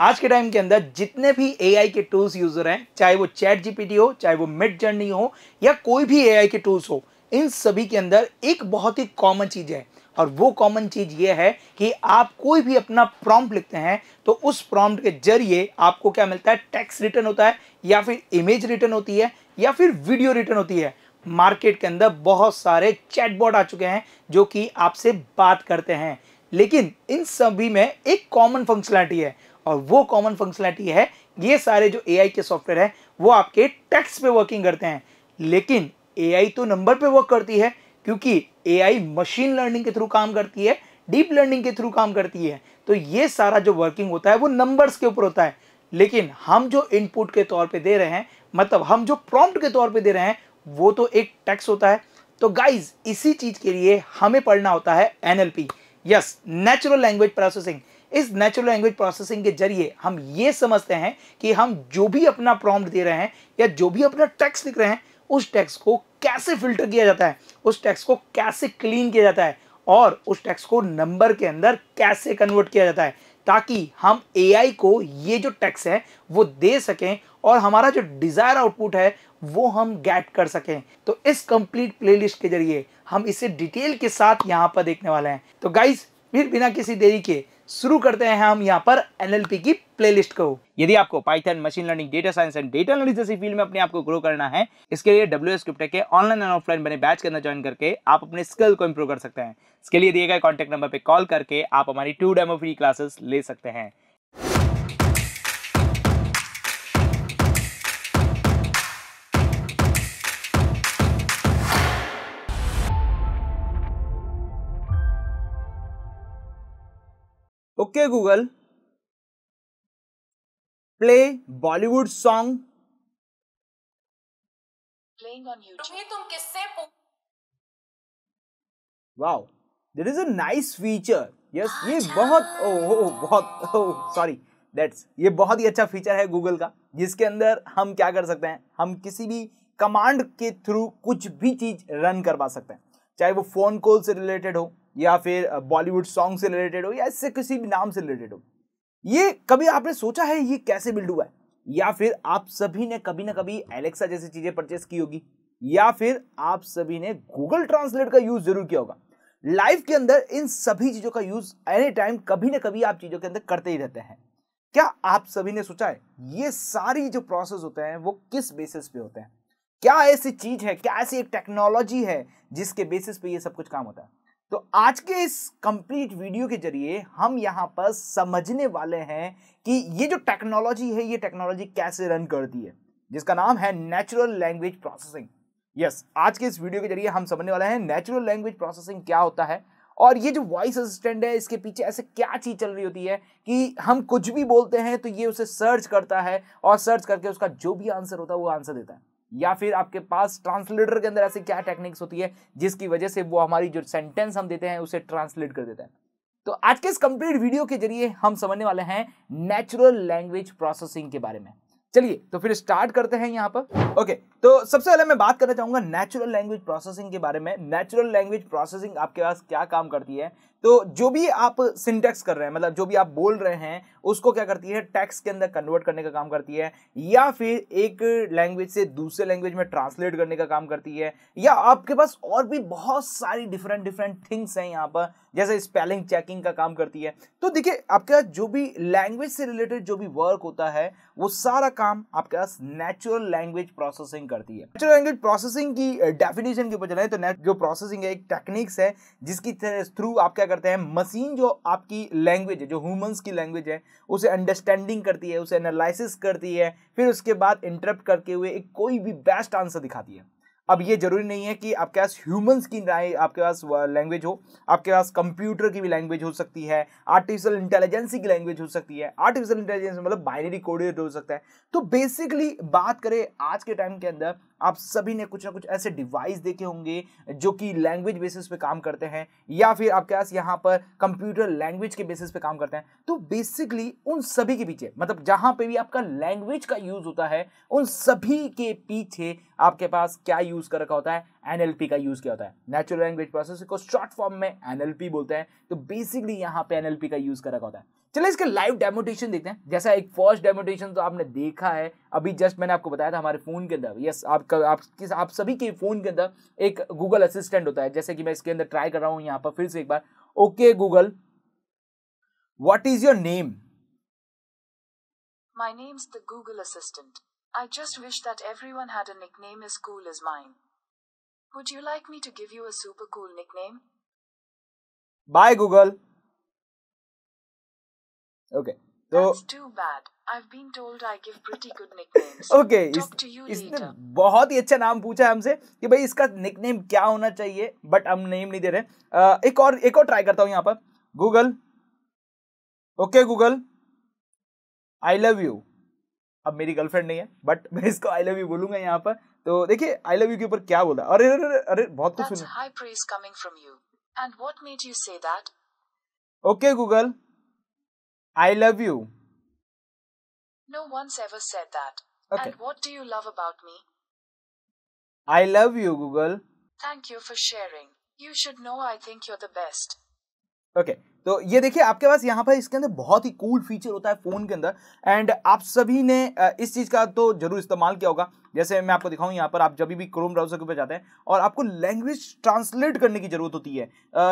आज के टाइम के अंदर जितने भी एआई के टूल्स यूजर हैं चाहे वो चैट जीपीटी हो चाहे वो मिड जर्नी हो या कोई भी एआई के टूल्स हो इन सभी के अंदर एक बहुत ही कॉमन चीज है और वो कॉमन चीज ये है कि आप कोई भी अपना प्रॉम्प्ट लिखते हैं तो उस प्रॉम्प्ट के जरिए आपको क्या मिलता है टेक्स्ट रिटर्न होता है या फिर इमेज रिटर्न होती है या फिर वीडियो रिटर्न होती है मार्केट के अंदर बहुत सारे चैटबॉट आ चुके हैं जो कि आपसे बात करते हैं लेकिन इन सभी में एक कॉमन फंक्शनलिटी है और वो कॉमन फंक्शनलिटी है ये सारे जो ए के सॉफ्टवेयर है वो आपके टेक्स्ट पे वर्किंग करते हैं लेकिन ए तो नंबर पे वर्क करती है क्योंकि ए मशीन लर्निंग के थ्रू काम करती है डीप लर्निंग के थ्रू काम करती है तो ये सारा जो वर्किंग होता है वो नंबर्स के ऊपर होता है लेकिन हम जो इनपुट के तौर पर दे रहे हैं मतलब हम जो प्रॉम्प्ट के तौर पर दे रहे हैं वो तो एक टैक्स होता है तो गाइज इसी चीज के लिए हमें पढ़ना होता है NLP yes natural language processing इस नेचुरल लैंग्वेज प्रोसेसिंग के जरिए हम ये समझते हैं कि हम जो भी अपना प्रॉम्प्ट दे रहे हैं या जो भी अपना टेक्स्ट लिख रहे हैं उस टेक्स्ट को कैसे फिल्टर किया जाता है उस टेक्स्ट को कैसे क्लीन किया जाता है और उस टेक्स्ट को नंबर के अंदर कैसे कन्वर्ट किया जाता है ताकि हम ए को ये जो टैक्स है वो दे सकें और हमारा जो डिज़ायर आउटपुट है वो हम गेट कर सकें तो इस कंप्लीट प्लेलिस्ट के जरिए हम इसे डिटेल के साथ यहाँ पर देखने वाले हैं तो गाइज फिर बिना किसी देरी के शुरू करते हैं हम यहाँ पर एनएलपी की प्लेलिस्ट को यदि आपको Python machine learning data science and data analysis जैसी फील्ड में अपने आप को ग्रो करना है इसके लिए डब्ल्यू एस के ऑनलाइन एंड ऑफलाइन बने बैच के अंदर ज्वाइन करके आप अपने स्किल को इंप्रूव कर सकते हैं इसके लिए दिए गए कॉन्टैक्ट नंबर पर कॉल करके आप हमारी टू डेमो फ्री क्लासेस ले सकते हैं okay Google play Bollywood song wow that is a nice feature yes ये बहुत ओह बहुत सॉरी दैट्स ये बहुत ही अच्छा फीचर है गूगल का जिसके अंदर हम क्या कर सकते हैं हम किसी भी कमांड के थ्रू कुछ भी चीज रन करवा सकते हैं चाहे वो फोन कॉल से रिलेटेड हो या फिर बॉलीवुड सॉन्ग से रिलेटेड हो या इससे किसी भी नाम से रिलेटेड हो ये कभी आपने सोचा है ये कैसे बिल्ड हुआ है या फिर आप सभी ने कभी ना कभी एलेक्सा जैसी चीज़ें परचेस की होगी या फिर आप सभी ने गूगल ट्रांसलेट का यूज़ ज़रूर किया होगा लाइफ के अंदर इन सभी चीज़ों का यूज़ एनी टाइम कभी ना कभी आप चीज़ों के अंदर करते ही रहते हैं क्या आप सभी ने सोचा है ये सारी जो प्रोसेस होते हैं वो किस बेसिस पे होते हैं क्या ऐसी चीज़ है क्या ऐसी एक टेक्नोलॉजी है जिसके बेसिस पे ये सब कुछ काम होता है तो आज के इस कंप्लीट वीडियो के जरिए हम यहां पर समझने वाले हैं कि ये जो टेक्नोलॉजी है ये टेक्नोलॉजी कैसे रन करती है जिसका नाम है नेचुरल लैंग्वेज प्रोसेसिंग यस आज के इस वीडियो के जरिए हम समझने वाले हैं नेचुरल लैंग्वेज प्रोसेसिंग क्या होता है और ये जो वॉइस असिस्टेंट है इसके पीछे ऐसे क्या चीज़ चल रही होती है कि हम कुछ भी बोलते हैं तो ये उसे सर्च करता है और सर्च करके उसका जो भी आंसर होता है वो आंसर देता है या फिर आपके पास ट्रांसलेटर के अंदर ऐसी क्या टेक्निक्स होती है जिसकी वजह से वो हमारी जो सेंटेंस हम देते हैं उसे ट्रांसलेट कर देते हैं तो आज के इस कंप्लीट वीडियो के जरिए हम समझने वाले हैं नेचुरल लैंग्वेज प्रोसेसिंग के बारे में चलिए तो फिर स्टार्ट करते हैं यहाँ पर ओके तो सबसे पहले मैं बात करना चाहूंगा नेचुरल लैंग्वेज प्रोसेसिंग के बारे में नेचुरल लैंग्वेज प्रोसेसिंग आपके पास क्या काम करती है तो जो भी आप सिंटेक्स कर रहे हैं मतलब जो भी आप बोल रहे हैं उसको क्या करती है टेक्स के अंदर कन्वर्ट करने का काम करती है या फिर एक लैंग्वेज से दूसरे लैंग्वेज में ट्रांसलेट करने का काम करती है या आपके पास और भी बहुत सारी डिफरेंट डिफरेंट थिंग्स हैं यहाँ पर जैसे स्पेलिंग चेकिंग का काम करती है तो देखिए आपके पास जो भी लैंग्वेज से रिलेटेड जो भी वर्क होता है वो सारा काम आपके पास नेचुरल लैंग्वेज प्रोसेसिंग करती है नेचुरल लैंग्वेज प्रोसेसिंग की डेफिनेशन के ऊपर चलाएं तो जो प्रोसेसिंग है एक टेक्निक्स है जिसकी थ्रू आप क्या करते हैं मशीन जो आपकी लैंग्वेज है जो ह्यूमंस की लैंग्वेज है उसे अंडरस्टैंडिंग करती है उसे एनालिसिस करती है फिर उसके बाद इंटरप्ट करके हुए एक कोई भी बेस्ट आंसर दिखाती है अब ये जरूरी नहीं है कि आपके पास ह्यूमंस की राय आपके पास लैंग्वेज हो आपके पास कंप्यूटर की भी लैंग्वेज हो सकती है आर्टिफिशियल इंटेलिजेंस की लैंग्वेज हो सकती है आर्टिफिशियल इंटेलिजेंस मतलब बाइनरी कोडेड हो सकता है तो बेसिकली बात करें आज के टाइम के अंदर आप सभी ने कुछ ना कुछ ऐसे डिवाइस देखे होंगे जो कि लैंग्वेज बेसिस पे काम करते हैं या फिर आपके पास यहाँ पर कंप्यूटर लैंग्वेज के बेसिस पे काम करते हैं तो बेसिकली उन सभी के पीछे मतलब जहाँ पे भी आपका लैंग्वेज का यूज होता है उन सभी के पीछे आपके पास क्या यूज कर रखा होता है एनएलपी का यूज किया होता है नेचुरल लैंग्वेज प्रोसेस को शॉर्ट फॉर्म में एनएलपी बोलते हैं तो बेसिकली यहाँ पे एनएलपी का यूज कर रखा होता है चलिए इसके लाइव डेमोटेशन देखते हैं जैसा एक फर्स्ट डेमोटेशन तो आपने देखा है अभी जस्ट मैंने आपको बताया था हमारे फ़ोन के अंदर यस आपका आप किस आप सभी के फ़ोन के अंदर एक गूगल असिस्टेंट होता है जैसे कि मैं इसके अंदर ट्राई कर रहा हूं यहां पर फिर से एक बार okay Google what is your name My name's the Google Assistant. I just wish that everyone had a nickname as cool as mine would you like me to give you a super cool nickname? Bye Google okay okay. तो okay okay, इस, इसने बहुत ही अच्छा नाम पूछा हमसे कि भाई इसका निकनेम क्या होना चाहिए बट हम नेम नहीं दे रहे uh, एक और एक और ट्राई करता हूं यहां पर Google okay Google I love you अब मेरी गर्लफ्रेंड नहीं है बट मैं इसको आई लव यू बोलूंगा यहाँ पर तो देखिए आई लव यू के ऊपर क्या बोला अरे अरे अरे, अरे बहुत कुछ फ्रॉम यू एंड मेड सुना okay Google I love you. No one's ever said that. Okay. And what do you love about me? I love you, Google. Thank you for sharing. You should know I think you're the best. Okay. तो ये देखिए आपके पास यहाँ पर इसके अंदर बहुत ही कूल फीचर होता है फ़ोन के अंदर एंड आप सभी ने इस चीज़ का तो ज़रूर इस्तेमाल किया होगा जैसे मैं आपको दिखाऊँ यहाँ पर आप जब भी क्रोम ब्राउजर के ऊपर जाते हैं और आपको लैंग्वेज ट्रांसलेट करने की जरूरत होती है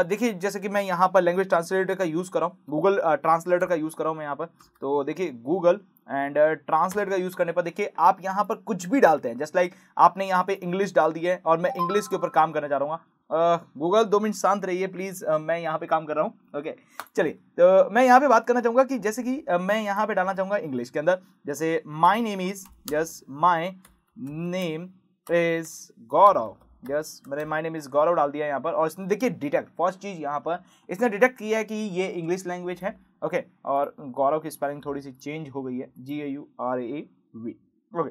देखिए जैसे कि मैं यहाँ पर लैंग्वेज ट्रांसलेटर का यूज़ कर रहा हूँ गूगल ट्रांसलेटर का यूज़ कर रहा हूँ मैं यहाँ पर तो देखिए गूगल एंड ट्रांसलेट का यूज़ करने पर देखिए आप यहाँ पर कुछ भी डालते हैं जस्ट लाइक आपने यहाँ पर इंग्लिश डाल दी है और मैं इंग्लिश के ऊपर काम करना चाह रहा गूगल दो मिनट शांत रहिए प्लीज़ मैं यहाँ पे काम कर रहा हूँ ओके चलिए तो मैं यहाँ पे बात करना चाहूँगा कि जैसे कि मैं यहाँ पे डालना चाहूँगा इंग्लिश के अंदर जैसे my name is just my name is Gaurav yes yes, मेरे माय नेम इज गौरव डाल दिया यहाँ पर और इसने देखिए डिटेक्ट फर्स्ट चीज़ यहाँ पर इसने डिटेक्ट किया है कि ये इंग्लिश लैंग्वेज है ओके okay, और गौरव की स्पेलिंग थोड़ी सी चेंज हो गई है G A U R A V okay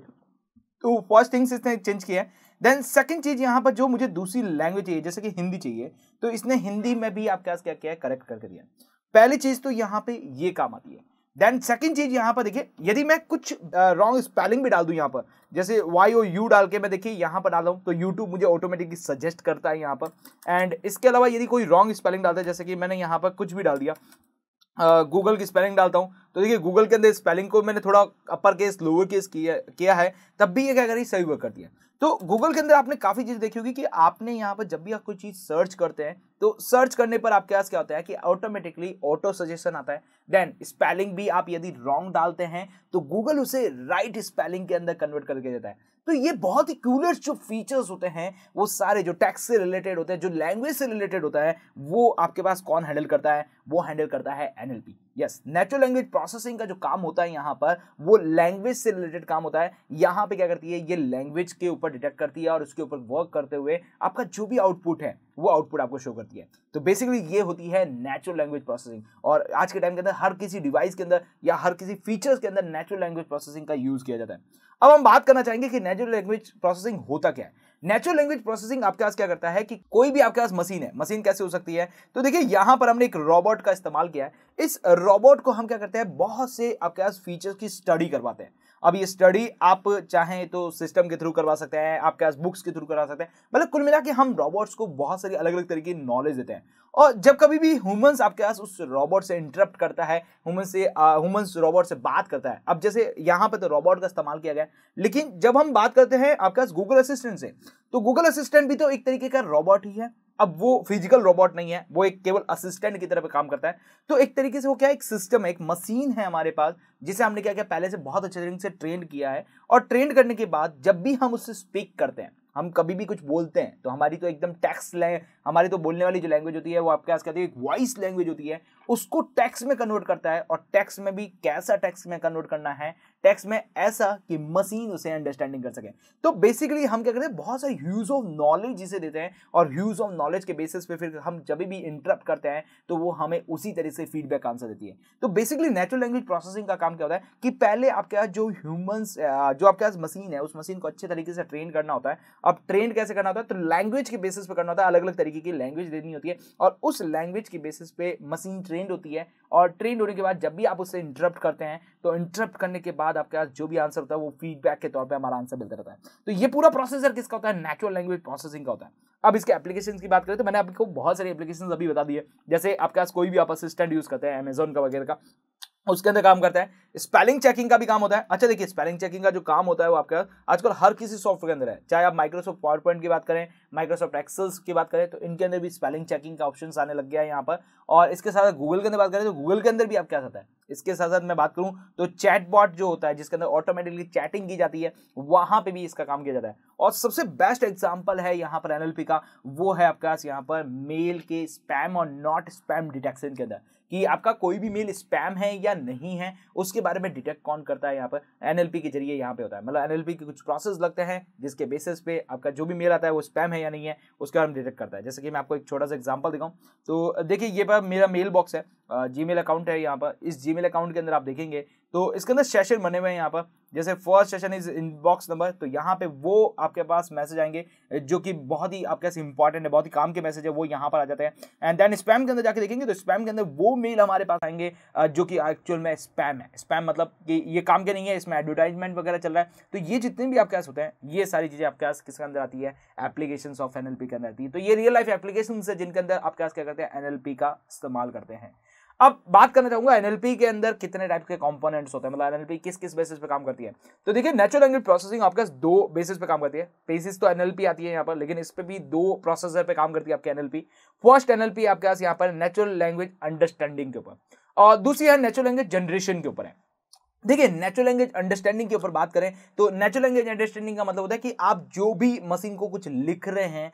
तो फर्स्ट थिंग्स इसने चेंज किया है देन सेकंड चीज़ यहाँ पर जो मुझे दूसरी लैंग्वेज चाहिए जैसे कि हिंदी चाहिए तो इसने हिंदी में भी आपके पास क्या किया है करेक्ट करके दिया पहली चीज़ तो यहाँ पे ये काम आती है देन सेकंड चीज यहाँ पर देखिए यदि मैं कुछ रॉन्ग uh, स्पेलिंग भी डाल दू यहाँ पर जैसे वाई ओ यू डाल के मैं देखिए यहाँ पर डाल हूँ तो यूट्यूब मुझे ऑटोमेटिकली सजेस्ट करता है यहां पर एंड इसके अलावा यदि कोई रॉन्ग स्पेलिंग डालता है जैसे कि मैंने यहां पर कुछ भी डाल दिया गूगल की स्पेलिंग डालता हूँ तो देखिए गूगल के अंदर स्पेलिंग को मैंने थोड़ा अपर केस लोअर केस किया किया है तब भी ये क्या करिए सही वर्क कर दिया तो गूगल के अंदर आपने काफ़ी चीज़ देखी होगी कि आपने यहाँ पर जब भी आप कोई चीज़ सर्च करते हैं तो सर्च करने पर आपके पास क्या होता है कि ऑटोमेटिकली ऑटो सजेशन आता है देन स्पेलिंग भी आप यदि रॉन्ग डालते हैं तो गूगल उसे राइट right स्पेलिंग के अंदर कन्वर्ट करके देता है तो ये बहुत ही क्यूलर जो फीचर्स होते हैं वो सारे जो टैक्स से रिलेटेड होते हैं जो लैंग्वेज से रिलेटेड होता है वो आपके पास कौन हैंडल करता है वो हैंडल करता है NLP yes natural language processing का जो काम होता है यहाँ पर वो लैंग्वेज से रिलेटेड काम होता है यहाँ पे क्या करती है ये लैंग्वेज के ऊपर डिटेक्ट करती है और उसके ऊपर वर्क करते हुए आपका जो भी आउटपुट है वो आउटपुट आपको शो करती है तो बेसिकली ये होती है नेचुरल लैंग्वेज प्रोसेसिंग और आज के टाइम के अंदर हर किसी डिवाइस के अंदर या हर किसी फीचर्स के अंदर नेचुरल लैंग्वेज प्रोसेसिंग का यूज़ किया जाता है अब हम बात करना चाहेंगे कि नेचुरल लैंग्वेज प्रोसेसिंग होता क्या है नेचुरल लैंग्वेज प्रोसेसिंग आपके पास क्या करता है कि कोई भी आपके पास मशीन है मशीन कैसे हो सकती है तो देखिए यहां पर हमने एक रोबोट का इस्तेमाल किया है इस रोबोट को हम क्या करते हैं बहुत से आपके पास फीचर्स की स्टडी करवाते हैं अब ये स्टडी आप चाहें तो सिस्टम के थ्रू करवा सकते हैं आपके पास बुक्स के थ्रू करवा सकते हैं मतलब कुल मिला के हम रोबोट्स को बहुत सारी अलग अलग तरीके की नॉलेज देते हैं और जब कभी भी ह्यूमंस आपके पास उस रोबोट से इंटरप्ट करता है ह्यूमंस से ह्यूमंस रोबोट से बात करता है अब जैसे यहाँ पर तो रोबोट का इस्तेमाल किया गया लेकिन जब हम बात करते हैं आपके पास गूगल असिस्टेंट से तो गूगल असिस्टेंट भी तो एक तरीके का रोबोट ही है अब वो फिजिकल रोबोट नहीं है वो एक केवल असिस्टेंट की तरह काम करता है तो एक तरीके से वो क्या एक सिस्टम है एक मशीन है हमारे पास जिसे हमने क्या क्या पहले से बहुत अच्छे तरीके से ट्रेंड किया है और ट्रेंड करने के बाद जब भी हम उससे स्पीक करते हैं हम कभी भी कुछ बोलते हैं तो हमारी तो एकदम टैक्स हमारी तो बोलने वाली जो लैंग्वेज होती है वो आपके पास कहती है एक वॉइस लैंग्वेज होती है उसको टैक्स में कन्वर्ट करता है और टैक्स में भी कैसा टैक्स में कन्वर्ट करना है टैक्स में ऐसा कि मशीन उसे अंडरस्टैंडिंग कर सके तो बेसिकली हम क्या करते हैं बहुत सारे यूज ऑफ नॉलेज जिसे देते हैं और यूज ऑफ नॉलेज के बेसिस पे फिर हम जब भी इंटरप्ट करते हैं तो वो हमें उसी तरह से फीडबैक आंसर देती है तो बेसिकली नेचुरल लैंग्वेज प्रोसेसिंग का काम क्या होता है कि पहले आपके पास जो ह्यूमन जो आपके पास मशीन है उस मशीन को अच्छे तरीके से ट्रेन करना होता है अब ट्रेन कैसे करना होता है तो लैंग्वेज के बेसिस पर करना होता है अलग अलग तरीके तरीके की लैंग्वेज देनी होती है और उस लैंग्वेज की बेसिस पे मशीन ट्रेंड होती है और ट्रेंड होने के बाद जब भी आप उससे इंटरप्ट करते हैं तो इंटरप्ट करने के बाद आपके पास जो भी आंसर होता है वो फीडबैक के तौर पर हमारा आंसर मिलता रहता है तो ये पूरा प्रोसेसर किसका होता है नेचुरल लैंग्वेज प्रोसेसिंग का होता है अब इसके एप्लीकेशन की बात करें तो मैंने आपको बहुत सारी एप्लीकेशन अभी बता दिए जैसे आपके पास कोई भी आप असिस्टेंट यूज़ करते हैं अमेजोन का वगैरह का उसके अंदर काम करता है स्पेलिंग चेकिंग का भी काम होता है अच्छा देखिए स्पेलिंग चेकिंग का जो काम होता है वो पास आजकल हर किसी सॉफ्टवेयर के अंदर है चाहे आप माइक्रोसॉफ्ट पावर पॉइंट की बात करें माइक्रोसॉफ्ट एक्सेल्स की बात करें तो इनके अंदर भी स्पेलिंग चेकिंग का ऑप्शन आने लग गया है यहाँ पर और इसके साथ गूगल के अंदर बात करें तो गूगल के अंदर भी आप क्या आता है इसके साथ साथ मैं बात करूँ तो चैटबॉट जो होता है जिसके अंदर ऑटोमेटिकली चैटिंग की जाती है वहाँ पर भी इसका काम किया जाता है और सबसे बेस्ट एग्जाम्पल है यहाँ पर एनएलपी का वो है आपके पास यहाँ पर मेल के स्पैम और नॉट स्पैम डिटेक्शन के अंदर कि आपका कोई भी मेल स्पैम है या नहीं है उसके बारे में डिटेक्ट कौन करता है यहाँ पर एनएलपी के जरिए यहाँ पे होता है मतलब एनएलपी के कुछ प्रोसेस लगते हैं जिसके बेसिस पे आपका जो भी मेल आता है वो स्पैम है या नहीं है उसके बारे में डिटेक्ट करता है जैसे कि मैं आपको एक छोटा सा एग्जाम्पल दिखाऊँ तो देखिए ये पर मेरा मेल बॉक्स है जी अकाउंट है यहाँ पर इस जी अकाउंट के अंदर आप देखेंगे तो इसके अंदर सेशन बने हुए हैं यहाँ पर जैसे first session is inbox number तो यहाँ पे वो आपके पास मैसेज आएंगे जो कि बहुत ही आपके पास इंपॉर्टेंट है बहुत ही काम के मैसेज है वो यहाँ पर आ जाते हैं एंड देन स्पैम के अंदर जाके देखेंगे तो स्पैम के अंदर वो मेल हमारे पास आएंगे जो कि एक्चुअल में स्पैम है स्पैम मतलब कि ये काम के नहीं है इसमें एडवर्टाइजमेंट वगैरह चल रहा है तो ये जितने भी आपके पास होते हैं ये सारी चीज़ें आपके पास किसके अंदर आती है एप्लीकेशन ऑफ एन के अंदर आती है तो ये रियल लाइफ एप्लीकेशन है जिनके अंदर आपके पास क्या करते हैं एन का इस्तेमाल करते हैं अब बात करना चाहूंगा एनएलपी के अंदर कितने टाइप के कंपोनेंट्स होते हैं मतलब एनएलपी किस किस बेसिस पे काम करती है तो देखिए नेचुरल लैंग्वेज प्रोसेसिंग आपके दो बेसिस पे काम करती है बेसिस तो एनएलपी आती है यहाँ पर लेकिन इस पर भी दो प्रोसेसर पे काम करती है आपके एनएलपी फर्स्ट एनएलपी आपके पास यहाँ पर नेचुरल लैंग्वेज अंडरस्टैंडिंग के ऊपर और दूसरी है नेचुरल लैंग्वेज जनरेशन के ऊपर है देखिए नेचुरल लैंग्वेज अंडरस्टैंडिंग के ऊपर बात करें तो नेचुरल लैंग्वेज अंडरस्टैंडिंग का मतलब होता है कि आप जो भी मशीन को कुछ लिख रहे हैं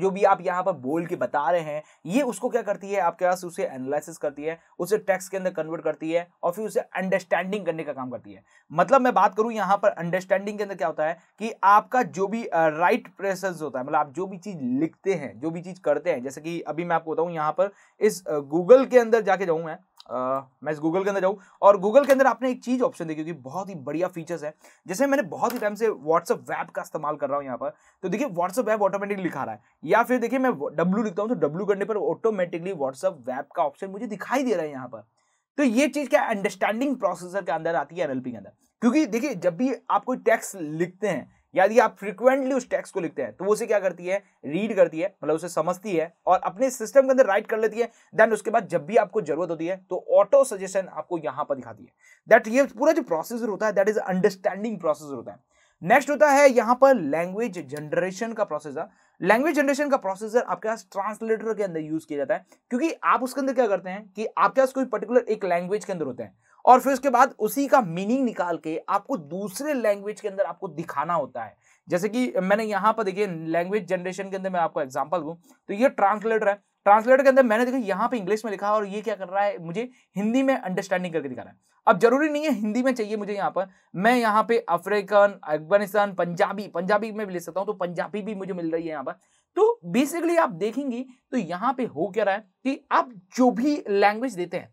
जो भी आप यहाँ पर बोल के बता रहे हैं ये उसको क्या करती है आपके पास उसे एनालिसिस करती है उसे टेक्स्ट के अंदर कन्वर्ट करती है और फिर उसे अंडरस्टैंडिंग करने का काम करती है मतलब मैं बात करूँ यहाँ पर अंडरस्टैंडिंग के अंदर क्या होता है कि आपका जो भी राइट right होता है मतलब आप जो भी चीज़ लिखते हैं जो भी चीज़ करते हैं जैसे कि अभी मैं आपको बताऊँ यहाँ पर इस गूगल के अंदर जाके जाऊँ मैं आ, मैं इस गूगल के अंदर जाऊँ और गूगल के अंदर आपने एक चीज़ ऑप्शन देखी क्योंकि बहुत ही बढ़िया फीचर्स है जैसे मैंने बहुत ही टाइम से व्हाट्सअप वैप का इस्तेमाल कर रहा हूँ यहाँ पर तो देखिए व्हाट्सअप वैप ऑटोमेटिकली लिखा रहा है या फिर देखिए मैं डब्लू लिखता हूँ तो डब्ल्यू करने पर ऑटोमेटिकली व्हाट्सअप वैप का ऑप्शन मुझे दिखाई दे रहा है यहाँ पर तो ये चीज़ क्या अंडरस्टैंडिंग प्रोसेसर के अंदर आती है एनएलपी के अंदर क्योंकि देखिए जब भी आप कोई टेक्स्ट लिखते हैं यदि आप फ्रिक्वेंटली उस टेक्स्ट को लिखते हैं तो वो उसे क्या करती है रीड करती है मतलब उसे समझती है और अपने सिस्टम के अंदर राइट कर लेती है देन उसके बाद जब भी आपको जरूरत होती है तो ऑटो सजेशन आपको यहां पर दिखाती है दैट ये पूरा जो प्रोसेसर होता है दैट इज अंडरस्टैंडिंग प्रोसेसर होता है नेक्स्ट होता है यहाँ पर लैंग्वेज जनरेशन का प्रोसेसर लैंग्वेज जनरेशन का प्रोसेसर आपके पास ट्रांसलेटर के अंदर यूज किया जाता है क्योंकि आप उसके अंदर क्या करते हैं कि आपके पास कोई पर्टिकुलर एक लैंग्वेज के अंदर होते हैं और फिर उसके बाद उसी का मीनिंग निकाल के आपको दूसरे लैंग्वेज के अंदर आपको दिखाना होता है जैसे कि मैंने यहाँ पर देखिए लैंग्वेज जनरेशन के अंदर मैं आपको एग्जाम्पल दूँ तो ये ट्रांसलेटर है ट्रांसलेटर के अंदर मैंने देखा यहाँ पे इंग्लिश में लिखा और ये क्या कर रहा है मुझे हिंदी में अंडरस्टैंडिंग करके दिखा रहा है अब जरूरी नहीं है हिंदी में चाहिए मुझे यहाँ पर मैं यहाँ पे अफ्रीकन अफगानिस्तान पंजाबी पंजाबी में भी ले सकता हूँ तो पंजाबी भी मुझे मिल रही है यहाँ पर तो बेसिकली आप देखेंगे तो यहाँ पे हो क्या रहा है कि आप जो भी लैंग्वेज देते हैं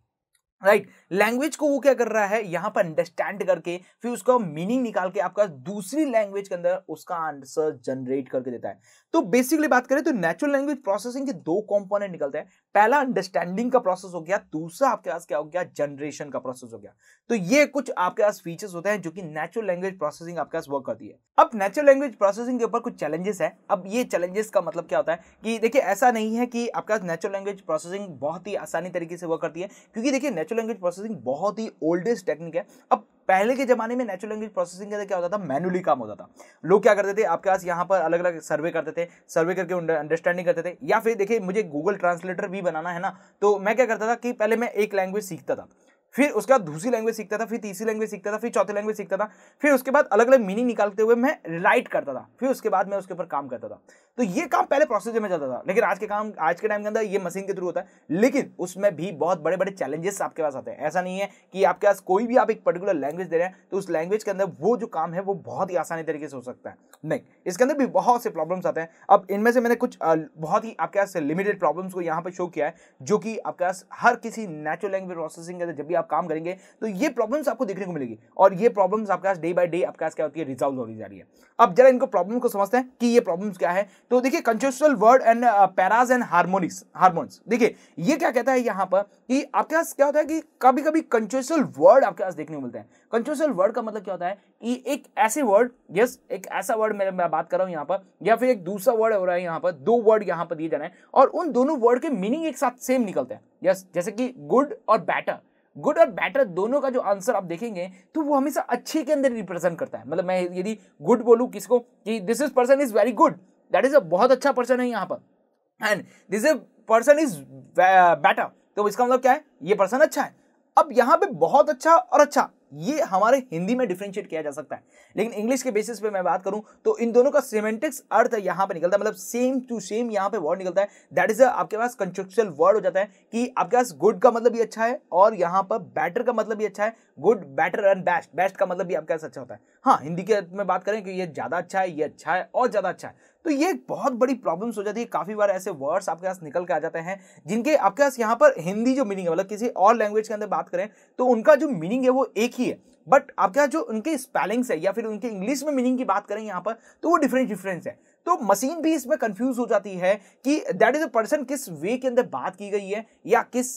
राइट right. लैंग्वेज को वो क्या कर रहा है यहाँ पर अंडरस्टैंड करके फिर उसका मीनिंग निकाल के आपका दूसरी लैंग्वेज के अंदर उसका आंसर जनरेट करके देता है तो बेसिकली बात करें तो नेचुरल लैंग्वेज प्रोसेसिंग के दो कंपोनेंट निकलते हैं पहला अंडरस्टैंडिंग का प्रोसेस हो गया दूसरा आपके पास क्या हो गया जनरेशन का प्रोसेस हो गया तो ये कुछ आपके पास फीचर्स होते हैं जो कि नेचुरल लैंग्वेज प्रोसेसिंग आपके पास वर्क करती है अब नेचुरल लैंग्वेज प्रोसेसिंग के ऊपर कुछ चैलेंजेस है अब ये चैलेंजेस का मतलब क्या होता है कि देखिए ऐसा नहीं है कि आपके पास नेचुरल लैंग्वेज प्रोसेसिंग बहुत ही आसानी तरीके से वर्क करती है क्योंकि देखिए नेचुरल लैंग्वेज प्रोसेसिंग बहुत ही ओल्डेस्ट टेक्निक है अब पहले के जमाने में नेचुरल लैंग्वेज प्रोसेसिंग लिए क्या होता था मैनुअली काम होता था लोग क्या करते थे आपके पास यहाँ पर अलग अलग सर्वे करते थे सर्वे करके अंडरस्टैंडिंग करते थे या फिर देखिए मुझे गूगल ट्रांसलेटर भी बनाना है ना तो मैं क्या करता था कि पहले मैं एक लैंग्वेज सीखता था फिर उसके बाद दूसरी लैंग्वेज सीखता था फिर तीसरी लैंग्वेज सीखता था फिर चौथी लैंग्वेज सीखता था फिर उसके बाद अलग अलग मीनिंग निकालते हुए मैं राइट करता था फिर उसके बाद मैं उसके ऊपर काम करता था तो ये काम पहले प्रोसेस में जाता था लेकिन आज के काम आज के टाइम के अंदर ये मशीन के थ्रू होता है लेकिन उसमें भी बहुत बड़े बड़े चैलेंजेस आपके पास आते हैं ऐसा नहीं है कि आपके पास कोई भी आप एक पर्टिकुलर लैंग्वेज दे रहे हैं तो उस लैंग्वेज के अंदर वो जो काम है वो बहुत ही आसानी तरीके से हो सकता है नहीं इसके अंदर भी बहुत से प्रॉब्लम्स आते हैं अब इनमें से मैंने कुछ बहुत ही आपके पास लिमिटेड प्रॉब्लम्स को यहाँ पर शो किया है जो कि आपके पास हर किसी नेचुरल लैंग्वेज प्रोसेसिंग के अंदर जब भी आप काम करेंगे तो ये प्रॉब्लम्स आपको देखने को मिलेगी और ये प्रॉब्लम्स आपके पास डे बाय डे आपके पास क्या होती है रिजॉल्व होती जा रही है अब जरा इनको प्रॉब्लम को समझते हैं कि ये प्रॉब्लम्स क्या है तो देखिए कंचुअल वर्ड एंड पैराज एंड हारमोनिक्स हार्मोन्स देखिए ये क्या कहता है यहाँ पर कि आपके पास क्या होता है कि कभी कभी कंचुअल वर्ड आपके पास देखने को मिलते हैं कंचुअल वर्ड का मतलब क्या होता है कि एक ऐसे वर्ड यस एक ऐसा वर्ड मैं मैं बात कर रहा हूँ यहाँ पर या फिर एक दूसरा वर्ड हो रहा है यहाँ पर दो वर्ड यहाँ पर दिए जा रहे हैं और उन दोनों वर्ड के मीनिंग एक साथ सेम निकलते हैं यस जैसे कि गुड और बैटर गुड और बैटर दोनों का जो आंसर आप देखेंगे तो वो हमेशा अच्छे के अंदर रिप्रेजेंट करता है मतलब मैं यदि गुड बोलूँ किसको कि this is person is very good that is a बहुत अच्छा पर्सन है यहाँ पर and this is person is better तो इसका मतलब क्या है ये पर्सन अच्छा है अब यहाँ पे बहुत अच्छा और अच्छा ये हमारे हिंदी में डिफ्रेंशिएट किया जा सकता है लेकिन इंग्लिश के बेसिस पे मैं बात करूं तो इन दोनों का सिमेंटिक्स अर्थ यहां पे निकलता है मतलब सेम टू सेम यहां पे वर्ड निकलता है दैट इज आपके पास कंस्ट्रक्चुअल वर्ड हो जाता है कि आपके पास गुड का मतलब भी अच्छा है और यहां पर बैटर का मतलब भी अच्छा है good better and best best का मतलब भी आपके पास अच्छा होता है हाँ हिंदी के में बात करें कि ये ज़्यादा अच्छा है ये अच्छा है और ज़्यादा अच्छा है तो ये एक बहुत बड़ी प्रॉब्लम्स हो जाती है काफ़ी बार ऐसे वर्ड्स आपके पास निकल के आ जाते हैं जिनके आपके पास यहाँ पर हिंदी जो मीनिंग है मतलब किसी और लैंग्वेज के अंदर बात करें तो उनका जो मीनिंग है वो एक ही है बट आपके यहाँ जो उनके स्पेलिंग्स है या फिर उनके इंग्लिश में मीनिंग की बात करें यहाँ पर तो वो डिफरेंट डिफरेंस है तो मशीन भी इसमें कंफ्यूज हो जाती है कि दैट इज अ पर्सन किस वे के अंदर बात की गई है या किस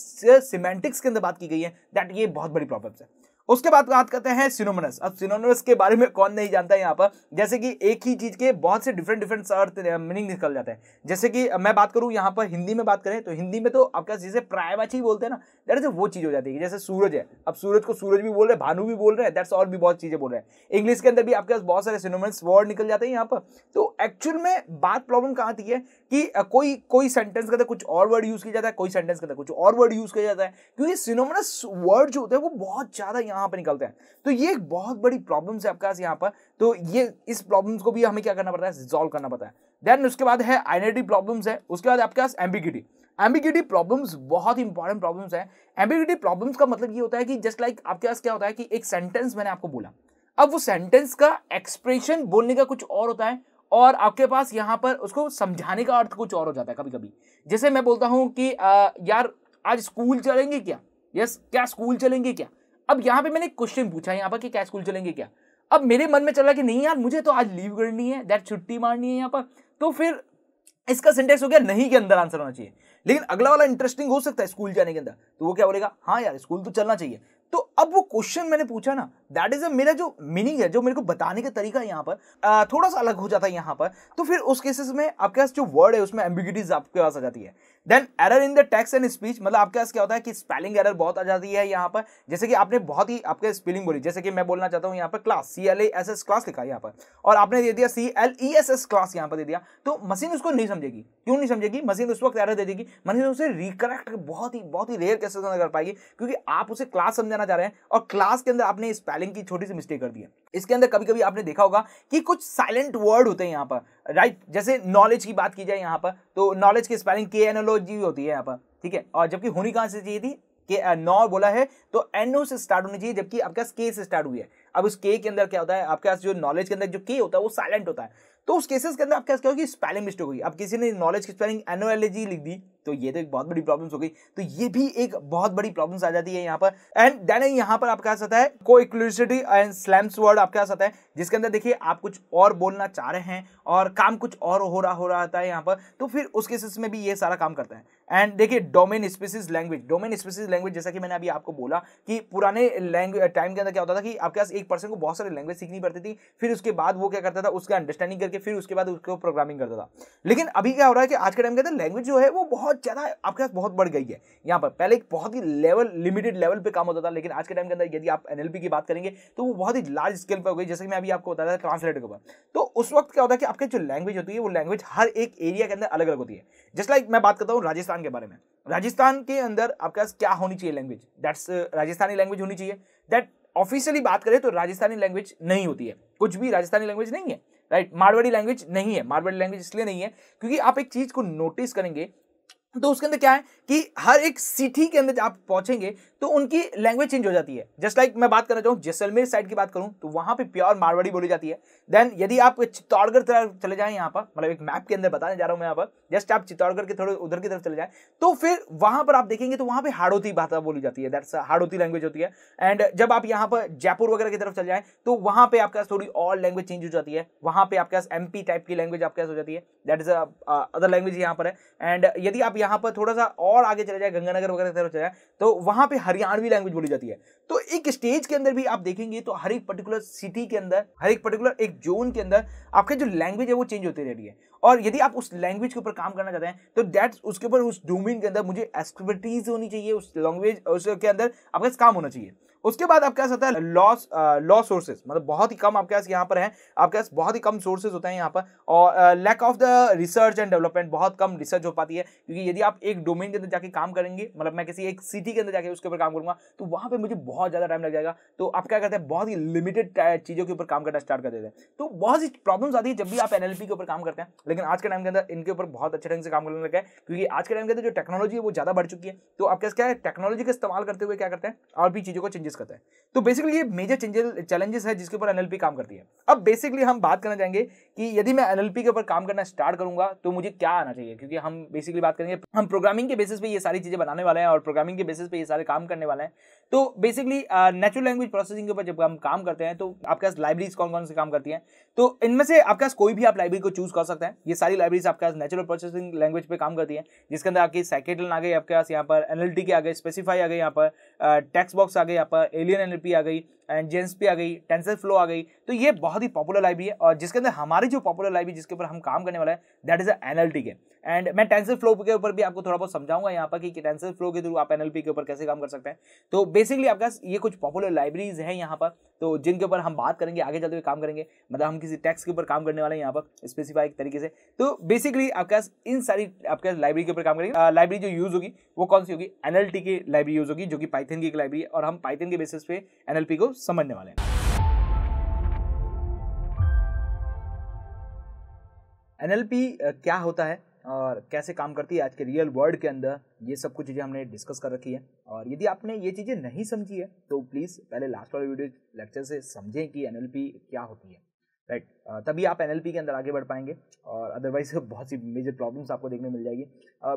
सिमेंटिक्स के अंदर बात की गई है दैट ये बहुत बड़ी प्रॉब्लम्स है उसके बाद बात करते हैं सिनोमनस अब सिनोमनस के बारे में कौन नहीं जानता है यहाँ पर जैसे कि एक ही चीज के बहुत से डिफरेंट डिफरेंट अर्थ मीनिंग निकल जाते हैं जैसे कि मैं बात करूँ यहाँ पर हिंदी में बात करें तो हिंदी में तो क्या जैसे प्रायवाची बोलते हैं ना दैट वो चीज़ हो जाती है जैसे सूरज है अब सूरज को सूरज भी बोल रहे हैं भानु भी बोल रहे हैं दैट्स और भी बहुत चीज़ें बोल रहे हैं इंग्लिश के अंदर भी आपके पास बहुत सारे सिनोमनस वर्ड निकल जाते हैं यहाँ पर तो एक्चुअल में बात प्रॉब्लम कहाँ थी है कि कोई कोई सेंटेंस के अंदर कुछ और वर्ड यूज किया जाता है कोई सेंटेंस के अंदर कुछ और वर्ड यूज किया जाता है क्योंकि सिनोमनस वर्ड जो होते हैं वो बहुत ज्यादा यहाँ पर निकलते हैं तो ये एक बहुत बड़ी प्रॉब्लम है आपके पास यहाँ पर तो ये इस प्रॉब्लम को भी हमें क्या करना पड़ता है रिजोल्व करना पड़ता है देन उसके बाद है आइडेंटिटी प्रॉब्लम्स है उसके बाद आपके पास एम्बिगिटी एम्बिगिटी प्रॉब्लम्स बहुत इंपॉर्टेंट प्रॉब्लम्स है एम्बिगिटी प्रॉब्लम्स का मतलब ये होता है कि जस्ट लाइक like आपके पास क्या होता है कि एक सेंटेंस मैंने आपको बोला अब वो सेंटेंस का एक्सप्रेशन बोलने का कुछ और होता है और आपके पास यहाँ पर उसको समझाने का अर्थ कुछ और हो जाता है कभी कभी जैसे मैं बोलता हूँ कि आ, यार आज स्कूल चलेंगे क्या यस क्या स्कूल चलेंगे क्या अब यहाँ पे मैंने क्वेश्चन पूछा यहाँ पर कि क्या स्कूल चलेंगे क्या अब मेरे मन में चला कि नहीं यार मुझे तो आज लीव करनी है दैट छुट्टी मारनी है यहाँ पर तो फिर इसका सिंटेक्स हो गया नहीं के अंदर आंसर होना चाहिए लेकिन अगला वाला इंटरेस्टिंग हो सकता है स्कूल जाने के अंदर तो वो क्या बोलेगा हाँ यार स्कूल तो चलना चाहिए तो अब वो क्वेश्चन मैंने पूछा ना दैट इज मेरा जो मीनिंग है जो मेरे को बताने का तरीका यहाँ पर थोड़ा सा अलग हो जाता है यहाँ पर तो फिर उस केसेस में आपके पास जो वर्ड है उसमें एम्बिगिटीज आपके पास आ जाती है then error in the text and speech मतलब आपके पास क्या होता है कि स्पेलिंग एरर बहुत आ जाती है यहाँ पर जैसे कि आपने बहुत ही आपके स्पेलिंग बोली जैसे कि मैं बोलना चाहता हूँ यहाँ पर class C L A S S class लिखा यहाँ पर और आपने दे दिया C L E S S class यहाँ पर दे दिया तो मशीन उसको नहीं समझेगी क्यों नहीं समझेगी मशीन उस वक्त एरर दे देगी मशीन उसे रिकरेक्ट बहुत ही बहुत ही रेयर कैसे कर पाएगी क्योंकि आप उसे क्लास समझाना चाह रहे हैं और क्लास के अंदर आपने स्पेलिंग की छोटी सी मिस्टेक कर दी है इसके अंदर कभी कभी आपने देखा होगा कि कुछ साइलेंट वर्ड होते हैं यहाँ पर राइट right? जैसे नॉलेज की बात की जाए यहाँ पर तो नॉलेज की स्पेलिंग के एन जी होती है यहाँ पर ठीक है और जबकि होनी कहाँ से चाहिए थी के नौ बोला है तो एनओ से स्टार्ट होनी चाहिए जबकि आपके पास के से स्टार्ट हुई है अब उस के के अंदर क्या होता है आपके पास जो नॉलेज के अंदर जो के होता है वो साइलेंट होता है तो उस केसेस के अंदर आपके पास क्या होगी स्पेलिंग मिस्टेक होगी अब किसी ने नॉलेज की स्पेलिंग एनओ लिख दी तो ये तो एक बहुत बड़ी प्रॉब्लम हो गई तो ये भी एक बहुत बड़ी प्रॉब्लम आ जाती है यहाँ पर एंड देन यहाँ पर आपके पास है को इक्लूसिटी एंड स्लैम्स वर्ड आपके साथ है जिसके अंदर देखिए आप कुछ और बोलना चाह रहे हैं और काम कुछ और हो रहा हो रहा है यहाँ पर तो फिर उस केसेस में भी ये सारा काम करता है एंड देखिए domain specific language domain specific language जैसा कि मैंने अभी आपको बोला कि पुराने लैंग्वेज टाइम के अंदर क्या होता था कि आपके पास एक पर्सन को बहुत सारी लैंग्वेज सीखनी पड़ती थी फिर उसके बाद वो क्या करता था उसका अंडरस्टैंडिंग करके फिर उसके बाद उसको प्रोग्रामिंग करता था लेकिन अभी क्या हो रहा है कि आज के टाइम के अंदर लैंग्वेज जो है वो बहुत बहुत ज़्यादा आपके साथ बहुत बढ़ गई है यहाँ पर पहले एक बहुत ही लेवल लिमिटेड लेवल पे काम होता था लेकिन आज के टाइम के अंदर यदि आप एनएलपी की बात करेंगे तो वो बहुत ही लार्ज स्केल पर हो गई जैसे कि मैं अभी आपको बताया था ट्रांसलेटर के ऊपर तो उस वक्त क्या होता है कि आपके जो लैंग्वेज होती है वो लैंग्वेज हर एक एरिया के अंदर अलग अलग होती है जस्ट लाइक मैं बात करता हूँ राजस्थान के बारे में राजस्थान के अंदर आपके पास क्या होनी चाहिए language that's uh, Rajasthani language होनी चाहिए दैट ऑफिशियली बात करें तो राजस्थानी लैंग्वेज नहीं होती है कुछ भी राजस्थानी लैंग्वेज नहीं है राइट मारवाड़ी लैंग्वेज नहीं है मारवाड़ी लैंग्वेज इसलिए नहीं है क्योंकि आप एक चीज़ को नोटिस करेंगे तो उसके अंदर क्या है कि हर एक सिटी के अंदर आप पहुंचेंगे तो उनकी लैंग्वेज चेंज हो जाती है जस्ट लाइक like मैं बात करना चाहूँ जैसलमेर साइड की बात करूँ तो वहाँ पे प्योर मारवाड़ी बोली जाती है देन यदि आप चित्तौड़गढ़ तरफ चले जाएं यहाँ पर मतलब एक मैप के अंदर बताने जा रहा हूँ मैं यहाँ पर जस्ट आप चित्तौड़गढ़ के थोड़े उधर की तरफ चले जाए तो फिर वहाँ पर आप देखेंगे तो वहाँ पर हाड़ोती भाषा बोली जाती है दैट्स हाड़ोती लैंग्वेज होती है एंड जब आप यहाँ पर जयपुर वगैरह की तरफ चले जाएँ तो वहाँ पर आपके पास थोड़ी और लैंग्वेज चेंज हो जाती है वहाँ पर आपके पास एम टाइप की लैंग्वेज आपके पास हो जाती है दैट इज अदर लैंग्वेज यहाँ पर है एंड यदि आप यहाँ पर थोड़ा सा और आगे चले जाए गंगानगर वगैरह चले जाए तो वहाँ पे हरियाणवी लैंग्वेज बोली जाती है तो एक स्टेज के अंदर भी आप देखेंगे तो हर एक पर्टिकुलर सिटी के अंदर हर एक पर्टिकुलर एक जोन के अंदर आपके जो लैंग्वेज है वो चेंज होती रहती है और यदि आप उस लैंग्वेज के ऊपर काम करना चाहते हैं तो दैट उसके ऊपर उस डोमिन के अंदर मुझे एक्सपर्टीज होनी चाहिए उस लैंग्वेज उसके अंदर आपका काम होना चाहिए उसके बाद आपके पास आता है लॉस लॉ सोर्सेज मतलब बहुत ही कम आपके पास यहाँ पर है आपके पास बहुत ही कम सोर्सेज होते हैं यहाँ पर और lack of the research and development बहुत कम रिसर्च हो पाती है क्योंकि यदि आप एक डोमेन के अंदर जाके काम करेंगे मतलब मैं किसी एक सिटी के अंदर जाके उसके ऊपर काम करूंगा तो वहाँ पर मुझे बहुत ज़्यादा टाइम लग जाएगा तो आप क्या करते हैं बहुत ही लिमिटेड uh, चीज़ों के ऊपर काम करना स्टार्ट कर देते हैं तो बहुत सी प्रॉब्लम्स आती है जब भी आप एन के ऊपर काम करते हैं लेकिन आज के टाइम के अंदर इनके ऊपर बहुत अच्छे ढंग से काम करने लगा है क्योंकि आज के टाइम के अंदर जो टेक्नोलॉजी है वो ज़्यादा बढ़ चुकी है तो आपके क्या है टेक्नोलॉजी का इस्तेमाल करते हुए क्या करते हैं और भी चीज़ों को चेंजेस चेंजेस करता है तो बेसिकली ये मेजर चेंजेस चैलेंजेस है जिसके ऊपर एनएलपी काम करती है अब बेसिकली हम बात करना चाहेंगे कि यदि मैं एनएलपी के ऊपर काम करना स्टार्ट करूंगा तो मुझे क्या आना चाहिए क्योंकि हम बेसिकली बात करेंगे हम प्रोग्रामिंग के बेसिस पे ये सारी चीज़ें बनाने वाले हैं और प्रोग्रामिंग के बेसिस पे ये सारे काम करने वाले हैं तो बेसिकली नेचुरल लैंग्वेज प्रोसेसिंग के ऊपर जब हम काम करते हैं तो आपके पास लाइब्रेरीज कौन कौन से काम करती हैं तो इनमें से आपके पास कोई भी आप लाइब्रेरी को चूज कर सकते हैं ये सारी लाइब्रेरीज आपके पास नेचुरल प्रोसेसिंग लैंग्वेज पे काम करती है जिसके अंदर आपकी साइकेटल आ गई आपके पास यहाँ पर एनएलटी के आ गए स्पेसिफाई आ गए यहाँ पर टैक्स बॉक्स आ गई आपका एलियन एनपी आ गई जेंस पे आ गई टेंसर फ्लो आ गई तो ये बहुत ही पॉपुलर लाइब्रेरी है और जिसके अंदर हमारी जो पॉपुलर लाइब्रेरी जिसके ऊपर हम काम करने वाला है that is N T K and मैं टेंसर फ्लो के ऊपर भी आपको थोड़ा बहुत समझाऊंगा यहाँ पर कि टेंसर फ्लो के थ्रू आप एन के ऊपर कैसे काम कर सकते हैं तो बेसिकली आपके पास ये कुछ पॉपुलर लाइब्रेरीज हैं यहाँ पर तो जिनके ऊपर हम बात करेंगे आगे चलते हुए काम करेंगे मतलब हम किसी टैक्स के ऊपर काम करने वाले हैं यहाँ पर स्पेसिफाई तरीके से तो बेसिकली आपके पास इन सारी आपके पास लाइब्रेरी के ऊपर काम करेंगे लाइब्रेरी जो यूज़ होगी वो कौन सी होगी एनएलटी की लाइब्रेरी यूज़ होगी जो कि पाइथन की एक लाइब्रेरी है और हम पाइथन के बेसिस पे एनएलपी को समझने वाले हैं एन क्या होता है और कैसे काम करती है आज के रियल वर्ल्ड के अंदर ये सब कुछ चीज़ें हमने डिस्कस कर रखी है और यदि आपने ये चीज़ें नहीं समझी है तो प्लीज़ पहले लास्ट वाले वीडियो लेक्चर से समझें कि एन क्या होती है राइट uh, तभी आप एन के अंदर आगे बढ़ पाएंगे और अदरवाइज बहुत सी मेजर प्रॉब्लम्स आपको देखने मिल जाएगी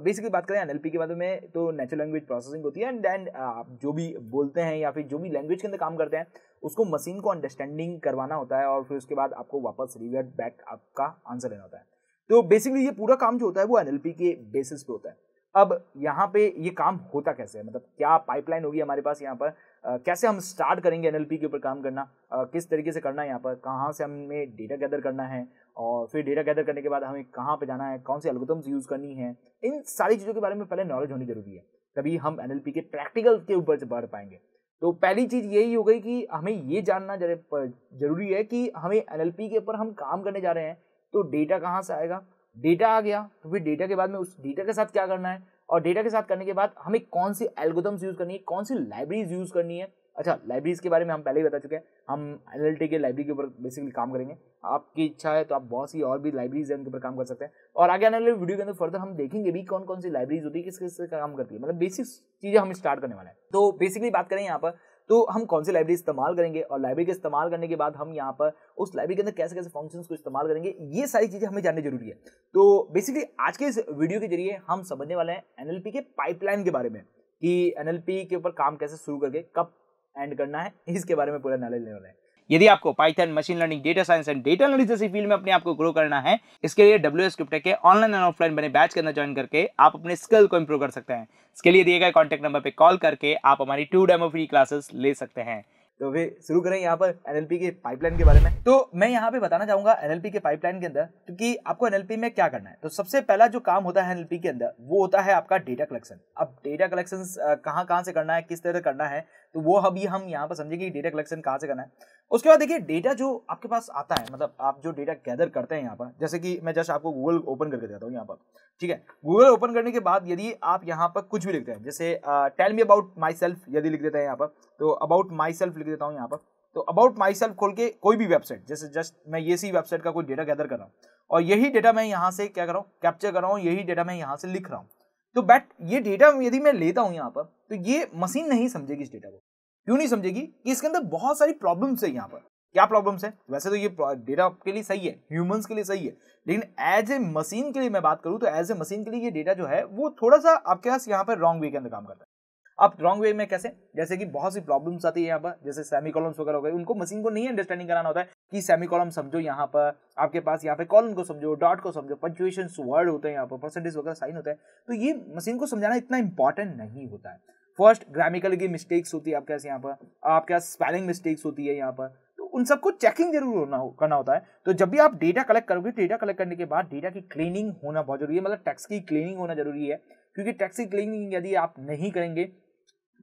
बेसिकली uh, बात करें एन के बाद में तो नेचुरल लैंग्वेज प्रोसेसिंग होती है एंड देन uh, आप जो भी बोलते हैं या फिर जो भी लैंग्वेज के अंदर काम करते हैं उसको मशीन को अंडरस्टैंडिंग करवाना होता है और फिर उसके बाद आपको वापस रिवर्ट बैक आपका आंसर लेना होता है तो बेसिकली ये पूरा काम जो होता है वो एन के बेसिस पे होता है अब यहाँ पे ये काम होता कैसे है मतलब क्या पाइपलाइन होगी हमारे पास यहाँ पर आ, कैसे हम स्टार्ट करेंगे एनएलपी के ऊपर काम करना आ, किस तरीके से करना है यहाँ पर कहाँ से हमें डेटा गैदर करना है और फिर डेटा गैदर करने के बाद हमें कहाँ पे जाना है कौन से एल्गोदम्स यूज़ करनी है इन सारी चीज़ों के बारे में पहले नॉलेज होनी जरूरी है तभी हम एन के प्रैक्टिकल के ऊपर से बढ़ पाएंगे तो पहली चीज़ यही हो गई कि हमें ये जानना जरूरी है कि हमें एन के ऊपर हम काम करने जा रहे हैं तो डेटा कहाँ से आएगा डेटा आ गया तो फिर डेटा के बाद में उस डेटा के साथ क्या करना है और डेटा के साथ करने के बाद हमें कौन सी एल्गोदम्स यूज़ करनी है कौन सी लाइब्रेरीज यूज़ करनी है अच्छा लाइब्रेरीज के बारे में हम पहले ही बता चुके हैं हम एल के लाइब्रेरी के ऊपर बेसिकली काम करेंगे आपकी इच्छा है तो आप बहुत सी और भी लाइब्रेरीज है उनके ऊपर काम कर सकते हैं और आगे आने वाले वीडियो के अंदर फर्दर हम देखेंगे भी कौन कौन सी लाइब्रेरीज होती है किस किस काम करती है मतलब बेसिक चीज़ें हम स्टार्ट करने वाले हैं तो बेसिकली बात करें यहाँ पर तो हम कौन सी लाइब्रेरी इस्तेमाल करेंगे और लाइब्रेरी के इस्तेमाल करने के बाद हम यहाँ पर उस लाइब्रेरी के अंदर कैसे कैसे फंक्शन को इस्तेमाल करेंगे ये सारी चीज़ें हमें जाननी जरूरी है तो बेसिकली आज के इस वीडियो के जरिए हम समझने वाले हैं एनएलपी के पाइपलाइन के बारे में कि एनएलपी के ऊपर काम कैसे शुरू करके कब एंड करना है इसके बारे में पूरा नॉलेज लेने वाला है यदि आपको Python machine learning data science and data analysis जैसी फील्ड में अपने आप को ग्रो करना है इसके लिए डब्ल्यू एस के ऑनलाइन एंड ऑफलाइन बने बैच के अंदर ज्वाइन करके आप अपने स्किल को इंप्रूव कर सकते हैं इसके लिए दिए गए कॉन्टैक्ट नंबर पर कॉल करके आप हमारी टू डेमो फ्री क्लासेस ले सकते हैं तो फिर शुरू करें यहाँ पर एनएलपी के पाइपलाइन के बारे में तो मैं यहाँ पे बताना चाहूंगा एनएलपी के पाइपलाइन के अंदर क्योंकि तो आपको एनएलपी में क्या करना है तो सबसे पहला जो काम होता है एनएलपी के अंदर वो होता है आपका डेटा कलेक्शन अब डेटा कलेक्शन कहाँ कहाँ से करना है किस तरह से करना है तो वो अभी हम यहाँ पर समझेंगे कि डेटा कलेक्शन कहाँ से करना है उसके बाद देखिए डेटा जो आपके पास आता है मतलब आप जो डेटा गैदर करते हैं यहाँ पर जैसे कि मैं जस्ट आपको गूगल ओपन करके देता हूँ यहाँ पर ठीक है गूगल ओपन करने के बाद यदि आप यहाँ पर कुछ भी लिखते हैं जैसे tell me about myself यदि लिख देते हैं यहाँ पर तो अबाउट माई सेल्फ लिख देता हूँ यहाँ पर तो अबाउट माई सेल्फ खोल के कोई भी वेबसाइट जैसे जस्ट मैं ये सी वेबसाइट का कोई डेटा गैदर कर रहा हूँ और यही डेटा मैं यहाँ से क्या कर रहा हूँ कैप्चर कर रहा हूँ यही डेटा मैं यहाँ से लिख रहा हूँ तो बट ये डेटा यदि मैं लेता हूँ यहाँ पर तो ये मशीन नहीं समझेगी इस डेटा को क्यों नहीं समझेगी कि इसके अंदर बहुत सारी प्रॉब्लम्स है यहाँ पर क्या प्रॉब्लम्स है वैसे तो ये डेटा आपके लिए सही है ह्यूमंस के लिए सही है लेकिन एज ए मशीन के लिए मैं बात करूँ तो एज ए मशीन के लिए ये डेटा जो है वो थोड़ा सा आपके पास यहाँ पर रॉन्ग वे के अंदर काम करता है आप रॉन्ग वे में कैसे जैसे कि बहुत सी प्रॉब्लम्स आती है यहाँ पर जैसे सेमी कॉलम्स वगैरह हो गए उनको मशीन को नहीं अंडरस्टैंडिंग कराना होता है कि सेमी कॉलम समझो यहाँ पर आपके पास यहाँ पे कॉलम को समझो डॉट को समझो पंचुएशन वर्ड होते हैं यहाँ पर परसेंटेज वगैरह साइन होता है तो ये मशीन को समझाना इतना इंपॉर्टेंट नहीं होता है फर्स्ट ग्रामिकल की मिस्टेक्स होती है आपके पास यहाँ पर आपके पास स्पेलिंग मिस्टेक्स होती है यहाँ पर तो उन सबको चेकिंग जरूर होना हो, करना होता है तो जब भी आप डेटा कलेक्ट करोगे डेटा कलेक्ट करने के बाद डेटा की क्लीनिंग होना बहुत जरूरी है मतलब टैक्स की क्लीनिंग होना जरूरी है क्योंकि टैक्स की क्लीनिंग यदि आप नहीं करेंगे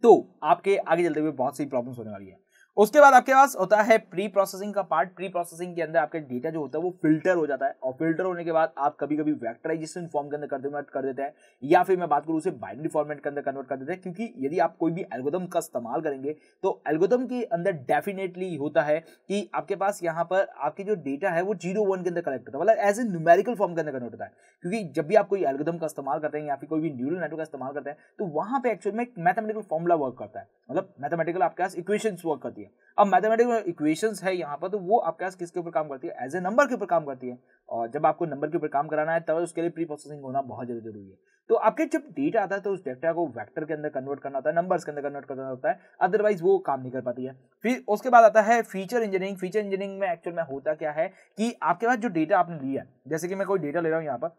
तो आपके आगे चलते हुए बहुत सी प्रॉब्लम्स होने वाली है उसके बाद आपके पास होता है प्री प्रोसेसिंग का पार्ट प्री प्रोसेसिंग के अंदर आपके डेटा जो होता है वो फिल्टर हो जाता है और फिल्टर होने के बाद आप कभी कभी वैक्टराइजेशन फॉर्म के अंदर कन्वर्ट कर देते हैं या फिर मैं बात करूँ उसे बाइनरी फॉर्मेट के अंदर कन्वर्ट कर देते हैं क्योंकि यदि आप कोई भी एल्गोदम का इस्तेमाल करेंगे तो एल्गोदम के अंदर डेफिनेटली होता है कि आपके पास यहाँ पर आपके जो डेटा है वो जीरो वन के अंदर कलेक्ट होता है मतलब एज ए न्यूमेरिकल फॉर्म के अंदर कन्वर्ट होता है क्योंकि जब भी आप कोई एल्गोदम का इस्तेमाल करते हैं या फिर कोई भी न्यूरल नेटवर्क का इस्तेमाल करते हैं तो वहाँ पर एक्चुअल में मैथमेटिकल फॉर्मुला वर्क करता है मतलब मैथमेटिकल आपके पास इक्वेशन वर्क करती है करती है अब मैथमेटिक्स में इक्वेशंस है यहाँ पर तो वो आपके पास किसके ऊपर काम करती है एज ए नंबर के ऊपर काम करती है और जब आपको नंबर के ऊपर काम कराना है तब उसके लिए प्री प्रोसेसिंग होना बहुत ज्यादा जरूरी है तो आपके जब डेटा आता है तो उस डेटा को वेक्टर के अंदर कन्वर्ट करना होता है नंबर्स के अंदर कन्वर्ट करना होता है अदरवाइज वो काम नहीं कर पाती है फिर उसके बाद आता है फीचर इंजीनियरिंग फीचर इंजीनियरिंग में एक्चुअल में होता क्या है कि आपके पास जो डेटा आपने लिया है जैसे कि मैं कोई डेटा ले रहा हूँ यहाँ पर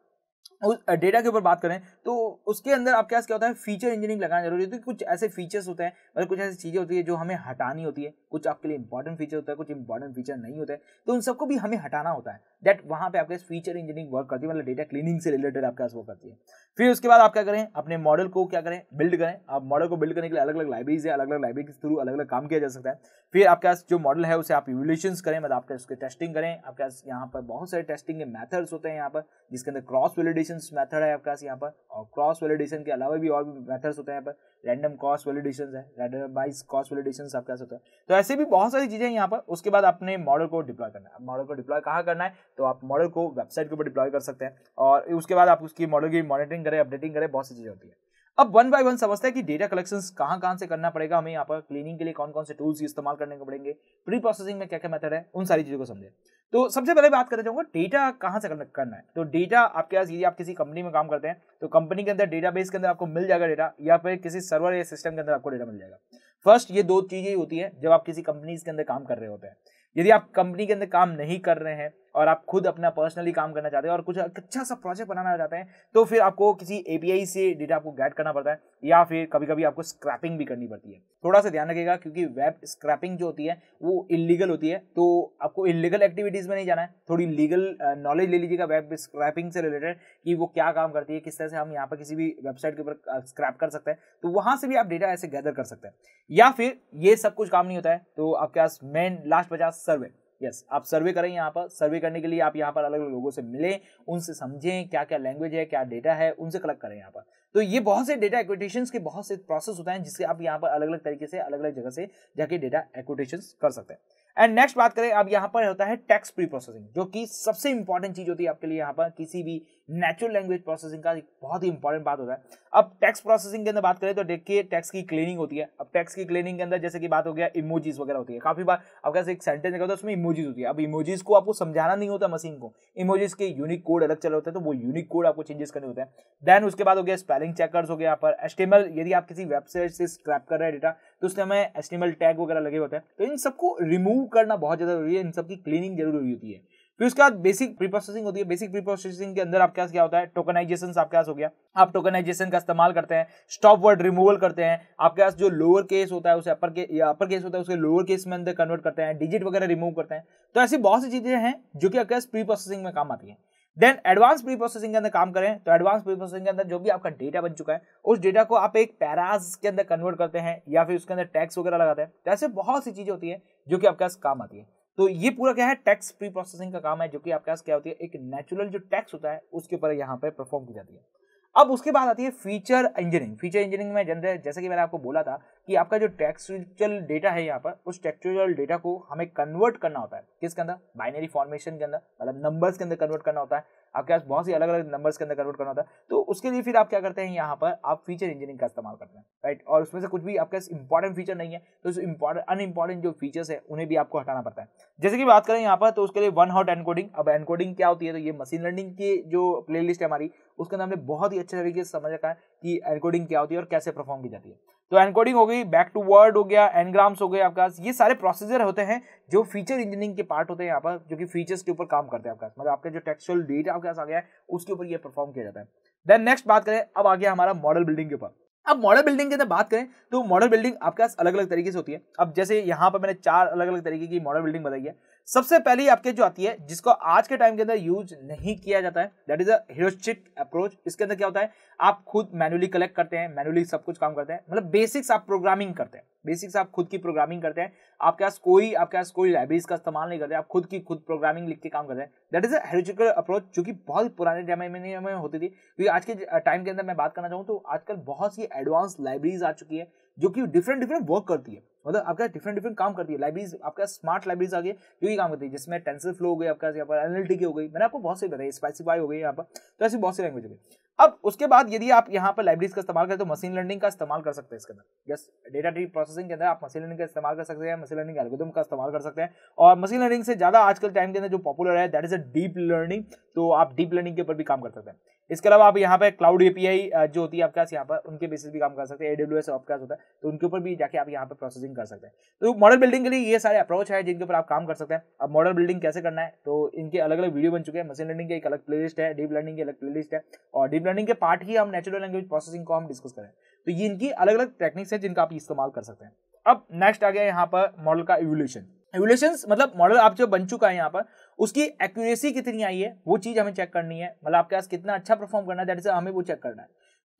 उस डेटा के ऊपर बात करें तो उसके अंदर आपके पास क्या होता है फीचर इंजीनियरिंग लगाना जरूरी होती है कुछ ऐसे फीचर्स होते हैं मतलब कुछ ऐसी चीज़ें होती है जो हमें हटानी होती है कुछ आपके लिए इंपॉर्टेंट फीचर होता है कुछ इंपॉर्टेंट फीचर नहीं होते तो उन सबको भी हमें हटाना होता है दैट वहाँ पे आपके फीचर इंजीनियरिंग वर्क करती है मतलब डेटा क्लीनिंग से रिलेटेड आपके पास वो करती है फिर उसके बाद आप क्या करें अपने मॉडल को क्या करें बिल्ड करें आप मॉडल को बिल्ड करने के लिए अलग अलग लाइब्रेरीज है अलग अलग लाइब्रेरी के थ्रू अलग अलग काम किया जा सकता है फिर आपके पास जो मॉडल है उसे आप इवोल्यूशन करें मतलब आपके उसके टेस्टिंग करें आपके पास यहाँ पर बहुत सारे टेस्टिंग के मैथड्स होते हैं यहाँ पर जिसके अंदर क्रॉस वेलिडेशन वैलिडेशन मैथड है आपके पास यहाँ पर और क्रॉस वैलिडेशन के अलावा भी और भी मैथड्स होते हैं यहाँ पर रैंडम क्रॉस वैलिडेशन है रैंडमाइज क्रॉस वैलिडेशन आपके पास होता है तो ऐसे भी बहुत सारी चीज़ें हैं यहाँ पर उसके बाद अपने मॉडल को डिप्लॉय करना है मॉडल को डिप्लॉय कहाँ करना है तो आप मॉडल को वेबसाइट के ऊपर डिप्लॉय कर सकते हैं और उसके बाद आप उसकी मॉडल की मॉनिटरिंग करें अपडेटिंग करें बहुत सी चीज़ें होती है अब वन बाय वन समझते हैं कि डेटा कलेक्शन कहाँ कहाँ से करना पड़ेगा हमें यहाँ पर क्लीनिंग के लिए कौन कौन से टूल्स इस्तेमाल करने को पड़ेंगे प्री प्रोसेसिंग में क्या क्या मेथड है उन सारी चीज़ों को समझे तो सबसे पहले बात करना चाहूँगा डेटा कहाँ से करना है तो डेटा आपके पास यदि आप किसी कंपनी में काम करते हैं तो कंपनी के अंदर डेटाबेस के अंदर आपको मिल जाएगा डेटा या फिर किसी सर्वर या सिस्टम के अंदर आपको डेटा मिल जाएगा फर्स्ट ये दो चीज़ें होती है जब आप किसी कंपनीज के अंदर काम कर रहे होते हैं यदि आप कंपनी के अंदर काम नहीं कर रहे हैं और आप खुद अपना पर्सनली काम करना चाहते हैं और कुछ अच्छा सा प्रोजेक्ट बनाना चाहते हैं तो फिर आपको किसी ए से डेटा आपको गैट करना पड़ता है या फिर कभी कभी आपको स्क्रैपिंग भी करनी पड़ती है थोड़ा सा ध्यान रखिएगा क्योंकि वेब स्क्रैपिंग जो होती है वो इलीगल होती है तो आपको इलीगल एक्टिविटीज़ में नहीं जाना है थोड़ी लीगल नॉलेज ले लीजिएगा वेब स्क्रैपिंग से रिलेटेड कि वो क्या काम करती है किस तरह से हम यहाँ पर किसी भी वेबसाइट के ऊपर स्क्रैप कर सकते हैं तो वहाँ से भी आप डेटा ऐसे गैदर कर सकते हैं या फिर ये सब कुछ काम नहीं होता है तो आपके पास मेन लास्ट बचा सर्वे यस आप सर्वे करें यहाँ पर सर्वे करने के लिए आप यहाँ पर अलग अलग लोगों से मिलें उनसे समझें क्या क्या लैंग्वेज है क्या डेटा है उनसे कलेक्ट करें यहाँ पर तो ये बहुत से डेटा एक्विटेशन के बहुत से प्रोसेस होते हैं जिससे आप यहाँ पर अलग अलग तरीके से अलग अलग जगह से जाके डेटा एक्विटेशन कर सकते हैं एंड नेक्स्ट बात करें अब यहाँ पर होता है टैक्स प्री प्रोसेसिंग जो कि सबसे इंपॉर्टेंट चीज होती है आपके लिए यहाँ पर किसी भी नेचुरल लैंग्वेज प्रोसेसिंग का एक बहुत ही इंपॉर्टेंट बात होता है अब टेक्स्ट प्रोसेसिंग के अंदर बात करें तो देखिए टेक्स की क्लीनिंग होती है अब टैक्स की क्लीनिंग के अंदर जैसे कि बात हो गया इमोजीज वगैरह होती है काफी बार कैसे एक सेंटेंस होता है उसमें इमोजीज होती है अब इमोजीज को आपको समझाना नहीं होता मशीन को इमोजीज के यूनिक कोड अलग चले होते हैं तो वो यूनिक कोड आपको चेंजेस करने होते हैं देन उसके बाद हो गया स्पेलिंग चेकर्स हो गया यहाँ पर एस्टिमल यदि आप किसी वेबसाइट से स्क्रैप कर रहे हैं डेटा तो उसमें हमें एस्टिमल टैग वगैरह लगे होते हैं तो इन सबको रिमूव करना बहुत ज्यादा जरूरी है इन सबकी क्लीनिंग जरूरी होती है फिर उसके बाद बेसिक प्री प्रोसेसिंग होती है बेसिक प्री प्रोसेसिंग के अंदर आपके पास क्या होता है टोकनाइजेशन आपके पास हो गया आप टोकनाइजेशन का इस्तेमाल करते हैं स्टॉप वर्ड रिमूवल करते हैं आपके पास जो लोअर केस होता है उसे अपर के या अपर केस होता है उसे लोअर केस में अंदर कन्वर्ट करते हैं डिजिट वगैरह रिमूव करते हैं तो ऐसी बहुत सी चीजें हैं जो कि आपके पास प्री प्रोसेसिंग में काम आती है देन एडवांस प्री प्रोसेसिंग के अंदर काम करें तो एडवांस प्री प्रोसेसिंग के अंदर जो भी आपका डेटा बन चुका है उस डेटा को आप एक पैराज के अंदर कन्वर्ट करते हैं या फिर उसके अंदर टैक्स वगैरह लगाते हैं तो ऐसे बहुत सी चीजें होती है जो कि आपके पास काम आती है तो ये पूरा क्या है टैक्स प्री प्रोसेसिंग का काम है जो कि आपके पास क्या होती है एक नेचुरल जो टैक्स होता है उसके ऊपर यहाँ पे परफॉर्म की जाती है अब उसके बाद आती है फीचर इंजीनियरिंग फीचर इंजीनियरिंग में जनरल जैसे कि मैंने आपको बोला था कि आपका जो टैक्सुअल डेटा है यहाँ पर उस टेक्सचुरल डेटा को हमें कन्वर्ट करना होता है किसके अंदर बाइनरी फॉर्मेशन के अंदर मतलब नंबर्स के अंदर कन्वर्ट करना होता है आपके पास बहुत सी अलग अलग नंबर्स के अंदर कन्वर्ट करना होता है तो उसके लिए फिर आप क्या करते हैं यहाँ पर आप फीचर इंजीनियरिंग का इस्तेमाल करते हैं राइट और उसमें से कुछ भी आपके पास इंपॉर्टेंट फीचर नहीं है तो इंपॉर्टेंट अनइम्पॉर्टेंट जो फीचर्स है उन्हें भी आपको हटाना पड़ता है जैसे कि बात करें यहाँ पर तो उसके लिए वन हॉट एनकोडिंग अब एनकोडिंग क्या होती है तो ये मशीन लर्निंग की जो प्ले है हमारी उसके अंदर हमने बहुत ही अच्छे तरीके से समझ रखा है कि एनकोडिंग क्या होती है और कैसे परफॉर्म की जाती है तो एनकोडिंग हो गई बैक टू वर्ड हो गया एनग्राम्स हो गए आपके पास ये सारे प्रोसीजर होते हैं जो फीचर इंजीनियरिंग के पार्ट होते हैं यहाँ पर जो कि फीचर्स के ऊपर काम करते हैं आपके पास मतलब आपका जो टेक्सुअल डेटा आपके पास आ गया है उसके ऊपर ये परफॉर्म किया जाता है देन नेक्स्ट बात करें अब आ गया हमारा मॉडल बिल्डिंग के ऊपर अब मॉडल बिल्डिंग की अंदर बात करें तो मॉडल बिल्डिंग आपके पास अलग अलग तरीके से होती है अब जैसे यहाँ पर मैंने चार अलग अलग तरीके की मॉडल बिल्डिंग बताई है सबसे पहली आपके जो आती है जिसको आज के टाइम के अंदर यूज नहीं किया जाता है दैट इज अरोस्टिक अप्रोच इसके अंदर क्या होता है आप खुद मैनुअली कलेक्ट करते हैं मैनुअली सब कुछ काम करते हैं मतलब बेसिक्स आप प्रोग्रामिंग करते हैं बेसिक्स आप खुद की प्रोग्रामिंग करते हैं आपके पास कोई आपके पास कोई लाइब्रेरीज का इस्तेमाल नहीं करते आप खुद की खुद प्रोग्रामिंग लिख के काम करते हैं दैट इज अरोचिकल अप्रोच जो कि बहुत पुराने जमाने में होती थी क्योंकि आज के टाइम के अंदर मैं बात करना चाहूँ तो आजकल बहुत सी एडवांस लाइब्रेरीज आ चुकी है जो कि डिफरेंट डिफरेंट वर्क करती है मतलब आपका डिफरेंट डिफरेंट काम करती है लाइब्रेरीज आपका स्मार्ट लाइब्रेरीज आ गई जो कि काम करती है जिसमें टेंसर फ्लो हो गई आपका यहाँ पर की हो गई मैंने आपको बहुत सही बताई स्पेसिफाई हो गई यहाँ पर तो ऐसी बहुत सी लैंग्वेज हो गई अब उसके बाद यदि आप यहाँ पर लाइब्रेरीज का इस्तेमाल करें तो मशीन लर्निंग का इस्तेमाल कर सकते हैं इसके अंदर यस डेटा ट्री प्रोसेसिंग के अंदर आप मशीन लर्निंग का इस्तेमाल कर सकते हैं मशीन लर्निंग एल्गोदम का इस्तेमाल कर सकते हैं और मशीन लर्निंग से ज़्यादा आजकल टाइम के अंदर जो पॉपुलर है that is a deep learning तो आप डीप लर्निंग के ऊपर भी काम कर सकते हैं इसके अलावा आप यहाँ पे क्लाउड एपीआई जो होती है आपके पास यहाँ पर उनके बेसिस भी काम कर सकते हैं एडब्ल्यू एस आपके पास होता है तो उनके ऊपर भी जाके आप यहाँ पे प्रोसेसिंग कर सकते हैं तो मॉडल बिल्डिंग के लिए ये सारे अप्रोच है जिनके ऊपर आप काम कर सकते हैं अब मॉडल बिल्डिंग कैसे करना है तो इनके अलग अलग वीडियो बन चुके हैं मशीन लर्निंग के एक अलग प्ले है डीप लर्निंग की अलग प्ले है और डीप लर्निंग के पार्ट ही हम नेचुरल लैंग्वेज प्रोसेसिंग को हम डिस्कस करें तो ये इनकी अलग अलग टेक्निक्स है जिनका आप इस्तेमाल कर सकते हैं अब नेक्स्ट आ गया यहाँ पर मॉडल का एवोल्यूशन एवोल्यूशन मतलब मॉडल आप जो बन चुका है यहाँ पर उसकी एक्यूरेसी कितनी आई है वो चीज हमें चेक करनी है मतलब आपके पास कितना अच्छा परफॉर्म करना है हमें वो चेक करना है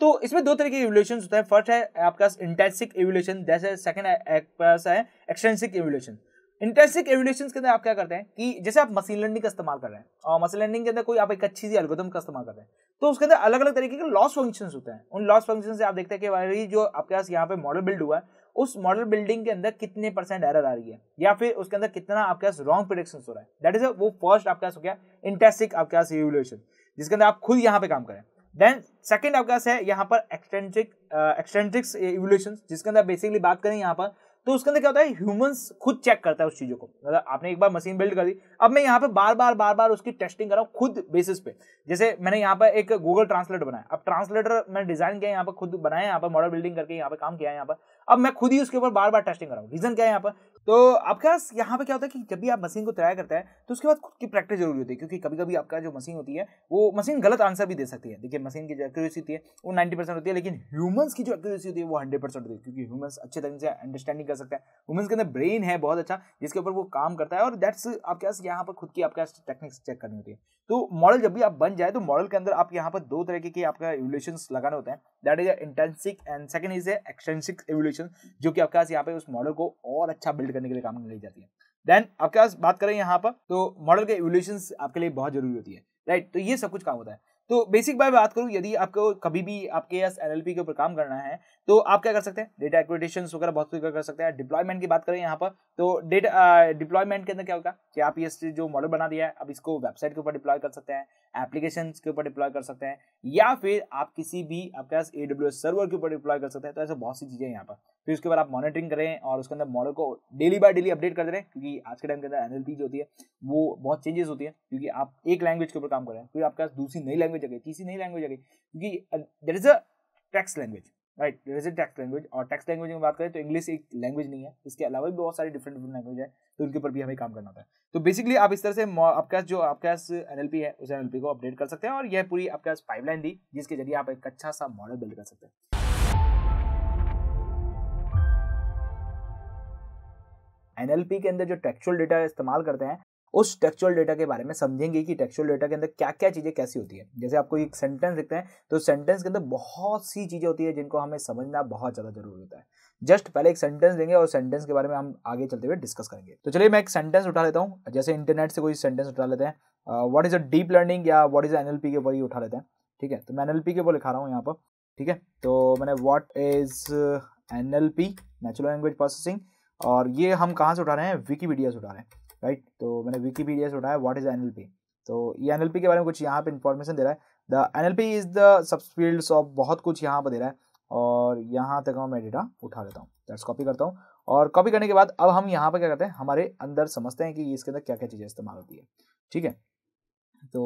तो इसमें दो तरह के एवोल्यूशन होता है फर्स्ट है आपके पास इंटेंसिक एवोल्यूशन जैसे सेकंड है एक्सटेंसिक एवोल्यूशन इंटेंसिक एवोल्यूशन के अंदर आप क्या करते हैं कि जैसे आप मशीन लर्निंग का इस्तेमाल कर रहे हैं और मशीन लर्निंग के अंदर कोई आप एक अच्छी सी अलगोदम का इस्तेमाल कर रहे हैं तो उसके अंदर अलग अलग तरीके के लॉस फंक्शन होते हैं उन लॉस फंक्शन से आप देखते हैं कि भाई जो आपके पास यहाँ पे मॉडल बिल्ड हुआ है उस मॉडल बिल्डिंग के अंदर कितने परसेंट एरर आ रही है या फिर उसके अंदर कितना आपके पास रॉन्ग प्रिडिक्शन हो रहा है दैट इज वो फर्स्ट आपके पास हो गया इंटेस्टिक आपके पास रिवोल्यूशन जिसके अंदर आप खुद यहाँ पे काम करें देन सेकेंड आपके पास है यहाँ पर एक्सटेंटिक एक्सटेंटिक्स इवोल्यूशन जिसके अंदर बेसिकली बात करें यहाँ पर तो उसके अंदर क्या होता है ह्यूमंस खुद चेक करता है उस चीजों को मतलब आपने एक बार मशीन बिल्ड कर दी अब मैं यहाँ पे बार बार बार बार उसकी टेस्टिंग कर रहा हूँ खुद बेसिस पे जैसे मैंने यहाँ पर एक गूगल ट्रांसलेटर बनाया अब ट्रांसलेटर मैंने डिजाइन किया यहाँ पर खुद बनाया यहाँ पर मॉडल बिल्डिंग करके यहाँ पर काम किया यहाँ पर अब मैं खुद ही उसके ऊपर बार बार टेस्टिंग कराऊँ रीजन क्या है यहाँ पर तो आपका यहाँ पे क्या होता है कि जब भी आप मशीन को तैयार करते हैं तो उसके बाद खुद की प्रैक्टिस जरूरी होती है क्योंकि कभी कभी आपका जो मशीन होती है वो मशीन गलत आंसर भी दे सकती है देखिए मशीन की जो एक्यूरेसी होती है वो नाइन्टी परसेंट होती है लेकिन ह्यूमंस की जो एक्यूरेसी होती है वो हंड्रेड परसेंट होती है क्योंकि ह्यूमन्स अच्छे तरीके से अंडरस्टैंडिंग कर सकते हैं ह्यूमन्स के अंदर ब्रेन है बहुत अच्छा जिसके ऊपर वो काम करता है और दैट्स आपके पास यहाँ पर खुद की आपके पास टेक्निक्स चेक करनी होती है तो मॉडल जब भी आप बन जाए तो मॉडल के अंदर आप यहाँ पर दो तरीके के आपका एवोल्यूशन लगाने होते हैं that is intrinsic and second is extrinsic evolution जो कि आपके पास यहाँ पे उस मॉडल को और अच्छा बिल्ड करने के लिए काम में ली जाती है देन आपके पास बात करें यहाँ पर तो मॉडल के इवोल्यूशन आपके लिए बहुत जरूरी होती है राइट तो ये सब कुछ काम होता है तो बेसिक बाय बात करूँ यदि आपको कभी भी आपके एस एन के ऊपर काम करना है तो आप क्या कर सकते हैं डेटा एक्विटेशन वगैरह बहुत कुछ कर सकते हैं डिप्लॉयमेंट की बात करें यहाँ पर तो डेटा डिप्लॉयमेंट के अंदर क्या होगा कि आप ये जो मॉडल बना दिया है अब इसको वेबसाइट के ऊपर डिप्लॉय कर सकते हैं एप्लीकेशन के ऊपर डिप्लॉय कर सकते हैं या फिर आप किसी भी आपके पास एडब्ल्यू सर्वर के ऊपर डिप्लॉय कर सकते हैं तो ऐसे बहुत सी चीज़ें यहाँ पर फिर उसके बाद आप मॉनिटरिंग करें और उसके अंदर मॉडल को डेली बाय डेली अपडेट कर दे रहे हैं क्योंकि आज के टाइम के अंदर एनएलपी जो होती है वो बहुत चेंजेस होती है क्योंकि आप एक लैंग्वेज के ऊपर काम कर रहे हैं फिर आपके पास दूसरी नई लैंग्वेज आ गई तीसरी नई लैंग्वेज आ गई क्योंकि there is a text language right is it text language और टेक्स्ट लैंग्वेज में बात करें तो इंग्लिश एक लैंग्वेज नहीं है इसके अलावा भी बहुत सारी डिफरेंट डिफरेंट लैंग्वेज है तो उनके ऊपर भी हमें काम करना होता है तो बेसिकली आप इस तरह से आपका जो आपका एन है उस एन को अपडेट कर सकते हैं और यह पूरी आपका पाइपलाइन दी जिसके जरिए आप एक अच्छा सा मॉडल बिल्ड कर सकते हैं एनएलपी के अंदर जो टेक्चुअल डेटा इस्तेमाल करते हैं उस टेक्चुअल डेटा के बारे में समझेंगे कि टेक्चुअल डेटा के अंदर क्या क्या चीज़ें कैसी होती है जैसे आपको एक सेंटेंस लिखते हैं तो सेंटेंस के अंदर बहुत सी चीज़ें होती है जिनको हमें समझना बहुत ज़्यादा जरूरी होता है जस्ट पहले एक सेंटेंस देंगे और सेंटेंस के बारे में हम आगे चलते हुए डिस्कस करेंगे तो चलिए मैं एक सेंटेंस उठा लेता हूँ जैसे इंटरनेट से कोई सेंटेंस उठा लेते हैं what is a deep learning या वट इज़ एनएलपी के ऊपर ही उठा लेते हैं ठीक है तो मैं एन के ऊपर लिखा रहा हूँ यहाँ पर ठीक है तो मैंने what is an natural language processing और ये हम कहाँ से उठा रहे हैं विकीपीडिया से उठा रहे हैं राइट right? तो मैंने विकीपीडिया से उठाया व्हाट इज एन तो ये एन के बारे में कुछ यहाँ पे इन्फॉर्मेशन दे रहा है the N is the subfield of बहुत कुछ यहाँ पर दे रहा है और यहाँ तक मैं डेटा उठा लेता हूँ दैट्स कॉपी करता हूँ और कॉपी करने के बाद अब हम यहाँ पर क्या करते हैं हमारे अंदर समझते हैं कि इसके अंदर क्या क्या चीज़ें इस्तेमाल होती है ठीक है तो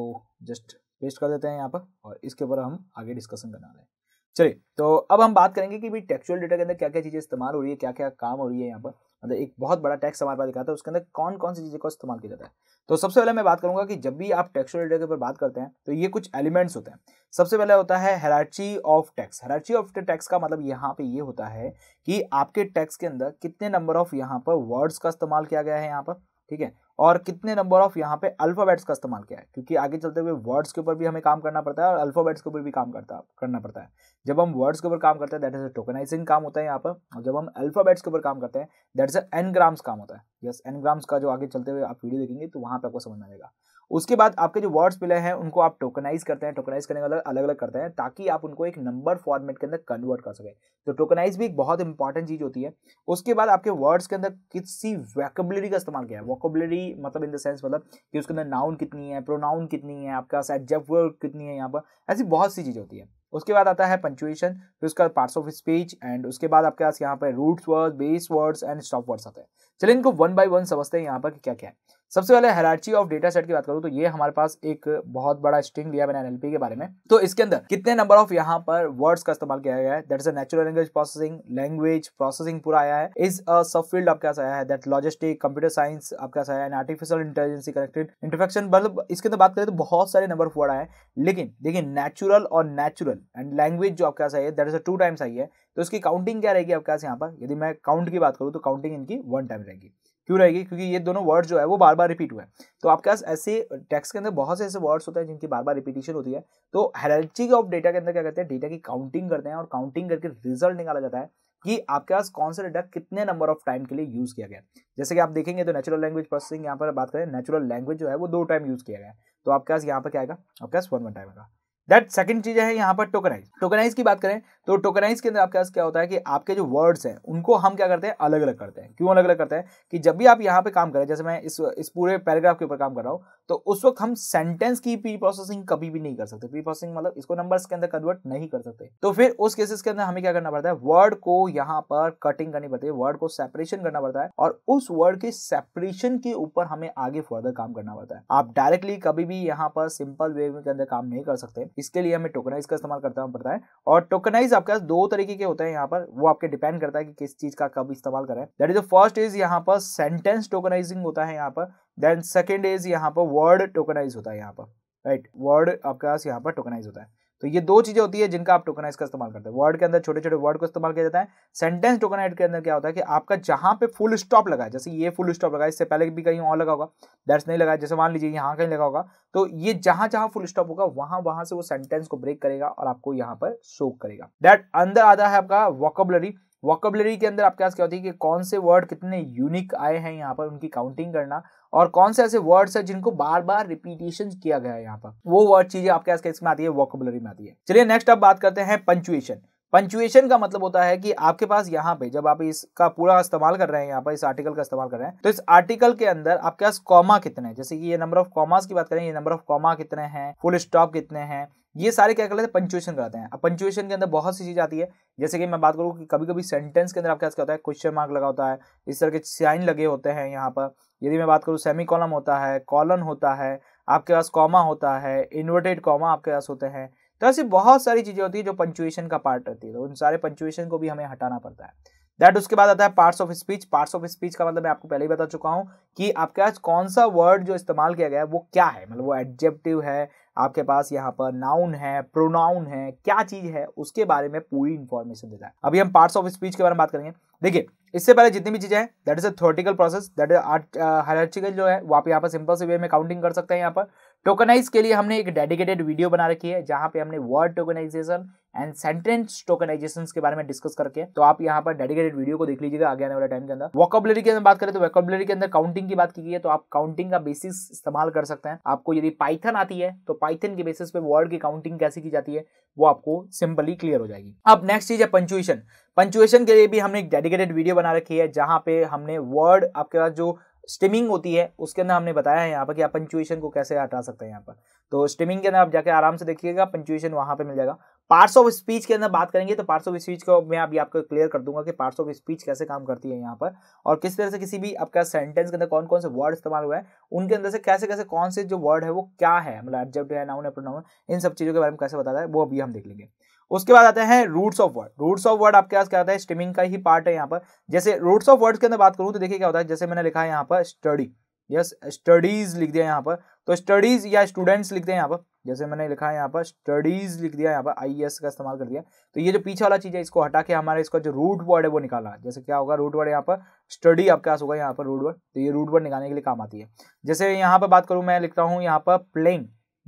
जस्ट पेस्ट कर देते हैं यहाँ पर और इसके ऊपर हम आगे डिस्कशन करना रहे हैं चलिए तो अब हम बात करेंगे कि भाई टेक्चुअल डेटा के अंदर क्या क्या चीज़ें इस्तेमाल हो रही है क्या क्या काम हो रही है यहाँ पर मतलब एक बहुत बड़ा टैक्स हमारे पास दिखाता है उसके अंदर कौन कौन सी चीज़ों का इस्तेमाल किया जाता है तो सबसे पहले मैं बात करूंगा कि जब भी आप टैक्स रिलेटेड के ऊपर बात करते हैं तो ये कुछ एलिमेंट्स होते हैं सबसे पहले होता है hierarchy of text hierarchy of text का मतलब यहाँ पे ये होता है कि आपके टैक्स के अंदर कितने नंबर ऑफ यहाँ पर वर्ड्स का इस्तेमाल किया गया है यहाँ पर ठीक है और कितने नंबर ऑफ यहाँ पे अल्फ़ाबेट्स का इस्तेमाल किया है क्योंकि आगे चलते हुए वर्ड्स के ऊपर भी हमें काम करना पड़ता है और अल्फ़ाबेट्स के ऊपर भी काम करता करना पड़ता है जब हम वर्ड्स के ऊपर काम करते हैं दैट इज अ टोकनाइजिंग काम होता है यहाँ पर और जब हम अल्फ़ाबेट्स के ऊपर काम करते हैं दैट इज अ एनग्राम्स काम होता है यस yes, एनग्राम्स का जो आगे चलते हुए आप वीडियो देखेंगे तो वहाँ पर आपको समझ में आएगा उसके बाद आपके जो वर्ड्स मिले हैं उनको आप टोकनाइज करते हैं टोकनाइज करने का अलग अलग करते हैं ताकि आप उनको एक नंबर फॉर्मेट के अंदर कन्वर्ट कर सकें तो टोकनाइज भी एक बहुत इंपॉर्टेंट चीज़ होती है उसके बाद आपके वर्ड्स के अंदर किसी वैकबलरी का इस्तेमाल किया है वॉकबलरी मतलब इन द सेंस मतलब कि उसके अंदर नाउन कितनी है प्रोनाउन कितनी है आपका एडजेक्ट वर्ड कितनी है यहाँ पर ऐसी बहुत सी चीज़ होती है उसके बाद आता है पंचुएशन फिर उसका पार्ट्स ऑफ स्पीच एंड उसके बाद आपके पास यहाँ पर roots word base words and stop words आते हैं चलिए इनको वन बाय वन समझते हैं यहाँ पर कि क्या क्या है सबसे पहले हेराची ऑफ डेटा सेट की बात करूँ तो ये हमारे पास एक बहुत बड़ा स्ट्रिंग लिया मैंने एनएलपी के बारे में तो इसके अंदर कितने नंबर ऑफ यहाँ पर वर्ड्स का इस्तेमाल किया गया है that is natural language processing language processing पूरा आया है इज अ सब फील्ड आपके पास आया है दैट लॉजिस्टिक कंप्यूटर साइंस आपके पास आया है आर्टिफिशियल इंटेलिजेंसी कनेक्टेड इंटरफेक्शन मतलब इसके अंदर बात करें तो बहुत सारे नंबर वर्ड आए लेकिन देखिए नेचुरल और नेचुरल एंड लैंग्वेज जो आपके पास आई है that is a two times आई है तो इसकी काउंटिंग क्या रहेगी आपके पास यहाँ पर यदि मैं काउंट की बात करूँ तो काउंटिंग इनकी वन टाइम रहेगी क्यों रहेगी क्योंकि ये दोनों वर्ड जो है वो बार बार रिपीट हुए हैं तो आपके पास ऐसे टेक्स्ट के अंदर बहुत से ऐसे वर्ड्स होते हैं जिनकी बार बार रिपीटेशन होती है तो हेरल्टी ऑफ डेटा के अंदर क्या करते हैं डेटा की काउंटिंग करते हैं और काउंटिंग करके रिजल्ट निकाला जाता है कि आपके पास कौन सा डेटा कितने नंबर ऑफ टाइम के लिए यूज किया गया जैसे कि आप देखेंगे तो नेचुरल लैंग्वेज प्रोसेसिंग यहाँ पर बात करें नेचुरल लैंग्वेज जो है वो दो टाइम यूज किया गया तो आपके पास यहाँ पर क्या आएगा आपके पास वन वन टाइम आएगा दैट सेकंड चीज है यहाँ पर टोकनाइज टोकनाइज की बात करें तो टोकनाइज के अंदर आपके पास क्या होता है कि आपके जो वर्ड्स हैं उनको हम क्या करते हैं अलग अलग करते हैं क्यों अलग अलग करते हैं कि जब भी आप यहाँ पे काम करें जैसे मैं इस इस पूरे पैराग्राफ के ऊपर काम कर रहा हूँ तो उस वक्त हम सेंटेंस की प्री प्रोसेसिंग कभी भी नहीं कर सकते प्री प्रोसेसिंग मतलब इसको नंबर्स के अंदर कन्वर्ट नहीं कर सकते तो फिर उस केसेस के अंदर हमें क्या करना पड़ता है वर्ड को यहाँ पर कटिंग करनी पड़ती है वर्ड को सेपरेशन करना पड़ता है और उस वर्ड के सेपरेशन के ऊपर हमें आगे फर्दर काम करना पड़ता है आप डायरेक्टली कभी भी यहाँ पर सिंपल वे के अंदर काम नहीं कर सकते इसके लिए हमें टोकनाइज का इस्तेमाल करना पड़ता है और टोकनाइज आपके पास दो तरीके के होते हैं यहाँ पर वो आपके डिपेंड करता है कि किस चीज का कब इस्तेमाल करें that is the first is यहाँ पर सेंटेंस टोकनाइजिंग होता है यहाँ पर देन सेकेंड इज यहाँ पर वर्ड टोकनाइज होता है यहाँ पर राइट right? वर्ड आपके पास यहाँ पर टोकनाइज होता है तो ये दो चीजें होती है जिनका आप टोकनाइज का इस्तेमाल करते हैं वर्ड के अंदर छोटे छोटे वर्ड को इस्तेमाल किया जाता है सेंटेंस टोकनाइज के अंदर क्या होता है कि आपका जहां पे फुल स्टॉप लगा है जैसे ये फुल स्टॉप लगा है इससे पहले भी कहीं और लगा होगा दैट्स नहीं लगा जैसे मान लीजिए यहाँ कहीं लगा होगा तो ये जहां जहां फुल स्टॉप होगा वहां वहां से वो सेंटेंस को ब्रेक करेगा और आपको यहाँ पर शो करेगा दैट अंदर आता है आपका वॉकबलरी वॉकबलरी के अंदर आपके पास क्या होती है कि कौन से वर्ड कितने यूनिक आए हैं यहाँ पर उनकी काउंटिंग करना और कौन से ऐसे वर्ड्स है जिनको बार बार रिपीटेशन किया गया है यहाँ पर वो वर्ड चीजें आपके इसमें आती है वॉकबुलरी में आती है चलिए नेक्स्ट आप बात करते हैं पंचुएशन पंचुएशन का मतलब होता है कि आपके पास यहाँ पे जब आप इसका पूरा इस्तेमाल कर रहे हैं यहाँ पर इस आर्टिकल का इस्तेमाल कर रहे हैं तो इस आर्टिकल के अंदर आपके पास कॉमा कितने हैं जैसे कि ये नंबर ऑफ कॉमास की बात करें ये नंबर ऑफ कॉमा कितने हैं फुल स्टॉप कितने हैं ये सारे क्या कहते हैं पंचुएशन कराते हैं अब पंचुएशन के अंदर बहुत सी चीज़ आती है जैसे कि मैं बात करूँ कि कभी कभी सेंटेंस के अंदर आपके पास क्या होता है क्वेश्चन मार्क लगा होता है इस तरह के साइन लगे होते हैं यहाँ पर यदि मैं बात करूँ सेमी कॉलम होता है कॉलन होता है आपके पास कॉमा होता है इन्वर्टेड कॉमा आपके पास होते हैं तो ऐसी बहुत सारी चीज़ें होती है जो पंचुएशन का पार्ट रहती है तो उन सारे पंचुएशन को भी हमें हटाना पड़ता है दैट उसके बाद आता है parts of speech parts of speech का मतलब मैं आपको पहले ही बता चुका हूँ कि आपके पास कौन सा वर्ड जो इस्तेमाल किया गया है वो क्या है मतलब वो एडजेक्टिव है आपके पास यहाँ पर नाउन है प्रोनाउन है क्या चीज है उसके बारे में पूरी इन्फॉर्मेशन देता है अभी हम पार्ट्स ऑफ स्पीच के बारे में बात करेंगे देखिए इससे पहले जितनी भी चीजें हैं that is a theoretical process that is art जो है वो आप यहाँ पर सिंपल से वे में काउंटिंग कर सकते हैं यहाँ पर टोकनाइज के लिए हमने एक डेडिकेटेड वीडियो बना रखी है जहां पे हमने word tokenisation and sentence tokenisation के बारे में डिस्कस करके तो आप यहाँ पर डेडिकेटेड वीडियो को देख लीजिएगा आगे आने वाले टाइम के अंदर वॉकबलरी की अंदर बात करें तो वॉकबलरी के अंदर काउंटिंग की बात की गई है तो आप काउंटिंग का बेसिस इस्तेमाल कर सकते हैं आपको यदि पाइथन आती है तो पाइथन के बेसिस पे वर्ड की काउंटिंग कैसे की जाती है वो आपको सिंपली क्लियर हो जाएगी अब नेक्स्ट चीज है पंचुएशन पंचुएशन के लिए भी हमने एक डेडिकेटेड वीडियो बना रखी है जहां पे हमने वर्ड आपके पास जो स्टिमिंग होती है उसके अंदर हमने बताया है यहाँ पर कि आप पंचुएशन को कैसे हटा सकते हैं यहाँ पर तो स्टिमिंग के अंदर आप जाके आराम से देखिएगा पंचुएशन वहाँ पे मिल जाएगा पार्ट्स ऑफ स्पीच के अंदर बात करेंगे तो पार्ट्स ऑफ स्पीच को मैं अभी आपको क्लियर कर दूंगा कि पार्ट्स ऑफ स्पीच कैसे काम करती है यहाँ पर और किस तरह से किसी भी आपका सेंटेंस के अंदर कौन कौन से वर्ड इस्तेमाल हुआ है उनके अंदर से कैसे कैसे कौन से जो वर्ड है वो क्या है मतलब एडजेक्ट है नाउन है प्रोनाउन इन सब चीज़ों के बारे में कैसे बताता है वो अभी हम देख लेंगे उसके बाद आते हैं roots of word roots of word आपके पास क्या आता है स्टिमिंग का ही पार्ट है यहाँ पर जैसे रूट्स ऑफ वर्ड्स के अंदर बात करूँ तो देखिए क्या होता है जैसे मैंने लिखा है यहाँ पर स्टडी यस स्टडीज लिख दिया यहाँ पर तो स्टडीज या स्टूडेंट्स लिखते हैं यहाँ पर जैसे मैंने लिखा है यहाँ पर स्टडीज लिख दिया यहाँ पर आई एस e का इस्तेमाल कर दिया तो ये जो पीछे वाला चीज है इसको हटा के हमारा इसका जो रूट वर्ड है वो निकाला जैसे क्या होगा रूट वर्ड यहाँ पर स्टडी आपके पास होगा यहाँ पर रूट वर्ड तो ये रूट वर्ड निकालने के लिए काम आती है जैसे यहाँ पर बात करूँ मैं लिखता हूँ यहाँ पर प्लेइंग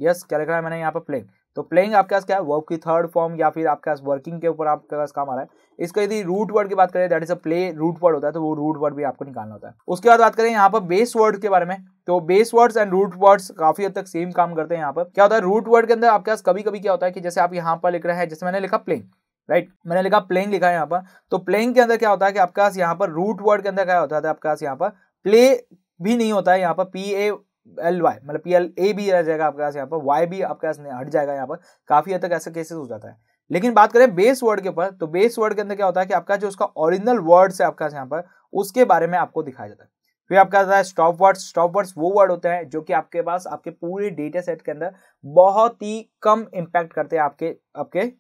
यस क्या लिखा है मैंने यहाँ पर प्लेइंग तो प्लेइंग आपके पास क्या है वर्क की थर्ड फॉर्म या फिर आपके पास वर्किंग के ऊपर आपके पास काम आ रहा है इसका यदि रूट वर्ड की बात करें that is a play root word होता है तो वो रूट वर्ड भी आपको निकालना होता है उसके बाद बात करें यहाँ पर बेस वर्ड के बारे में तो base words and root words काफी हद तक सेम काम करते हैं यहाँ पर क्या होता है रूट वर्ड के अंदर आपके पास कभी कभी क्या होता है कि जैसे आप यहाँ पर लिख रहे हैं जैसे मैंने लिखा प्लेइंग राइट right. मैंने लिखा प्लेइंग लिखा है यहाँ पर तो प्लेइंग के अंदर क्या होता है कि आपके पास यहाँ पर रूट वर्ड के अंदर क्या होता है आपके पास यहाँ पर प्ले भी नहीं होता है यहाँ पर पी ए एल वाई मतलब पी एल ए भी रह जाएगा आपके पास यहाँ पर वाई भी आपके पास हट जाएगा यहाँ पर काफी हद तक ऐसे केसेस हो जाता है लेकिन बात करें बेस वर्ड के ऊपर तो बेस वर्ड के अंदर क्या होता है कि आपका जो उसका ओरिजिनल वर्ड है आपके पास यहाँ पर उसके बारे में आपको दिखाया जाता है फिर आपका आता है स्टॉप वर्ड्स स्टॉप वर्ड्स वो वर्ड होते हैं जो कि आपके पास आपके पूरे डेटा सेट के अंदर बहुत ही कम इम्पैक्ट करते हैं आपके आपके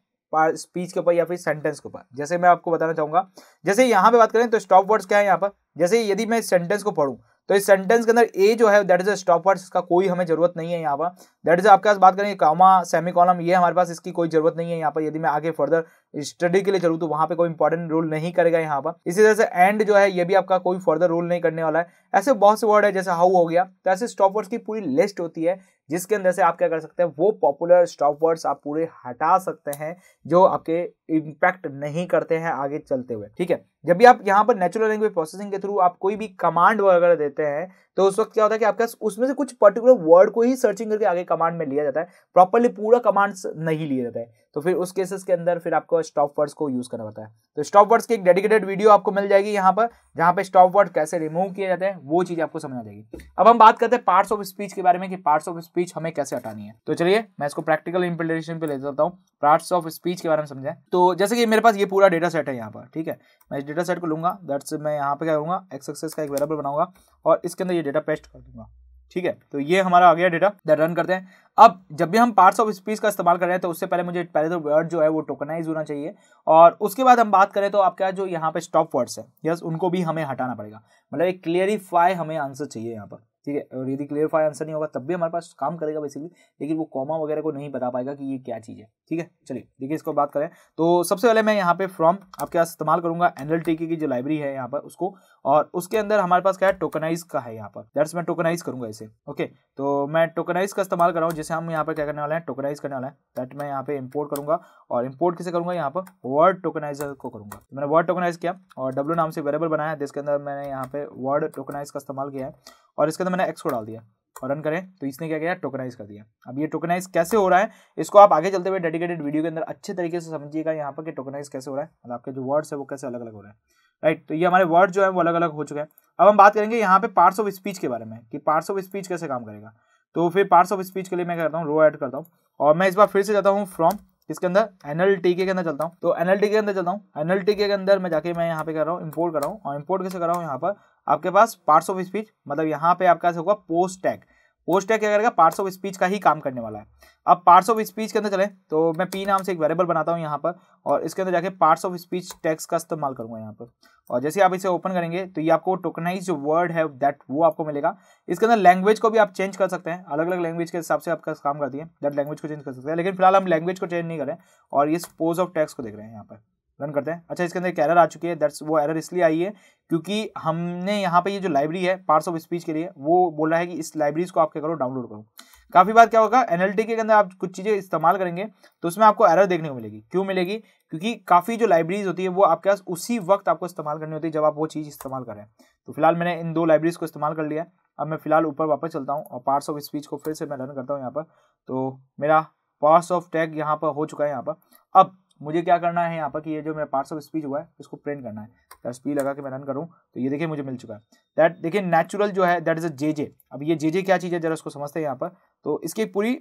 स्पीच के ऊपर या फिर सेंटेंस के ऊपर जैसे मैं आपको बताना चाहूंगा जैसे यहाँ पे बात करें तो स्टॉप वर्ड्स क्या है यहाँ पर जैसे यदि मैं सेंटेंस को पढ़ूँ तो इस सेंटेंस के अंदर ए जो है दैट इज अ वर्ड इसका कोई हमें जरूरत नहीं है यहाँ पर दैट इज आपके पास बात करेंगे कॉमा सेमी कॉलम ये हमारे पास इसकी कोई जरूरत नहीं है यहाँ पर यदि मैं आगे फर्दर स्टडी के लिए चलूँ तो वहाँ पे कोई इंपॉर्टेंट रोल नहीं करेगा यहाँ पर इसी तरह से एंड जो है ये भी आपका कोई फर्दर रोल नहीं करने वाला है ऐसे बहुत से वर्ड है जैसे हाउ हो गया तो ऐसे वर्ड्स की पूरी लिस्ट होती है जिसके अंदर से आप क्या कर सकते हैं वो पॉपुलर स्टॉप वर्ड्स आप पूरे हटा सकते हैं जो आपके इम्पैक्ट नहीं करते हैं आगे चलते हुए ठीक है जब भी आप यहाँ पर नेचुरल लैंग्वेज प्रोसेसिंग के थ्रू आप कोई भी कमांड वगैरह देते हैं तो उस वक्त क्या होता है कि आपके पास उसमें से कुछ पर्टिकुलर वर्ड को ही सर्चिंग करके आगे कमांड में लिया जाता है प्रॉपरली पूरा कमांड्स नहीं लिया जाता है तो फिर उस केसेस के अंदर फिर आपको स्टॉप वर्ड्स को यूज करना पड़ता है तो स्टॉप वर्ड्स की एक डेडिकेटेड वीडियो आपको मिल जाएगी यहाँ पर जहाँ पे स्टॉप वर्ड कैसे रिमूव किया जाता है वो चीज आपको समझ आ जाएगी अब हम बात करते हैं पार्ट्स ऑफ स्पीच के बारे में कि पार्ट्स ऑफ स्पीच हमें कैसे हटानी है तो चलिए मैं इसको प्रैक्टिकल इंप्लीमेंटेशन पे ले जाता हूँ पार्ट्स ऑफ स्पीच के बारे में समझाएं तो जैसे कि मेरे पास ये पूरा डेटा सेट है यहाँ पर ठीक है मैं इस डेटा सेट को लूंगा दैट्स मैं यहाँ पे क्या करूंगा एक्स एक्सेस का एक वेरेबल बनाऊंगा और इसके अंदर ये डेटा पेस्ट कर दूंगा ठीक है तो ये हमारा आ गया डेटा देन रन करते हैं अब जब भी हम पार्ट्स ऑफ स्पीच का इस्तेमाल कर रहे हैं तो उससे पहले मुझे पहले तो वर्ड जो है वो टोकनाइज होना चाहिए और उसके बाद हम बात करें तो आपका जो यहाँ पे स्टॉप वर्ड्स है यस उनको भी हमें हटाना पड़ेगा मतलब एक क्लियरिफाई हमें आंसर चाहिए यहाँ पर ठीक है और यदि क्लियरफाई आंसर नहीं होगा तब भी हमारे पास काम करेगा बेसिकली लेकिन वो कॉमा वगैरह को नहीं बता पाएगा कि ये क्या चीज़ है ठीक है चलिए देखिए इसको बात करें तो सबसे पहले मैं यहाँ पे फ्रॉम आपके पास इस्तेमाल करूंगा एनएल की जो लाइब्रेरी है यहाँ पर उसको और उसके अंदर हमारे पास क्या है टोकनाइज का है यहाँ पर दैट्स मैं टोकनाइज करूंगा इसे ओके तो मैं टोकनाइज का इस्तेमाल कर रहा हूँ जैसे हम यहाँ पर क्या करने वाले हैं टोकनाइज करने वाला है दैट मैं यहाँ पे इम्पोर्ट करूंगा और इम्पोर्ट किसे करूंगा यहाँ पर वर्ड टोकनाइजर को करूंगा तो मैंने वर्ड टोकनाइज किया और डब्ल्यू नाम से वेरेबल बनाया जिसके अंदर मैंने यहाँ पे वर्ड टोकनाइज का इस्तेमाल किया है और इसके अंदर मैंने एक्स को डाल दिया और रन करें तो इसने क्या किया टोकनाइज कर दिया अब ये टोकनाइज कैसे हो रहा है इसको आप आगे चलते हुए डेडिकेटेड वीडियो के अंदर अच्छे तरीके से समझिएगा यहाँ पर कि टोकनाइज कैसे हो रहा है और आपके जो वर्ड्स है वो कैसे अलग अलग हो रहे हैं राइट तो ये हमारे वर्ड जो है वो अलग अलग हो चुके हैं अब हम बात करेंगे यहाँ पे पार्ट्स ऑफ स्पीच के बारे में कि पार्ट्स ऑफ स्पीच कैसे काम करेगा तो फिर पार्ट्स ऑफ स्पीच के लिए मैं करता हूँ रो ऐड करता हूँ और मैं इस बार फिर से जाता हूँ फ्रॉम इसके अंदर एनएल टी के अंदर चलता हूँ तो एनएल टी के अंदर चलता हूँ एनएल टी के अंदर मैं जाके मैं यहाँ पे कर रहा हूँ इम्पोर्ट कर रहा हूँ और इम्पोर्ट कैसे कर रहा हूँ यहाँ पर आपके पास पार्ट्स ऑफ स्पीच मतलब यहाँ पे आपके पास होगा पोस्ट टैग पोस्ट टैग क्या करेगा पार्ट्स ऑफ स्पीच का ही काम करने वाला है अब पार्ट्स ऑफ स्पीच के अंदर चले तो मैं पी नाम से एक वेरेबल बनाता हूँ यहाँ पर और इसके अंदर जाके पार्ट्स ऑफ स्पीच टैक्स का इस्तेमाल करूँगा यहाँ पर और जैसे आप इसे ओपन करेंगे तो ये आपको टोकनाइज जो वर्ड है दैट वो आपको मिलेगा इसके अंदर लैंग्वेज को भी आप चेंज कर सकते हैं अलग अलग लैंग्वेज के हिसाब से आपका काम करती है दैट लैंग्वेज को चेंज कर सकते हैं लेकिन फिलहाल हम लैंग्वेज को चेंज नहीं करें और इस पोज ऑफ टैक्स को देख रहे हैं यहाँ पर रन करते हैं अच्छा इसके अंदर एक एरर आ चुकी है दैट्स वो एरर इसलिए आई है क्योंकि हमने यहाँ पे ये जो लाइब्रेरी है पार्ट्स ऑफ स्पीच के लिए वो बोल रहा है कि इस लाइब्रेरीज को आप क्या करो डाउनलोड करो काफ़ी बार क्या होगा एनएलटी के अंदर आप कुछ चीज़ें इस्तेमाल करेंगे तो उसमें आपको एरर देखने को मिलेगी क्यों मिलेगी क्योंकि काफ़ी जो लाइब्रेरीज होती है वो आपके पास उसी वक्त आपको इस्तेमाल करनी होती है जब आप वो चीज़ इस्तेमाल करें तो फिलहाल मैंने इन दो लाइब्रेरीज को इस्तेमाल कर लिया अब मैं फिलहाल ऊपर वापस चलता हूँ और पार्ट्स ऑफ स्पीच को फिर से मैं रन करता हूँ यहाँ पर तो मेरा पार्ट्स ऑफ टैग यहाँ पर हो चुका है यहाँ पर अब मुझे क्या करना है यहाँ पर कि ये जो मेरा पार्ट्स ऑफ स्पीच हुआ है इसको प्रिंट करना है तो स्पी लगा के मैं रन करूँ तो ये देखिए मुझे मिल चुका है दैट देखिए नेचुरल जो है दैट इज अ जे जे अब ये जे जे क्या चीज़ है जरा उसको समझते हैं यहाँ पर तो इसकी पूरी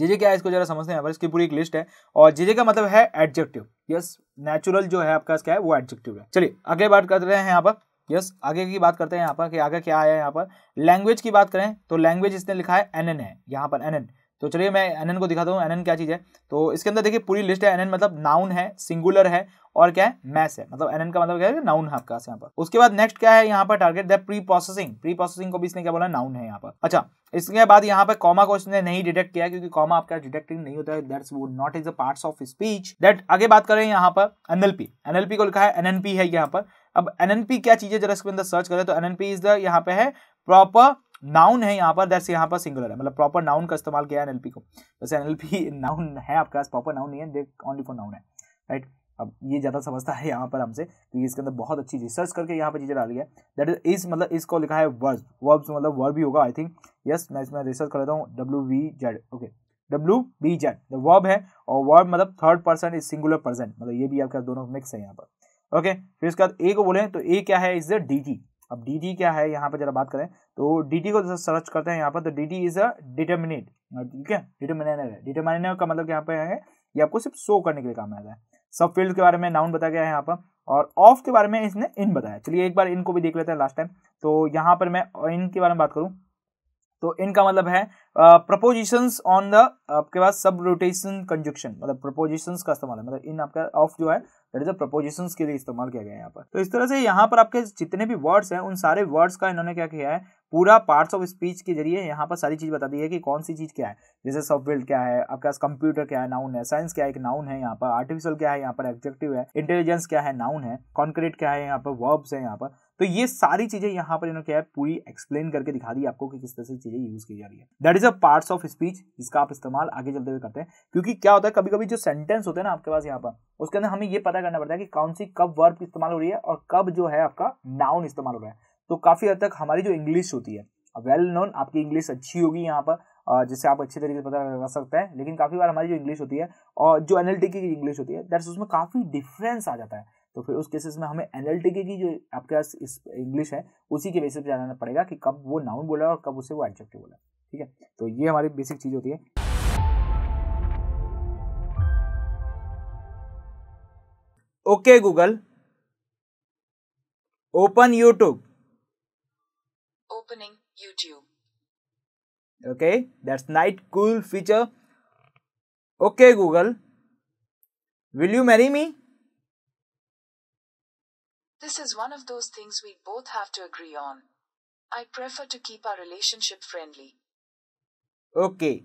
जे जे क्या है इसको जरा समझते हैं यहाँ पर इसकी पूरी एक लिस्ट है और जे जे का मतलब है एडजेक्टिव यस नेचुरल जो है आपका क्या है वो एडजेक्टिव है चलिए आगे बात कर रहे हैं यहाँ पर यस yes, आगे की बात करते हैं यहाँ पर कि आगे क्या आया है यहाँ पर लैंग्वेज की बात करें तो लैंग्वेज इसने लिखा है एन एन है यहाँ पर एन एन तो चलिए मैं एन को दिखाता हूँ एन क्या चीज़ है तो इसके अंदर देखिए पूरी लिस्ट है एन मतलब नाउन है सिंगुलर है और क्या है मैस है मतलब एन का मतलब क्या है नाउन है आपका यहाँ पर उसके बाद नेक्स्ट क्या है यहाँ पर target the preprocessing preprocessing को भी इसने क्या बोला नाउन है यहाँ पर अच्छा इसके बाद यहाँ पर कॉमा को इसने नहीं डिटेक्ट किया क्योंकि कॉमा आपका डिटेक्टिंग नहीं होता है दैट्स वो not is a part of speech that आगे बात करें यहाँ पर एनएलपी एनएलपी को लिखा है एनएनपी है यहाँ पर अब एनएनपी क्या चीज है जरा इसके अंदर सर्च करें तो एनएनपी इज द यहाँ पे है प्रॉपर नाउन है यहाँ पर दैट्स यहाँ पर सिंगुलर है मतलब प्रॉपर नाउन का इस्तेमाल किया है एनएलपी को वैसे एनएलपी नाउन है आपके पास प्रॉपर नाउन नहीं है दे ओनली फॉर नाउन है राइट अब ये ज़्यादा समझता है यहाँ पर हमसे क्योंकि तो इसके अंदर बहुत अच्छी रिसर्च करके यहाँ पर चीज़ें डाली है दैट इज इस मतलब इसको लिखा है वर्ब वर्ब्स मतलब वर्ब भी होगा आई थिंक यस मैं इसमें रिसर्च कर लेता हूँ W V Z okay W B Z the verb है और वर्ब मतलब third person is singular person मतलब ये भी आपका दोनों मिक्स है यहाँ पर ओके okay, फिर उसके बाद ए को बोले तो ए क्या है इज द डी टी अब डी टी क्या है यहाँ पर जरा बात करें तो डी को सर्च करते हैं यहाँ पर तो D T is a determinate ठीक है डिटर्मिनेटर है डिटर्मिनेनर का मतलब यहाँ पे है ये आपको सिर्फ शो करने के लिए काम आता है सब फील्ड के बारे में नाउन बताया गया है यहाँ पर और ऑफ के बारे में इसने इन बताया चलिए एक बार इनको भी देख लेते हैं लास्ट टाइम तो यहाँ पर मैं इनके बारे में बात करूँ तो इनका मतलब है प्रपोजिशन ऑन द आपके पास सब रोटेशन कंजुक्शन मतलब प्रपोजिशन का इस्तेमाल है मतलब इन आपका ऑफ जो है दैट इज अ प्रपोजिशन के लिए इस्तेमाल किया गया है यहाँ पर तो इस तरह से यहाँ पर आपके जितने भी वर्ड्स हैं उन सारे वर्ड्स का इन्होंने क्या किया है पूरा पार्ट्स ऑफ स्पीच के जरिए यहाँ पर सारी चीज बता दी है कि कौन सी चीज क्या है जैसे सॉफ्टवेयर क्या है आपके पास कंप्यूटर क्या है नाउन है साइंस क्या है एक नाउन है यहाँ पर आर्टिफिशियल क्या है यहाँ पर एब्जेक्टिव है इंटेलिजेंस क्या है नाउन है कॉन्क्रीट क्या है यहाँ पर वर्ब्स है यहाँ पर तो ये सारी चीजें यहाँ पर इन्होंने क्या है पूरी एक्सप्लेन करके दिखा दी आपको कि किस तरह से चीजें यूज की जा रही है that is a parts of speech जिसका आप इस्तेमाल आगे चलते हुए करते हैं क्योंकि क्या होता है कभी कभी जो सेंटेंस होते हैं ना आपके पास यहाँ पर उसके अंदर हमें ये पता करना पड़ता है कि कौन सी कब वर्ब इस्तेमाल हो रही है और कब जो है आपका नाउन इस्तेमाल हो रहा है तो काफी हद तक हमारी जो इंग्लिश होती है वेल नोन आपकी इंग्लिश अच्छी होगी यहाँ पर जिससे आप अच्छे तरीके से पता लगा सकते हैं लेकिन काफ़ी बार हमारी जो इंग्लिश होती है और जो एनएलटी की इंग्लिश होती है दैट्स उसमें काफ़ी डिफरेंस आ जाता है तो फिर उस केसेस में हमें एनएलटीके की जो आपके पास इस इंग्लिश है उसी के बेसिस पे जाना पड़ेगा कि कब वो नाउन बोला और कब उसे वो एडजेक्टिव बोला ठीक है तो ये हमारी बेसिक चीज़ होती है okay Google open YouTube opening YouTube okay that's night cool feature okay Google will you marry me This is one of those things we both have to agree on. I prefer to keep our relationship friendly. Okay.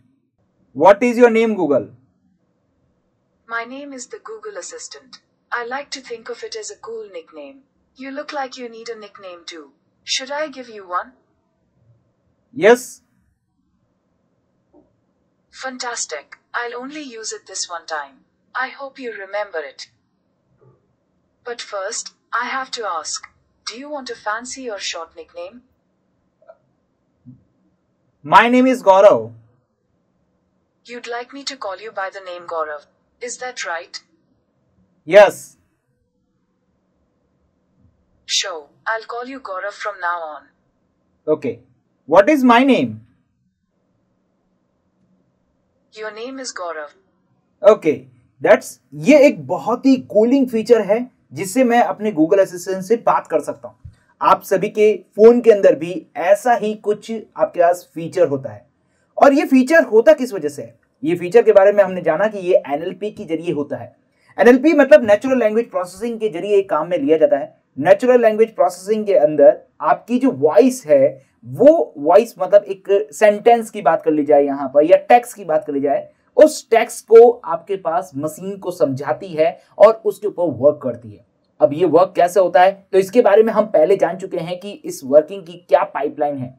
What is your name, Google? My name is the Google Assistant. I like to think of it as a cool nickname. You look like you need a nickname too. Should I give you one? Yes. Fantastic. I'll only use it this one time. I hope you remember it. But first, I have to ask do you want to fancy your short nickname? My name is Gaurav. You'd like me to call you by the name Gaurav. Is that right? Yes. Sure, I'll call you Gaurav from now on. Okay. What is my name? Your name is Gaurav. Okay. That's. ये एक बहुत ही cooling feature है जिससे मैं अपने Google assistant से बात कर सकता हूँ आप सभी के फोन के अंदर भी ऐसा ही कुछ आपके पास फीचर होता है और ये फीचर होता किस वजह से है ये फीचर के बारे में हमने जाना कि ये एनएलपी के जरिए होता है एनएलपी मतलब नेचुरल लैंग्वेज प्रोसेसिंग के जरिए काम में लिया जाता है नेचुरल लैंग्वेज प्रोसेसिंग के अंदर आपकी जो वॉइस है वो वॉइस मतलब एक सेंटेंस की बात कर ली जाए यहाँ पर या टेक्स की बात कर ली जाए उस टेक्स को आपके पास मशीन को समझाती है और उसके ऊपर वर्क करती है अब ये वर्क कैसे होता है तो इसके बारे में हम पहले जान चुके हैं कि इस वर्किंग की क्या पाइपलाइन है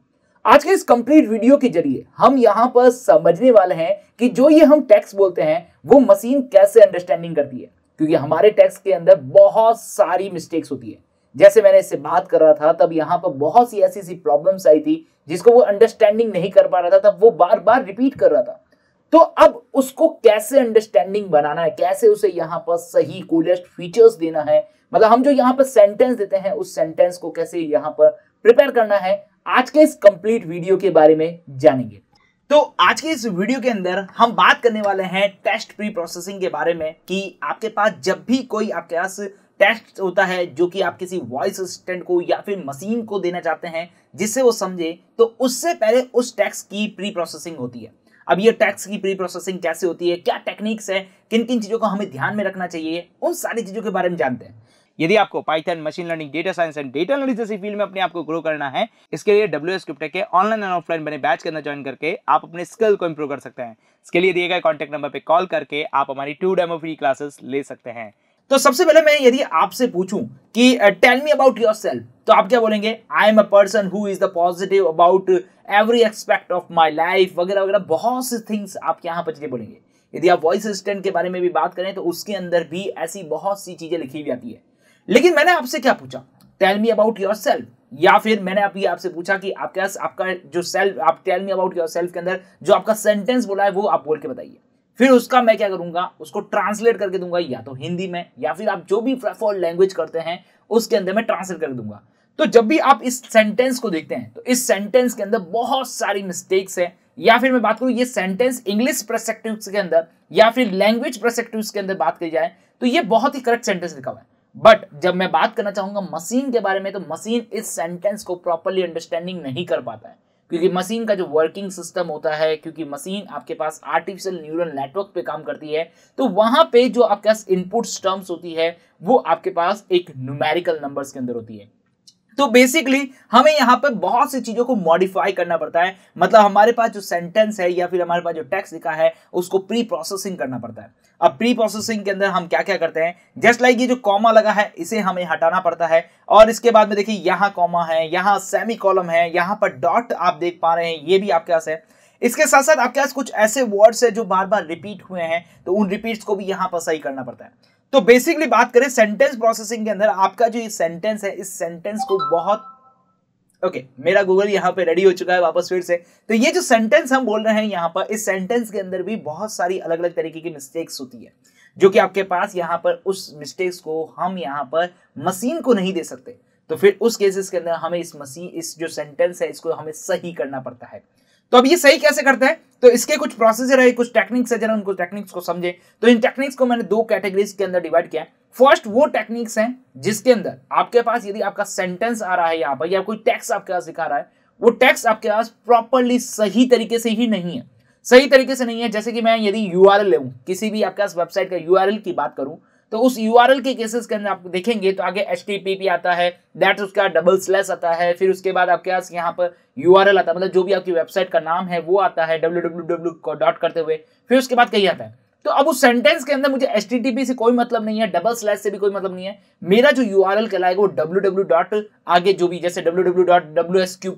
आज के इस कंप्लीट वीडियो के जरिए हम यहाँ पर समझने वाले हैं कि जो ये हम टैक्स बोलते हैं वो मशीन कैसे अंडरस्टैंडिंग करती है क्योंकि हमारे टैक्स के अंदर बहुत सारी मिस्टेक्स होती है जैसे मैंने इससे बात कर रहा था तब यहाँ पर बहुत सी ऐसी सी प्रॉब्लम्स आई थी जिसको वो अंडरस्टैंडिंग नहीं कर पा रहा था तब वो बार बार रिपीट कर रहा था तो अब उसको कैसे अंडरस्टैंडिंग बनाना है कैसे उसे यहाँ पर सही कूलेस्ट फीचर्स देना है मतलब हम जो यहाँ पर सेंटेंस देते हैं उस सेंटेंस को कैसे यहाँ पर प्रिपेयर करना है आज के इस कंप्लीट वीडियो के बारे में जानेंगे तो आज के इस वीडियो के अंदर हम बात करने वाले हैं टेस्ट प्री प्रोसेसिंग के बारे में कि आपके पास जब भी कोई आपके पास टेस्ट होता है जो कि आप किसी वॉइस असिस्टेंट को या फिर मशीन को देना चाहते हैं जिससे वो समझे तो उससे पहले उस टैक्स की प्री प्रोसेसिंग होती है अब ये टैक्स की प्री प्रोसेसिंग कैसे होती है क्या टेक्निक्स है किन किन चीज़ों को हमें ध्यान में रखना चाहिए उन सारी चीज़ों के बारे में जानते हैं यदि आपको Python machine learning data science and data analysis जैसी फील्ड में अपने आपको ग्रो करना है इसके लिए डब्ल्यू एस के ऑनलाइन एंड ऑफलाइन बने बैच के अंदर ज्वाइन करके आप अपने स्किल को इंप्रूव कर सकते हैं इसके लिए दिए गए कॉन्टैक्ट नंबर पर कॉल करके आप हमारी टू डेमो फ्री क्लासेस ले सकते हैं तो सबसे पहले मैं यदि आपसे पूछूं कि tell me about yourself तो आप क्या बोलेंगे I am a person who is the positive about every expect of my life वगैरह वगैरह बहुत सी थिंग्स आप यहाँ पर चीज़ें बोलेंगे यदि आप वॉइस असिस्टेंट के बारे में भी बात करें तो उसके अंदर भी ऐसी बहुत सी चीज़ें लिखी जाती है लेकिन मैंने आपसे क्या पूछा tell me about yourself या फिर मैंने अभी आपसे पूछा कि आपके पास आपका जो सेल्फ आप tell me about yourself के अंदर जो आपका सेंटेंस बोला है वो आप बोल के बताइए फिर उसका मैं क्या करूंगा उसको ट्रांसलेट करके दूंगा या तो हिंदी में या फिर आप जो भी प्रेफर लैंग्वेज करते हैं उसके अंदर मैं ट्रांसलेट कर दूंगा तो जब भी आप इस सेंटेंस को देखते हैं तो इस सेंटेंस के अंदर बहुत सारी मिस्टेक्स है या फिर मैं बात करूं ये सेंटेंस इंग्लिश प्रस्पेक्टिव के अंदर या फिर लैंग्वेज प्रस्पेक्टिव के अंदर बात की जाए तो ये बहुत ही करेक्ट सेंटेंस लिखा हुआ है बट जब मैं बात करना चाहूंगा मशीन के बारे में तो मशीन इस सेंटेंस को प्रॉपरली अंडरस्टैंडिंग नहीं कर पाता है क्योंकि मशीन का जो वर्किंग सिस्टम होता है क्योंकि मशीन आपके पास आर्टिफिशियल न्यूरल नेटवर्क पे काम करती है तो वहां पे जो आपके पास इनपुट टर्म्स होती है वो आपके पास एक न्यूमेरिकल नंबर्स के अंदर होती है तो बेसिकली हमें यहाँ पर बहुत सी चीज़ों को मॉडिफाई करना पड़ता है मतलब हमारे पास जो सेंटेंस है या फिर हमारे पास जो टेक्स्ट लिखा है उसको प्री प्रोसेसिंग करना पड़ता है अब प्री प्रोसेसिंग के अंदर हम क्या क्या करते हैं जस्ट लाइक ये जो कॉमा लगा है इसे हमें हटाना पड़ता है और इसके बाद में देखिए यहाँ कॉमा है यहाँ सेमी कॉलम है यहाँ पर डॉट आप देख पा रहे हैं ये भी आपके पास है इसके साथ साथ आपके पास कुछ ऐसे वर्ड्स है जो बार बार रिपीट हुए हैं तो उन रिपीट को भी यहाँ पर सही करना पड़ता है तो बेसिकली बात करें सेंटेंस प्रोसेसिंग के अंदर आपका जो ये सेंटेंस है इस सेंटेंस को बहुत ओके okay, मेरा गूगल यहाँ पे रेडी हो चुका है वापस फिर से तो ये जो सेंटेंस हम बोल रहे हैं यहाँ पर इस सेंटेंस के अंदर भी बहुत सारी अलग अलग तरीके की मिस्टेक्स होती है जो कि आपके पास यहाँ पर उस मिस्टेक्स को हम यहाँ पर मशीन को नहीं दे सकते तो फिर उस केसेस के अंदर हमें इस मशीन इस जो सेंटेंस है इसको हमें सही करना पड़ता है तो अब ये सही कैसे करते हैं तो इसके कुछ प्रोसीजर है कुछ टेक्निक्स है जरा उनको टेक्निक्स को समझे तो इन टेक्निक्स को मैंने दो कैटेगरीज के अंदर डिवाइड किया है फर्स्ट वो टेक्निक्स हैं जिसके अंदर आपके पास यदि आपका सेंटेंस आ रहा है यहाँ पर या कोई टेक्स्ट आपके पास दिखा रहा है वो टेक्स्ट आपके पास प्रॉपरली सही तरीके से ही नहीं है सही तरीके से नहीं है जैसे कि मैं यदि यू आर एल किसी भी आपके पास वेबसाइट का यू की बात करूँ तो उस यू के केसेस के अंदर आप देखेंगे तो आगे एच टी आता है दैट उसका डबल स्लैश आता है फिर उसके बाद आपके पास यहाँ पर यू आर एल आता है मतलब जो भी आपकी वेबसाइट का नाम है वो आता है डब्ल्यू डब्ल्यू डब्ल्यू डॉट करते हुए फिर उसके बाद कहीं आता है तो अब उस सेंटेंस के अंदर मुझे एस से कोई मतलब नहीं है डबल स्लैश से भी कोई मतलब नहीं है मेरा जो यू आर एल कहलाएगा वो डब्ल्यू आगे जो भी जैसे डब्ल्यू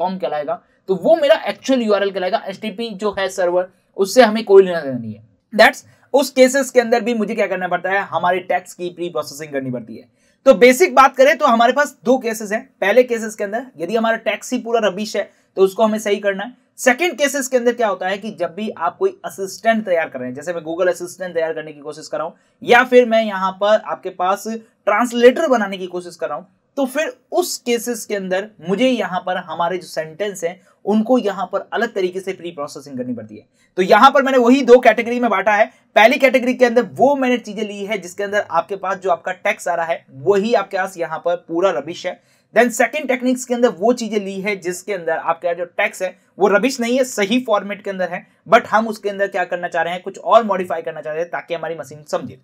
कहलाएगा तो वो मेरा एक्चुअल यू कहलाएगा एच जो है सर्वर उससे हमें कोई लेना देना नहीं है दैट्स उस केसेस के अंदर भी मुझे क्या करना पड़ता है हमारे टैक्स की प्री प्रोसेसिंग करनी पड़ती है तो बेसिक बात करें तो हमारे पास दो केसेस हैं पहले केसेस के अंदर यदि हमारा टैक्स ही पूरा रबिश है तो उसको हमें सही करना है सेकेंड केसेस के अंदर क्या होता है कि जब भी आप कोई असिस्टेंट तैयार कर रहे हैं जैसे मैं गूगल असिस्टेंट तैयार करने की कोशिश कर रहा हूं या फिर मैं यहां पर आपके पास ट्रांसलेटर बनाने की कोशिश कर रहा हूं तो फिर उस केसेस के अंदर मुझे यहाँ पर हमारे जो सेंटेंस हैं उनको यहाँ पर अलग तरीके से प्री प्रोसेसिंग करनी पड़ती है तो यहां पर मैंने वही दो कैटेगरी में बांटा है पहली कैटेगरी के अंदर वो मैंने चीजें ली है जिसके अंदर आपके पास जो आपका टैक्स आ रहा है वही आपके पास यहाँ पर पूरा रबिश है देन सेकंड टेक्निक्स के अंदर वो चीजें ली है जिसके अंदर आपका जो टैक्स है वो रबिश नहीं है सही फॉर्मेट के अंदर है बट हम उसके अंदर क्या करना चाह रहे हैं कुछ और मॉडिफाई करना चाह रहे हैं ताकि हमारी मशीन समझे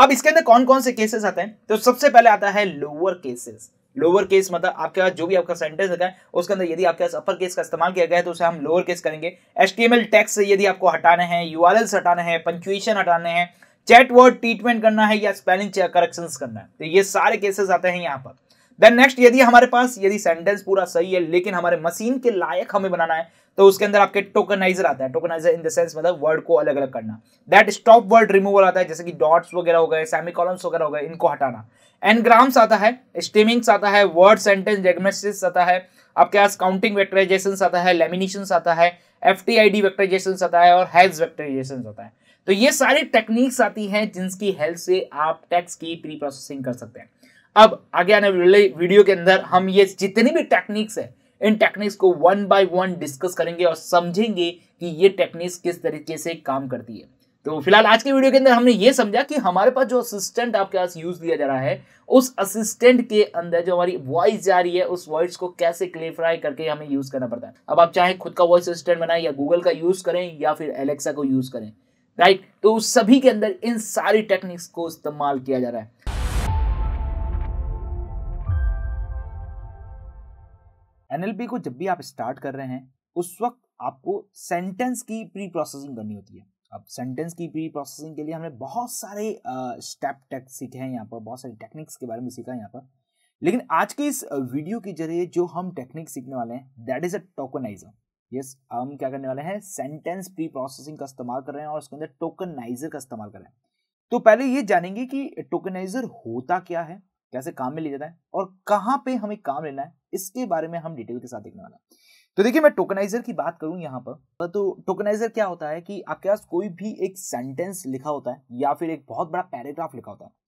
अब इसके अंदर कौन कौन से केसेस आते हैं तो सबसे पहले आता है लोअर केसेस लोअर केस मतलब आपके पास जो भी आपका सेंटेंस है उसके अंदर यदि आपके पास अपर केस का इस्तेमाल किया गया है तो उसे हम लोअर केस करेंगे एस टैक्स यदि आपको हटाने हैं यू हटाने हैं पंचुएशन हटाने हैं चैट वर्ड ट्रीटमेंट करना है या स्पेलिंग करेक्शन करना है तो ये सारे केसेस आते हैं यहाँ पर देन नेक्स्ट यदि हमारे पास यदि सेंटेंस पूरा सही है लेकिन हमारे मशीन के लायक हमें बनाना है तो उसके अंदर आपके टोकनाइजर आता है टोकनाइजर इन द सेंस मतलब वर्ड को अलग अलग करना दैट स्टॉप वर्ड रिमूवल आता है जैसे कि डॉट्स वगैरह हो गए सेमी कॉलम्स वगैरह हो गए इनको हटाना एनग्राम्स आता है स्टेमिंग्स आता है वर्ड सेंटेंस डेग्नोसिस आता है आपके पास काउंटिंग वेक्टराइजेशन आता है लेमिनेशन आता है F T I D vectorisation आता है और हेल्थ वेक्टराइजेशन आता है तो ये सारी टेक्निक्स आती हैं जिनकी हेल्प से आप टेक्स की प्री प्रोसेसिंग कर सकते हैं अब आगे आने वाले वीडियो के अंदर हम ये जितनी भी टेक्निक्स है इन टेक्निक्स को वन बाय वन डिस्कस करेंगे और समझेंगे कि ये टेक्निक्स किस तरीके से काम करती है तो फिलहाल आज के वीडियो के अंदर हमने ये समझा कि हमारे पास जो असिस्टेंट आपके पास यूज दिया जा रहा है उस असिस्टेंट के अंदर जो हमारी वॉइस जा रही है उस वॉइस को कैसे क्लेरिफाई करके हमें यूज करना पड़ता है अब आप चाहे खुद का वॉइस असिस्टेंट बनाए या गूगल का यूज करें या फिर एलेक्सा को यूज करें राइट तो उस सभी के अंदर इन सारी टेक्निक्स को इस्तेमाल किया जा रहा है एनएलपी को जब भी आप स्टार्ट कर रहे हैं उस वक्त आपको सेंटेंस की प्री प्रोसेसिंग करनी होती है अब सेंटेंस की प्री प्रोसेसिंग के लिए हमने बहुत सारे स्टेप टेक सीखे हैं यहाँ पर बहुत सारे टेक्निक्स के बारे में सीखा है यहाँ पर लेकिन आज के इस वीडियो के जरिए जो हम टेक्निक सीखने वाले हैं that is a tokeniser yes हम क्या करने वाले हैं सेंटेंस प्री प्रोसेसिंग का इस्तेमाल कर रहे हैं और उसके अंदर टोकनाइजर का इस्तेमाल कर रहे हैं तो पहले ये जानेंगे कि टोकनाइजर होता क्या है कैसे काम में लिया जाता है और कहाँ पे हमें काम लेना है इसके बारे में हम डिटेल के साथ देखने वाले तो देखिए मैं टोकनाइजर की बात करूं यहाँ पर तो टोकनाइजर क्या होता है कि आपके पास कोई भी एक सेंटेंस लिखा होता है या फिर एक बहुत बड़ा पैराग्राफ लिखा होता है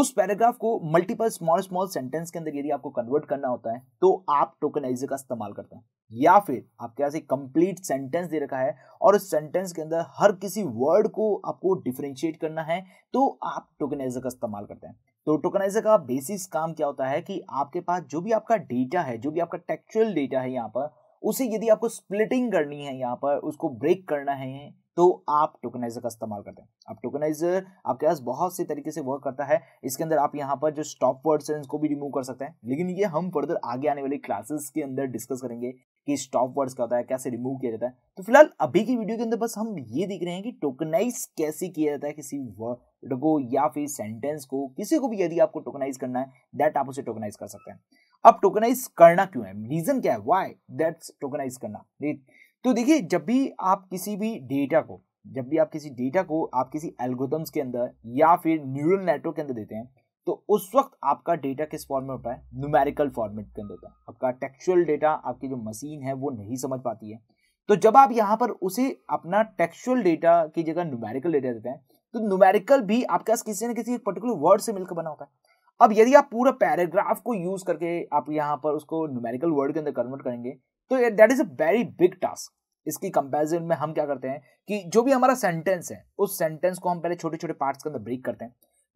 उस पैराग्राफ को मल्टीपल स्मॉल स्मॉल सेंटेंस के अंदर यदि आपको कन्वर्ट करना होता है तो आप टोकनाइजर का इस्तेमाल करते हैं या फिर आपके पास एक कंप्लीट सेंटेंस दे रखा है और उस सेंटेंस के अंदर हर किसी वर्ड को आपको डिफ्रेंशिएट करना है तो आप टोकनाइजर का इस्तेमाल करते हैं तो टोकनाइजर का बेसिस काम क्या होता है कि आपके पास जो भी आपका डेटा है जो भी आपका टेक्चुअल डेटा है यहाँ पर उसे यदि आपको स्प्लिटिंग करनी है यहाँ पर उसको ब्रेक करना है तो आप टोकनाइजर का इस्तेमाल करते हैं अब टोकनाइजर आपके पास बहुत से तरीके से वर्क करता है इसके अंदर आप यहाँ पर जो स्टॉप वर्ड्स हैं इसको भी रिमूव कर सकते हैं लेकिन ये हम फर्दर आगे आने वाली क्लासेस के अंदर डिस्कस करेंगे कि स्टॉप वर्ड्स क्या होता है कैसे रिमूव किया जाता है तो फिलहाल अभी की वीडियो के अंदर बस हम ये देख रहे हैं कि टोकनाइज कैसे किया जाता है किसी को या फिर सेंटेंस को किसी को भी यदि आपको टोकनाइज करना है दैट आप उसे टोकनाइज कर सकते हैं अब टोकनाइज करना क्यों है रीजन क्या है वाई दैट्स टोकनाइज करना तो देखिए जब भी आप किसी भी डेटा को जब भी आप किसी डेटा को आप किसी एल्गोदम्स के अंदर या फिर न्यूरल नेटवर्क के अंदर देते हैं तो उस वक्त आपका डेटा किस फॉर्म में होता है न्यूमेरिकल फॉर्मेट के अंदर होता है आपका टेक्चुअल डेटा आपकी जो मशीन है वो नहीं समझ पाती है तो जब आप यहाँ पर उसे अपना टेक्चुअल डेटा की जगह न्यूमेरिकल डेटा देते हैं तो न्यूमेरिकल भी आपके पास किसी न किसी एक पर्टिकुलर वर्ड से मिलकर बना होता है अब यदि आप पूरा पैराग्राफ को यूज करके आप यहाँ पर उसको न्यूमेरिकल वर्ड के अंदर कन्वर्ट करेंगे तो that is a very big task इसकी कंपैरिजन में हम क्या करते हैं कि जो भी हमारा सेंटेंस है उस सेंटेंस को हम पहले छोटे छोटे पार्ट्स के अंदर ब्रेक करते हैं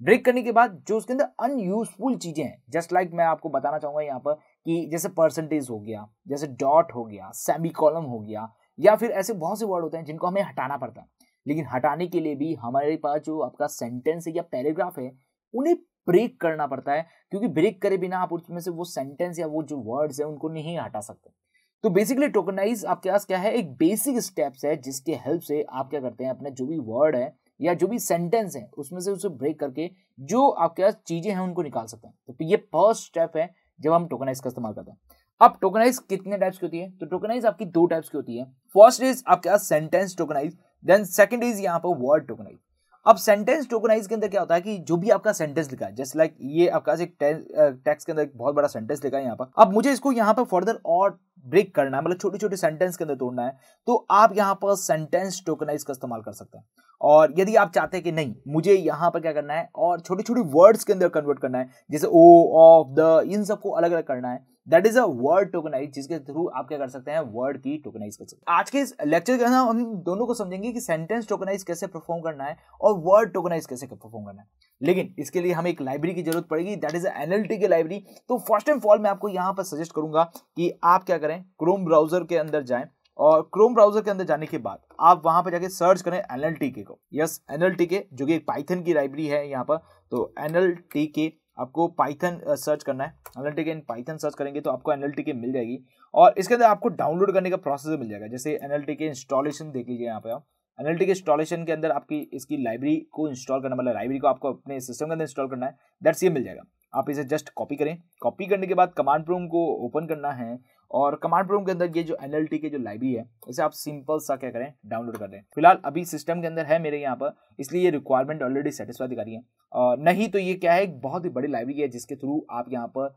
ब्रेक करने के बाद जो उसके अंदर अनयूजफुल चीजें हैं जस्ट लाइक मैं आपको बताना चाहूंगा यहाँ पर कि जैसे परसेंटेज हो गया जैसे डॉट हो गया सेमी कॉलम हो गया या फिर ऐसे बहुत से वर्ड होते हैं जिनको हमें हटाना पड़ता है लेकिन हटाने के लिए भी हमारे पास जो आपका सेंटेंस है या पैराग्राफ है उन्हें ब्रेक करना पड़ता है क्योंकि ब्रेक करे बिना आप उसमें से वो सेंटेंस या वो जो वर्ड्स है उनको नहीं हटा सकते तो बेसिकली टोकनाइज आपके पास क्या है एक बेसिक स्टेप्स है जिसके हेल्प से आप क्या करते हैं अपना जो भी वर्ड है या जो भी सेंटेंस है उसमें से उसे ब्रेक करके जो आपके पास चीजें हैं उनको निकाल सकते हैं तो ये फर्स्ट स्टेप है जब हम टोकनाइज का इस्तेमाल करते हैं अब टोकनाइज कितने टाइप्स की होती है तो टोकनाइज आपकी दो टाइप्स की होती है फर्स्ट इज आपके पास sentence tokenise then second is यहाँ पर वर्ड टोकनाइज अब सेंटेंस टोकनाइज के अंदर क्या होता है कि जो भी आपका सेंटेंस लिखा है जस्ट लाइक ये आपका एक टेक्स के अंदर एक बहुत बड़ा सेंटेंस लिखा है यहाँ पर अब मुझे इसको यहाँ पर फर्दर और ब्रेक करना है मतलब छोटे छोटे सेंटेंस के अंदर तोड़ना है तो आप यहाँ पर सेंटेंस टोकनाइज का इस्तेमाल कर सकते हैं और यदि आप चाहते हैं कि नहीं मुझे यहाँ पर क्या करना है और छोटे छोटे वर्ड्स के अंदर कन्वर्ट करना है जैसे ओ ऑफ द इन सबको अलग अलग करना है that is a word tokenise जिसके थ्रू आप क्या कर सकते हैं वर्ड की टोकनाइज कर सकते हैं आज के इस लेक्चर के अंदर हम दोनों को समझेंगे कि सेंटेंस टोकनाइज कैसे परफॉर्म करना है और वर्ड टोकनाइज कैसे परफॉर्म करना है लेकिन इसके लिए हमें एक लाइब्रेरी की जरूरत पड़ेगी दैट इज एनएलटी की लाइब्रेरी तो फर्स्ट एंड फॉल मैं आपको यहाँ पर सजेस्ट करूंगा कि आप क्या करें क्रोम ब्राउजर के अंदर जाएं और क्रोम ब्राउजर के अंदर जाने के बाद आप वहां पर जाके सर्च करें एनएलटीके को यस एनएलटीके जो कि एक पाइथन की लाइब्रेरी है यहाँ पर तो एनएलटीके आपको पाइथन सर्च करना है एनालिटिक इन पाइथन सर्च करेंगे तो आपको एनालिटिक मिल जाएगी और इसके अंदर आपको डाउनलोड करने का प्रोसेस मिल जाएगा जैसे एनालिटिक इंस्टॉलेशन देख लीजिए यहाँ पे आप एनालिटिक इंस्टॉलेशन के अंदर आपकी इसकी लाइब्रेरी को इंस्टॉल करना मतलब लाइब्रेरी को आपको अपने सिस्टम के अंदर इंस्टॉल करना है दैट्स ये मिल जाएगा आप इसे जस्ट कॉपी करें कॉपी करने के बाद कमांड प्रोम को ओपन करना है और कमांड प्रोम के अंदर ये जो एन के जो लाइब्रेरी है इसे आप सिंपल सा क्या करें डाउनलोड कर लें फिलहाल अभी सिस्टम के अंदर है मेरे यहाँ पर इसलिए ये रिक्वायरमेंट ऑलरेडी सेटिस्फाई कर रही है और नहीं तो ये क्या है एक बहुत ही बड़ी लाइब्रेरी है जिसके थ्रू आप यहाँ पर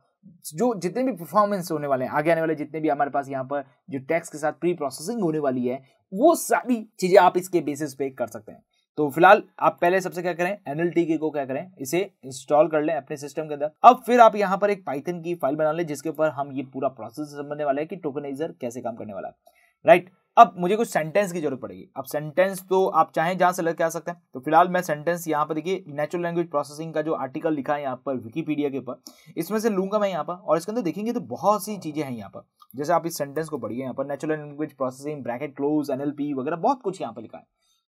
जो जितने भी परफॉर्मेंस होने वाले हैं आगे आने वाले जितने भी हमारे पास यहाँ पर जो टैक्स के साथ प्री प्रोसेसिंग होने वाली है वो सारी चीज़ें आप इसके बेसिस पे कर सकते हैं तो फिलहाल आप पहले सबसे क्या करें एनएलटी को क्या करें इसे इंस्टॉल कर लें अपने सिस्टम के अंदर अब फिर आप यहाँ पर एक पाइथन की फाइल बना लें जिसके ऊपर हम ये पूरा प्रोसेस समझने वाले हैं कि टोकनाइजर कैसे काम करने वाला है राइट अब मुझे कुछ सेंटेंस की जरूरत पड़ेगी अब सेंटेंस तो आप चाहें जहां से लेकर आ सकते हैं तो फिलहाल मैं सेंटेंस यहाँ पर देखिए नेचुरल लैंग्वेज प्रोसेसिंग का जो आर्टिकल लिखा है यहाँ पर विकीपीडिया के ऊपर इसमें से लूंगा मैं यहाँ पर और इसके अंदर देखेंगे तो बहुत सी चीजें हैं यहाँ पर जैसे आप इस सेंटेंस को पढ़िए यहाँ पर natural language processing bracket close NLP वगैरह बहुत कुछ यहाँ पर लिखा है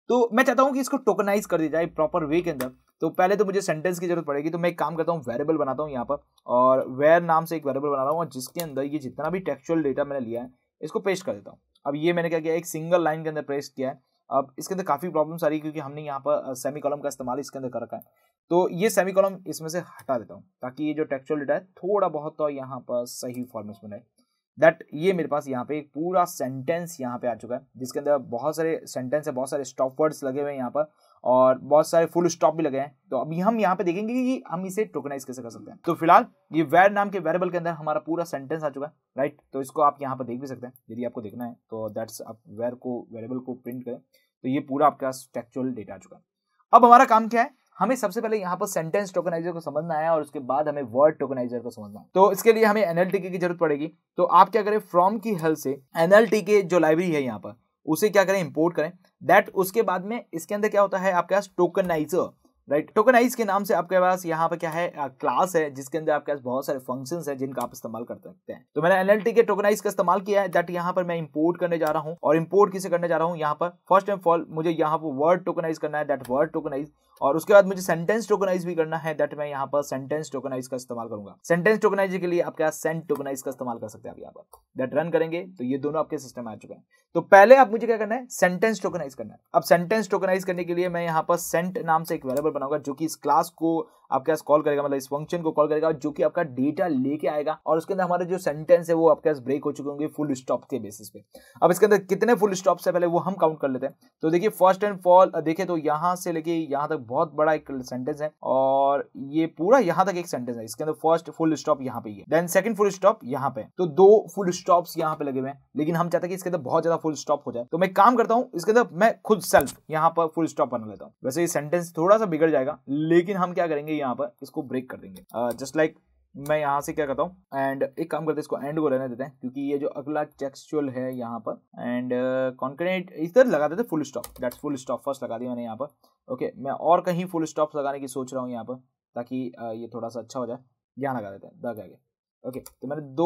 तो मैं चाहता हूँ कि इसको टोकनाइज कर दिया जाए प्रॉपर वे के अंदर तो पहले तो मुझे सेंटेंस की जरूरत पड़ेगी तो मैं एक काम करता हूँ वेरेबल बनाता हूँ यहाँ पर और वेर नाम से एक वेरेबल बना रहा हूँ और जिसके अंदर ये जितना भी टेक्चुअल डेटा मैंने लिया है इसको पेस्ट कर देता हूँ अब ये मैंने क्या किया एक सिंगल लाइन के अंदर पेस्ट किया है अब इसके अंदर काफ़ी प्रॉब्लम्स आ रही है क्योंकि हमने यहाँ पर सेमी कॉलम का इस्तेमाल इसके अंदर कर रखा है तो ये सेमी कॉलम इसमें से हटा देता हूँ ताकि ये जो टेक्चुअल डेटा है थोड़ा बहुत तो यहाँ पर सही फॉर्मेट्स में रहे दैट ये मेरे पास यहाँ पे एक पूरा सेंटेंस यहाँ पे आ चुका है जिसके अंदर बहुत सारे सेंटेंस है बहुत सारे स्टॉप वर्ड्स लगे हुए हैं यहाँ पर और बहुत सारे फुल स्टॉप भी लगे हैं तो अभी हम यहाँ पे देखेंगे कि हम इसे टोकनाइज कैसे कर सकते हैं तो फिलहाल ये वेर नाम के वेरेबल के अंदर हमारा पूरा सेंटेंस आ चुका है राइट तो इसको आप यहाँ पर देख भी सकते हैं यदि आपको देखना है तो दैट्स आप वेर को वेरेबल को प्रिंट करें तो ये पूरा आपके पास टेक्चुअल डेटा आ चुका है अब हमारा काम क्या है हमें सबसे पहले यहाँ पर सेंटेंस टोकनाइजर को समझना है और उसके बाद हमें वर्ड टोकनाइजर को समझना है तो इसके लिए हमें एनएलटीके की जरूरत पड़ेगी तो आप क्या करें फ्रॉम की हेल्प से एनएलटीके जो लाइब्रेरी है यहाँ पर उसे क्या करें इंपोर्ट करें दैट उसके बाद में इसके अंदर क्या होता है आपके पास टोकनाइजर राइट टोकनाइज के नाम से आपके पास यहाँ पर क्या है क्लास है जिसके अंदर आपके पास बहुत सारे फंक्शन है जिनका आप इस्तेमाल कर सकते हैं तो मैंने एनएलटी के टोकनाइज का इस्तेमाल किया है दैट यहाँ पर मैं इंपोर्ट करने जा रहा हूँ और इंपोर्ट किसे करने जा रहा हूँ यहाँ पर फर्स्ट एंड फॉल मुझे यहाँ पर वर्ड टोकनाइज करना है दैट वर्ड टोकनाइज और उसके बाद मुझे सेंटेंस टोकनाइज भी करना है दैट मैं यहाँ पर सेंटेंस टोकनाइज का इस्तेमाल करूंगा सेंटेंस टोकनाइज के लिए आप क्या सेंट टोकनाइज का इस्तेमाल कर सकते हैं आप यहाँ पर दैट रन करेंगे तो ये दोनों आपके सिस्टम आ चुके हैं तो पहले आप मुझे क्या करना है सेंटेंस टोकनाइज करना है अब सेंटेंस टोकनाइज करने के लिए मैं यहाँ पर सेंट नाम से एक वेरेबल बनाऊंगा जो कि इस क्लास को आपके पास कॉल करेगा मतलब इस फंक्शन को कॉल करेगा जो कि आपका डेटा लेके आएगा और उसके अंदर हमारे जो सेंटेंस है वो आपके पास ब्रेक हो चुके होंगे फुल स्टॉप के बेसिस पे अब इसके अंदर कितने फुल स्टॉप है पहले वो हम काउंट कर लेते हैं तो देखिए फर्स्ट एंड फॉल देखे तो यहाँ से लेके यहाँ तक बहुत बड़ा एक सेंटेंस है और ये पूरा यहाँ तक एक सेंटेंस है इसके अंदर फर्स्ट फुल स्टॉप यहाँ पे देन सेकंड फुल स्टॉप यहाँ पे तो दो फुल स्टॉप यहाँ पे लगे हुए हैं लेकिन हम चाहते हैं कि इसके अंदर बहुत ज्यादा फुल स्टॉप हो जाए तो मैं काम करता हूँ इसके अंदर मैं खुद सेल्फ यहाँ पर फुल स्टॉप बना लेता हूँ वैसे ये सेंटेंस थोड़ा सा बिगड़ जाएगा लेकिन हम क्या करेंगे यहाँ पर इसको ब्रेक कर देंगे जस्ट uh, लाइक like मैं यहाँ से क्या करता हूँ एंड एक काम करते हैं इसको एंड को रहने देते हैं क्योंकि ये जो अगला टेक्सचुअल है यहाँ पर एंड कॉन्कनेट uh, इधर लगा देते full stop that's full stop first लगा दिया मैंने यहाँ पर ओके okay, मैं और कहीं फुल स्टॉप लगाने की सोच रहा हूँ यहाँ पर ताकि uh, ये थोड़ा सा अच्छा हो जाए यहाँ लगा देते हैं दग आगे ओके okay, तो मैंने दो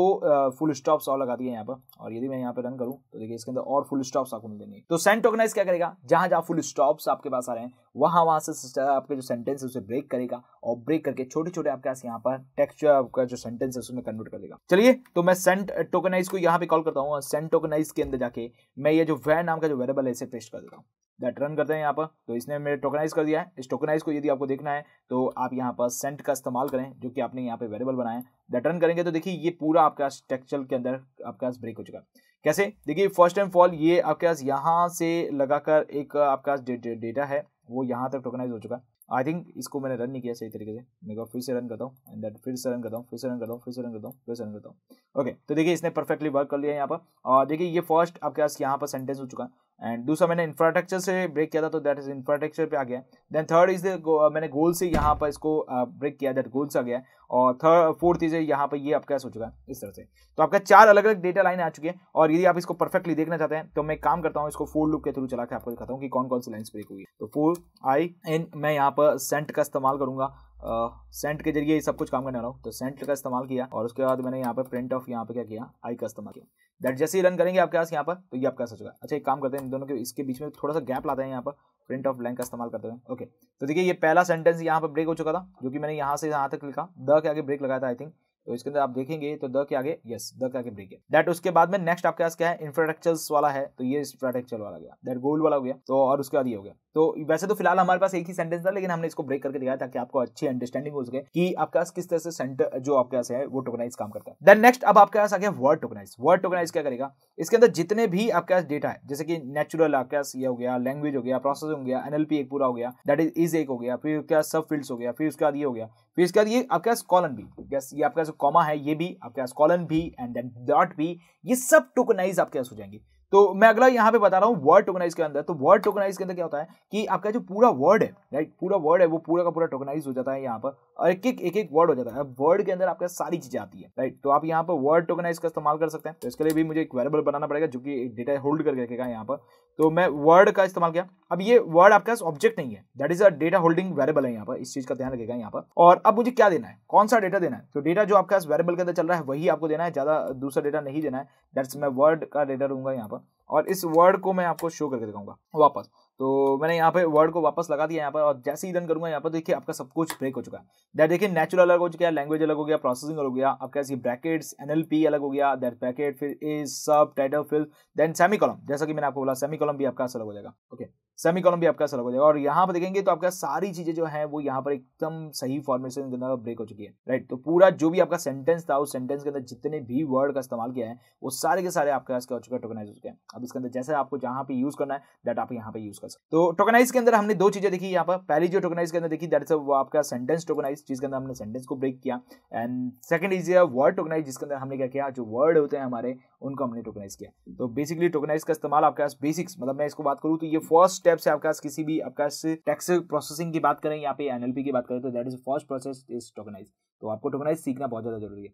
फुल स्टॉप्स और लगा दिए यहाँ पर और यदि मैं यहाँ पे रन करूँ तो देखिए इसके अंदर और फुल स्टॉप्स आपको मिलेंगे तो सेंट टोकनाइज क्या करेगा जहाँ जहाँ फुल स्टॉप्स आपके पास आ रहे हैं वहाँ वहाँ से आपके जो सेंटेंस है उसे ब्रेक करेगा और ब्रेक करके छोटे छोटे आपके पास यहाँ पर टेक्स्ट आपका जो सेंटेंस है उसमें कन्वर्ट कर देगा चलिए तो मैं सेंट टोकनाइज को यहाँ पे कॉल करता हूँ सेंट टोकनाइज के अंदर जाके मैं ये जो वे नाम का जो वेरेबल है इसे पेस्ट कर देता हूँ दैट रन करते हैं यहाँ पर तो इसने मेरे टोकनाइज कर दिया है इस टोकनाइज को यदि आपको देखना है तो आप यहाँ पर सेंट का इस्तेमाल करें जो कि आपने यहाँ पे वेरेबल बनाया है दैट रन करेंगे तो देखिए ये पूरा आपका स्ट्रक्चर के अंदर आपका ब्रेक हो चुका है कैसे देखिए फर्स्ट एंड फॉल ये आपके पास यहाँ से लगाकर एक आपका डेटा है वो यहाँ तक टोकनाइज हो चुका है आई थिंक इसको मैंने रन नहीं किया सही तरीके से मैं फिर से रन करता हूँ एंड दैट फिर से रन करता हूँ फिर से रन करता हूँ फिर से रन करता हूँ फिर से रन करता हूँ ओके तो देखिए इसने परफेक्टली वर्क कर लिया यहाँ पर और देखिए ये फर्स्ट आपके पास यहाँ पर सेंटेंस हो चुका है एंड दूसरा मैंने इंफ्रास्ट्रक्चर से ब्रेक किया था तो दैट इज इंफ्रास्ट्रक्चर पे आ गया देन थर्ड इज मैंने गोल से यहाँ पर इसको ब्रेक किया दैट गोल्स आ गया और थर्ड फोर्थ इज यहाँ पर ये आपका हो चुका है इस तरह से तो आपका चार अलग अलग डेटा लाइन आ चुके हैं और यदि आप इसको परफेक्टली देखना चाहते हैं तो मैं काम करता हूँ इसको फोर लुक के थ्रू चला के आपको दिखाता हूँ कि कौन कौन सी लाइन ब्रेक हुई तो फोर आई एन मैं यहाँ पर सेंट का इस्तेमाल करूंगा सेंट uh, के जरिए सब कुछ काम करने वाला हूँ तो सेंट का इस्तेमाल किया और उसके बाद मैंने यहाँ पर प्रिंट ऑफ यहाँ पे क्या किया आई का इस्तेमाल किया दैट जैसे ही रन करेंगे आपके पास यहाँ पर तो ये आपका सोचा अच्छा एक काम करते हैं इन दोनों के इसके बीच में थोड़ा सा गैप लाते हैं यहाँ पर प्रिंट ऑफ ब्लैंक का इस्तेमाल करते हैं ओके तो देखिए ये पहला सेंटेंस यहाँ पर ब्रेक हो चुका था जो कि मैंने यहाँ से यहाँ तक लिखा द के आगे ब्रेक लगाया था आई थिंक तो इसके अंदर आप देखेंगे तो द के आगे यस द के आगे ब्रेक है दैट उसके बाद में नेक्स्ट आपके पास क्या है इंफ्रास्ट्रक्चर वाला है तो ये इंफ्रास्ट्रक्चर वाला गया दैट गोल्ड वाला हो गया तो और उसके बाद ये हो गया तो वैसे तो फिलहाल हमारे पास एक ही सेंटेंस था लेकिन हमने इसको ब्रेक करके दिखाया ताकि आपको अच्छी अंडरस्टैंडिंग हो सके कि आपके पास किस तरह से सेंटर जो आपके पास है वो टोकनाइज काम करता है देन नेक्स्ट अब आपके पास आ गया वर्ड टोकनाइज वर्ड टोकनाइज क्या करेगा इसके अंदर जितने भी आपके पास डेटा है जैसे कि नेचुरल आपके पास ये हो गया लैंग्वेज हो गया प्रोसेस हो गया एनएलपी एक पूरा हो गया दैट इज इज एक हो गया फिर क्या सब फील्ड्स हो गया फिर उसके बाद ये हो गया फिर इसके बाद ये आपके पास कॉलन भी यस ये आपके पास कॉमा है ये भी आपके पास कॉलन भी एंड देन डॉट भी ये सब टोकनाइज आपके पास हो जाएंगे तो मैं अगला यहाँ पे बता रहा हूँ वर्ड टोकनाइज के अंदर तो वर्ड टोकनाइज के अंदर क्या होता है कि आपका जो पूरा वर्ड है राइट पूरा वर्ड है वो पूरा का पूरा टोकनाइज हो जाता है यहाँ पर और एक एक एक एक वर्ड हो जाता है वर्ड के अंदर आपका सारी चीजें आती है राइट तो आप यहाँ पर वर्ड टोकनाइज का इस्तेमाल कर सकते हैं तो इसके लिए भी मुझे एक वेरेबल बनाना पड़ेगा जो कि डेटा होल्ड करके रखेगा यहाँ पर तो मैं वर्ड का इस्तेमाल किया अब ये वर्ड आपके पास ऑब्जेक्ट नहीं है that is a data holding variable है यहाँ पर इस चीज का ध्यान रखेगा यहाँ पर और अब मुझे क्या देना है कौन सा डेटा देना है तो डेटा जो आपके पास वेरेबल के अंदर चल रहा है वही आपको देना है ज्यादा दूसरा डेटा नहीं देना है दैट्स मैं वर्ड का डेटा लूंगा यहाँ पर और इस वर्ड को मैं आपको शो करके दिखाऊंगा वापस तो मैंने यहाँ पे वर्ड को वापस लगा दिया यहाँ पर और जैसे ही डन करूंगा यहाँ पर देखिए आपका सब कुछ ब्रेक हो चुका है दैट देखिए नेचुरल अलग हो चुका है लैंग्वेज अलग हो गया प्रोसेसिंग अलग हो गया आपका ऐसी ब्रैकेट्स एनएलपी अलग हो गया दैट ब्रैकेट फिर is subtitle fill then semicolon जैसा कि मैंने आपको बोला सेमी कॉलम भी आपका अलग हो जाएगा ओके सेमी कॉलम भी आपका अलग हो जाएगा और यहाँ पर देखेंगे तो आपका सारी चीजें जो है वो यहाँ पर एकदम सही फॉर्मेशन के अंदर ब्रेक हो चुकी है राइट तो पूरा जो भी आपका सेंटेंस था उस सेंटेंस के अंदर जितने भी वर्ड का इस्तेमाल किया है वो सारे के सारे आपके पास क्या हो चुका है टोकनाइज हो चुके हैं अब इसके अंदर जैसे आपको जहाँ पे यूज करना है दैट आप यहाँ पे यूज आसपास तो टोकनाइज के अंदर हमने दो चीजें देखी यहाँ पर पहली जो टोकनाइज के अंदर देखी दैट्स वो आपका सेंटेंस टोकनाइज जिसके अंदर हमने सेंटेंस को ब्रेक किया and second is word tokenise जिसके अंदर हमने क्या किया जो वर्ड होते हैं हमारे उनको हमने टोकनाइज किया तो बेसिकली टोकनाइज का इस्तेमाल आपके पास बेसिक्स मतलब मैं इसको बात करूँ तो ये फर्स्ट स्टेप से आपके पास किसी भी आपके पास टैक्स प्रोसेसिंग की बात करें यहाँ पे एनएलपी की बात करें तो that is first process is tokenise तो आपको टोकनाइज सीखना बहुत ज़्यादा जरूरी है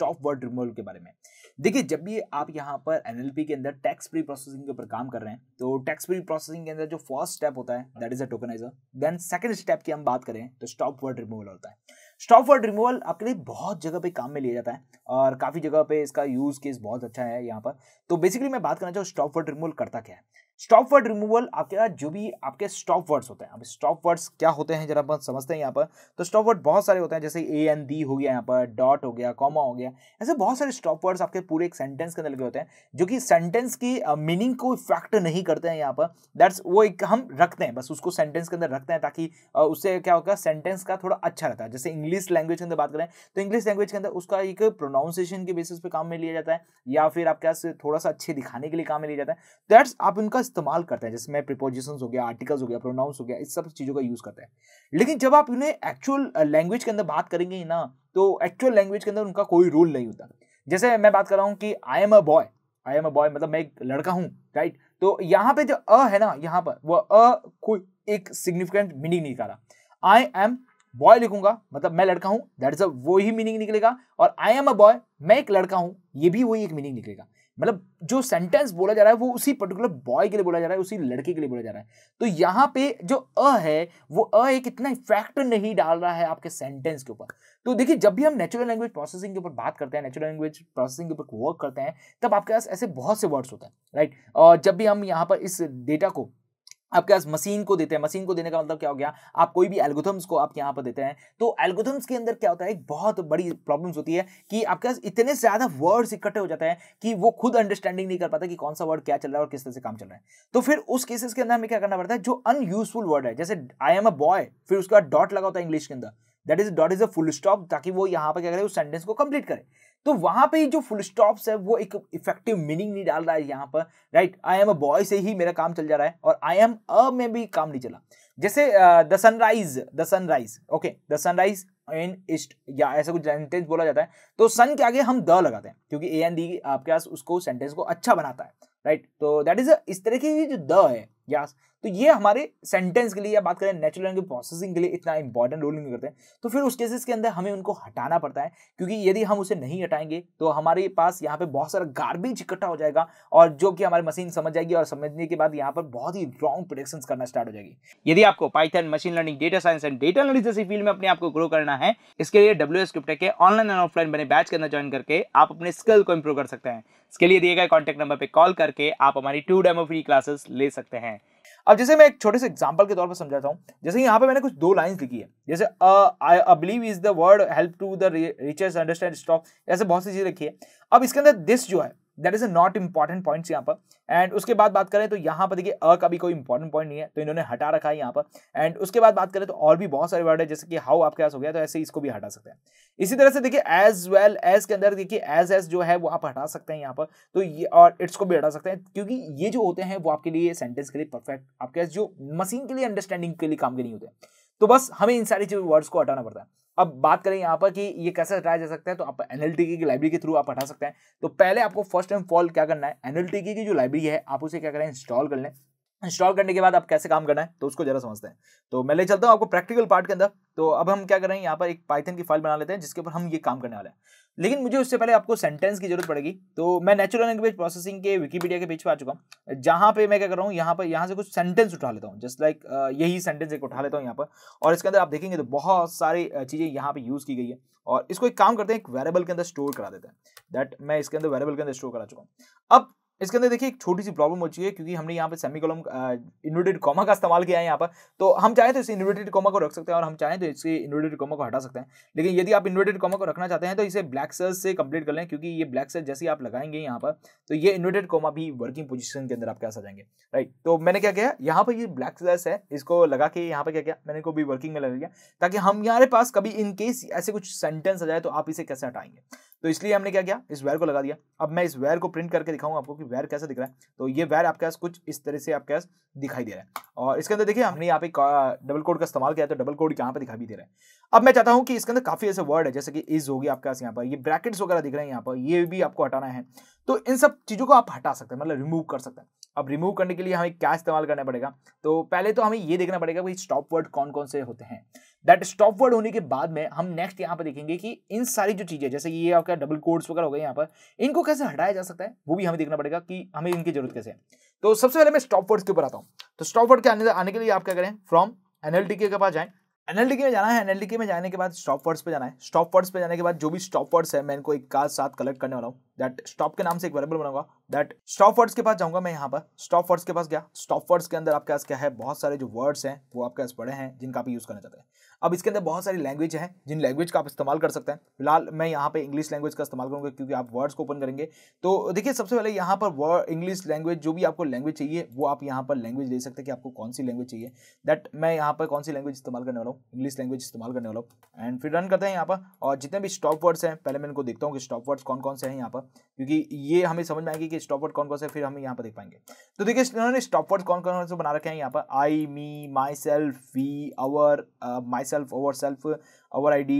टॉप वर्ड रिमूवल के बारे में देखिए जब भी आप यहाँ पर एन के अंदर टैक्स फ्री प्रोसेसिंग के ऊपर काम कर रहे हैं तो टैक्स फ्री प्रोसेसिंग के अंदर जो फर्स्ट स्टेप होता है that is a tokeniser then second step की हम बात करें तो स्टॉप वर्ड रिमूवल होता है स्टॉप वर्ड रिमूवल आपके लिए बहुत जगह पे काम में लिया जाता है और काफ़ी जगह पे इसका यूज़ केस बहुत अच्छा है यहाँ पर तो बेसिकली मैं बात करना चाहूँ स्टॉप वर्ड रिमूवल करता क्या है स्टॉप वर्ड रिमूवल आपके पास जो भी आपके स्टॉप वर्ड्स होते हैं अब स्टॉप वर्ड्स क्या होते हैं जरा अपन समझते हैं यहाँ पर तो स्टॉप वर्ड बहुत सारे होते हैं जैसे ए एन दी हो गया यहाँ पर डॉट हो गया कॉमा हो गया ऐसे बहुत सारे स्टॉप वर्ड्स आपके पूरे एक सेंटेंस के अंदर लगे होते हैं जो कि सेंटेंस की मीनिंग को इफेक्ट नहीं करते हैं यहाँ पर दैट्स वो एक हम रखते हैं बस उसको सेंटेंस के अंदर रखते हैं ताकि उससे क्या होगा सेंटेंस का थोड़ा अच्छा रहता है जैसे इंग्लिश लैंग्वेज के अंदर बात करें तो इंग्लिश लैंग्वेज के अंदर उसका एक प्रोनाउंसिएशन के बेसिस पर काम में लिया जाता है या फिर आपके पास थोड़ा सा अच्छे दिखाने के लिए काम में लिया जाता है दैट्स आप उनका इस्तेमाल करते हैं जिसमें प्रिपोजिशन हो गया आर्टिकल्स हो गया प्रोनाउंस हो गया इस सब चीज़ों का यूज़ करते हैं लेकिन जब आप उन्हें एक्चुअल लैंग्वेज के अंदर बात करेंगे ना तो एक्चुअल लैंग्वेज के अंदर उनका कोई रोल नहीं होता जैसे मैं बात कर रहा हूँ कि I am a boy I am a boy मतलब मैं एक लड़का हूँ राइट तो यहाँ पे जो अ है ना यहाँ पर वह अ कोई एक सिग्निफिकेंट मीनिंग नहीं निकाला आई एम बॉय लिखूंगा मतलब मैं लड़का हूँ दैट इज अ वो ही मीनिंग निकलेगा और आई एम अ बॉय मैं एक लड़का हूँ ये भी वही एक मीनिंग निकलेगा मतलब जो सेंटेंस बोला जा रहा है वो उसी पर्टिकुलर बॉय के लिए बोला जा रहा है उसी लड़के के लिए बोला जा रहा है तो यहाँ पे जो अ है वो अ एक इतना इफेक्ट नहीं डाल रहा है आपके सेंटेंस के ऊपर तो देखिए जब भी हम नेचुरल लैंग्वेज प्रोसेसिंग के ऊपर बात करते हैं नेचुरल लैंग्वेज प्रोसेसिंग के ऊपर वर्क करते हैं तब आपके पास ऐसे बहुत से वर्ड्स होते हैं राइट और जब भी हम यहाँ पर इस डेटा को आपके पास मशीन को देते हैं मशीन को देने का मतलब क्या हो गया आप कोई भी एल्गोथम्स को आप यहाँ पर देते हैं तो एल्गोथम्स के अंदर क्या होता है एक बहुत बड़ी प्रॉब्लम्स होती है कि आपके पास इतने ज्यादा वर्ड्स इकट्ठे हो जाते हैं कि वो खुद अंडरस्टैंडिंग नहीं कर पाता कि कौन सा वर्ड क्या चल रहा है और किस तरह से काम चल रहा है तो फिर उस केसेस के अंदर हमें क्या करना पड़ता है जो अनयूजफुल वर्ड है जैसे आई एम अ बॉय फिर उसका डॉट लगा होता है इंग्लिश के अंदर that is dot is a full stop ताकि वो यहाँ पर क्या करे उस सेंटेंस को कंप्लीट करें तो वहां पे जो फुल स्टॉप्स है वो एक इफेक्टिव मीनिंग नहीं डाल रहा है यहाँ पर right I am a boy से ही मेरा काम चल जा रहा है और आई एम अ में भी काम नहीं चला जैसे the sunrise the sunrise okay the sunrise in east या ऐसा कुछ सेंटेंस बोला जाता है तो सन के आगे हम द लगाते हैं क्योंकि ए एन डी आपके पास उसको सेंटेंस को अच्छा बनाता है राइट तो दैट इज इस तरह की जो द है या तो ये हमारे सेंटेंस के लिए या बात करें नेचुरल लैंग्वेज प्रोसेसिंग के लिए इतना इंपॉर्टेंट रोल नहीं करते हैं तो फिर उस केसेस के अंदर हमें उनको हटाना पड़ता है क्योंकि यदि हम उसे नहीं हटाएंगे तो हमारे पास यहाँ पे बहुत सारा गार्बेज इकट्ठा हो जाएगा और जो कि हमारी मशीन समझ जाएगी और समझने के बाद यहाँ पर बहुत ही रॉन्ग प्रोडक्शन करना स्टार्ट हो जाएगी यदि आपको Python machine learning data science and data learning जैसी फील्ड में अपने आपको ग्रो करना है इसके लिए डब्ल्यू एस के ऑनलाइन एंड ऑफलाइन बने बैच के अंदर ज्वाइन करके आप अपने स्किल को इम्प्रूव कर सकते हैं इसके लिए दिए गए कॉन्टैक्ट नंबर पर कॉल करके आप हमारी टू डेमो फ्री क्लासेस ले सकते हैं अब जैसे मैं एक छोटे से एग्जाम्पल के तौर पर समझाता हूँ जैसे यहाँ पे मैंने कुछ दो लाइन लिखी है जैसे I believe is the word help to the researchers understand stock ऐसे बहुत सी चीज़ लिखी है अब इसके अंदर दिस जो है that is a not important point यहाँ पर एंड उसके बाद बात करें तो यहाँ पर देखिए अ का भी कोई इंपॉर्टेंट पॉइंट नहीं है तो इन्होंने हटा रखा है यहाँ पर एंड उसके बाद बात करें तो और भी बहुत सारे वर्ड है जैसे कि हाउ आपके पास हो गया तो ऐसे इसको भी हटा सकते हैं इसी तरह से देखिए एज वेल एज के अंदर देखिए एज एज जो है वो आप हटा सकते हैं यहाँ पर तो ये और इट्स को भी हटा सकते हैं क्योंकि ये जो होते हैं वो आपके लिए सेंटेंस के लिए परफेक्ट आपके पास जो मशीन के लिए अंडरस्टैंडिंग के लिए काम के नहीं होते तो बस हमें इन सारी चीज वर्ड्स को हटाना पड़ता है अब बात करें यहाँ पर कि ये कैसे हटाया जा सकता है तो आप एनएलटीके की लाइब्रेरी के थ्रू आप हटा सकते हैं तो पहले आपको फर्स्ट एंड फॉल क्या करना है एनएलटी की जो लाइब्रेरी है आप उसे क्या करें इंस्टॉल कर लें इंस्टॉल करने के बाद आप कैसे काम करना है तो उसको जरा समझते हैं तो मैं ले चलता हूँ आपको प्रैक्टिकल पार्ट के अंदर तो अब हम क्या कर रहे हैं यहाँ पर एक पाइथन की फाइल बना लेते हैं जिसके ऊपर हम ये काम करने वाले हैं लेकिन मुझे उससे पहले आपको सेंटेंस की जरूरत पड़ेगी तो मैं नेचुरल लैंग्वेज प्रोसेसिंग के विकीपीडिया के पीछे आ चुका हूँ जहाँ पे मैं क्या कर रहा हूँ यहाँ पर यहाँ से कुछ सेंटेंस उठा लेता हूँ जस्ट लाइक यही सेंटेंस एक उठा लेता हूँ यहाँ पर और इसके अंदर आप देखेंगे तो बहुत सारी चीज़ें यहाँ पर यूज़ की गई है और इसको एक काम करते हैं एक वेरेबल के अंदर स्टोर करा देते हैं दैट मैं इसके अंदर वेरेबल के अंदर स्टोर करा चुका हूँ अब इसके अंदर देखिए एक छोटी सी प्रॉब्लम हो चुकी है क्योंकि हमने यहाँ पे सेमी कॉलम इन्वर्टेड कॉमा का इस्तेमाल किया है यहाँ पर तो हम चाहें तो इसे इन्वर्टेड कॉमा को रख सकते हैं और हम चाहें तो इसे इन्वर्टेड कॉमा को हटा सकते हैं लेकिन यदि आप इन्वर्टेड कॉमा को रखना चाहते हैं तो इसे ब्लैक सेल से कंप्लीट कर लें क्योंकि ये ब्लैक सेल जैसे आप लगाएंगे यहाँ पर तो ये इन्वर्टेड कॉमा भी वर्किंग पोजिशन के अंदर आपके पास आ जाएंगे राइट तो मैंने क्या किया यहाँ पर ये ब्लैक सेल्स है इसको लगा के यहाँ पर क्या किया मैंने को भी वर्किंग में लगा लिया ताकि हमारे पास कभी इनकेस ऐसे कुछ सेंटेंस आ जाए तो आप इसे कैसे हटाएंगे तो इसलिए हमने क्या किया इस वैर को लगा दिया अब मैं इस वैर को प्रिंट करके दिखाऊंगा आपको कि वैर कैसा दिख रहा है तो ये वैर आपके पास कुछ इस तरह से आपके पास दिखाई दे रहा है और इसके अंदर देखिए हमने यहाँ पे डबल कोड का इस्तेमाल किया तो डबल कोड यहाँ पे दिखाई भी दे रहा है अब मैं चाहता हूँ कि इसके अंदर काफी ऐसे वर्ड है जैसे कि इज होगी आपके पास यहाँ पर ये ब्रैकेट्स वगैरह दिख रहे हैं यहाँ पर ये भी आपको हटाना है तो इन सब चीजों को आप हटा सकते हैं मतलब रिमूव कर सकते हैं अब रिमूव करने के लिए हमें क्या इस्तेमाल करना पड़ेगा तो पहले तो हमें ये देखना पड़ेगा कि स्टॉप वर्ड कौन कौन से होते हैं दैट स्टॉप वर्ड होने के बाद में हम नेक्स्ट यहाँ पर देखेंगे कि इन सारी जो चीज़ें जैसे ये आपका डबल कोड्स वगैरह हो गए यहाँ पर इनको कैसे हटाया जा सकता है वो भी हमें देखना पड़ेगा कि हमें इनकी जरूरत कैसे है तो सबसे पहले मैं स्टॉप वर्ड्स के ऊपर आता हूँ तो स्टॉप वर्ड के आने, आने के लिए आप क्या करें फ्रॉम एनएलटीके के पास जाएं एनएलडीके में जाना है एनएलडीके में जाने के बाद स्टॉप वर्ड्स पर जाना है स्टॉप वर्ड्स पे जाने के बाद जो भी स्टॉप वर्ड्स है मैं इनको एक का साथ कलेक्ट करने वाला हूँ दैट स्टॉप के नाम से एक वेरेबल बनाऊंगा दैट स्टॉप वर्ड्स के पास जाऊंगा मैं यहाँ पर स्टॉप वर्ड्स के पास गया स्टॉप वर्ड्स के अंदर आपके पास क्या है बहुत सारे जो वर्ड्स हैं वो आपके पास पड़े हैं जिनका आप यूज करना चाहते हैं अब इसके अंदर बहुत सारी लैंग्वेज हैं जिन लैंग्वेज का आप इस्तेमाल कर सकते हैं फिलहाल मैं यहाँ पे इंग्लिश लैंग्वेज का इस्तेमाल करूँगा क्योंकि आप वर्ड्स को ओपन करेंगे तो देखिए सबसे पहले यहाँ पर इंग्लिश लैंग्वेज जो भी आपको लैंग्वेज चाहिए वो आप यहाँ पर लैंग्वेज ले सकते हैं कि आपको कौन सी लैंग्वेज चाहिए दैट मैं यहाँ पर कौन सी लैंग्वेज इस्तेमाल करने वाला हूँ इंग्लिश लैंग्वेज इस्तेमाल करने वाला हूँ एंड फिर रन करते हैं यहाँ पर और जितने भी स्टॉप वर्ड्स हैं पहले मैं इनको देखता हूँ कि स्टॉप वर्ड्स कौन कौन से हैं यहाँ पर क्योंकि ये हमें समझ में आएगी कि स्टॉप वर्ड कौन कौन से फिर हम यहाँ पर देख पाएंगे तो देखिए इन्होंने स्टॉप वर्ड कौन कौन से बना रखे हैं यहाँ पर I me myself we our myself over self over I D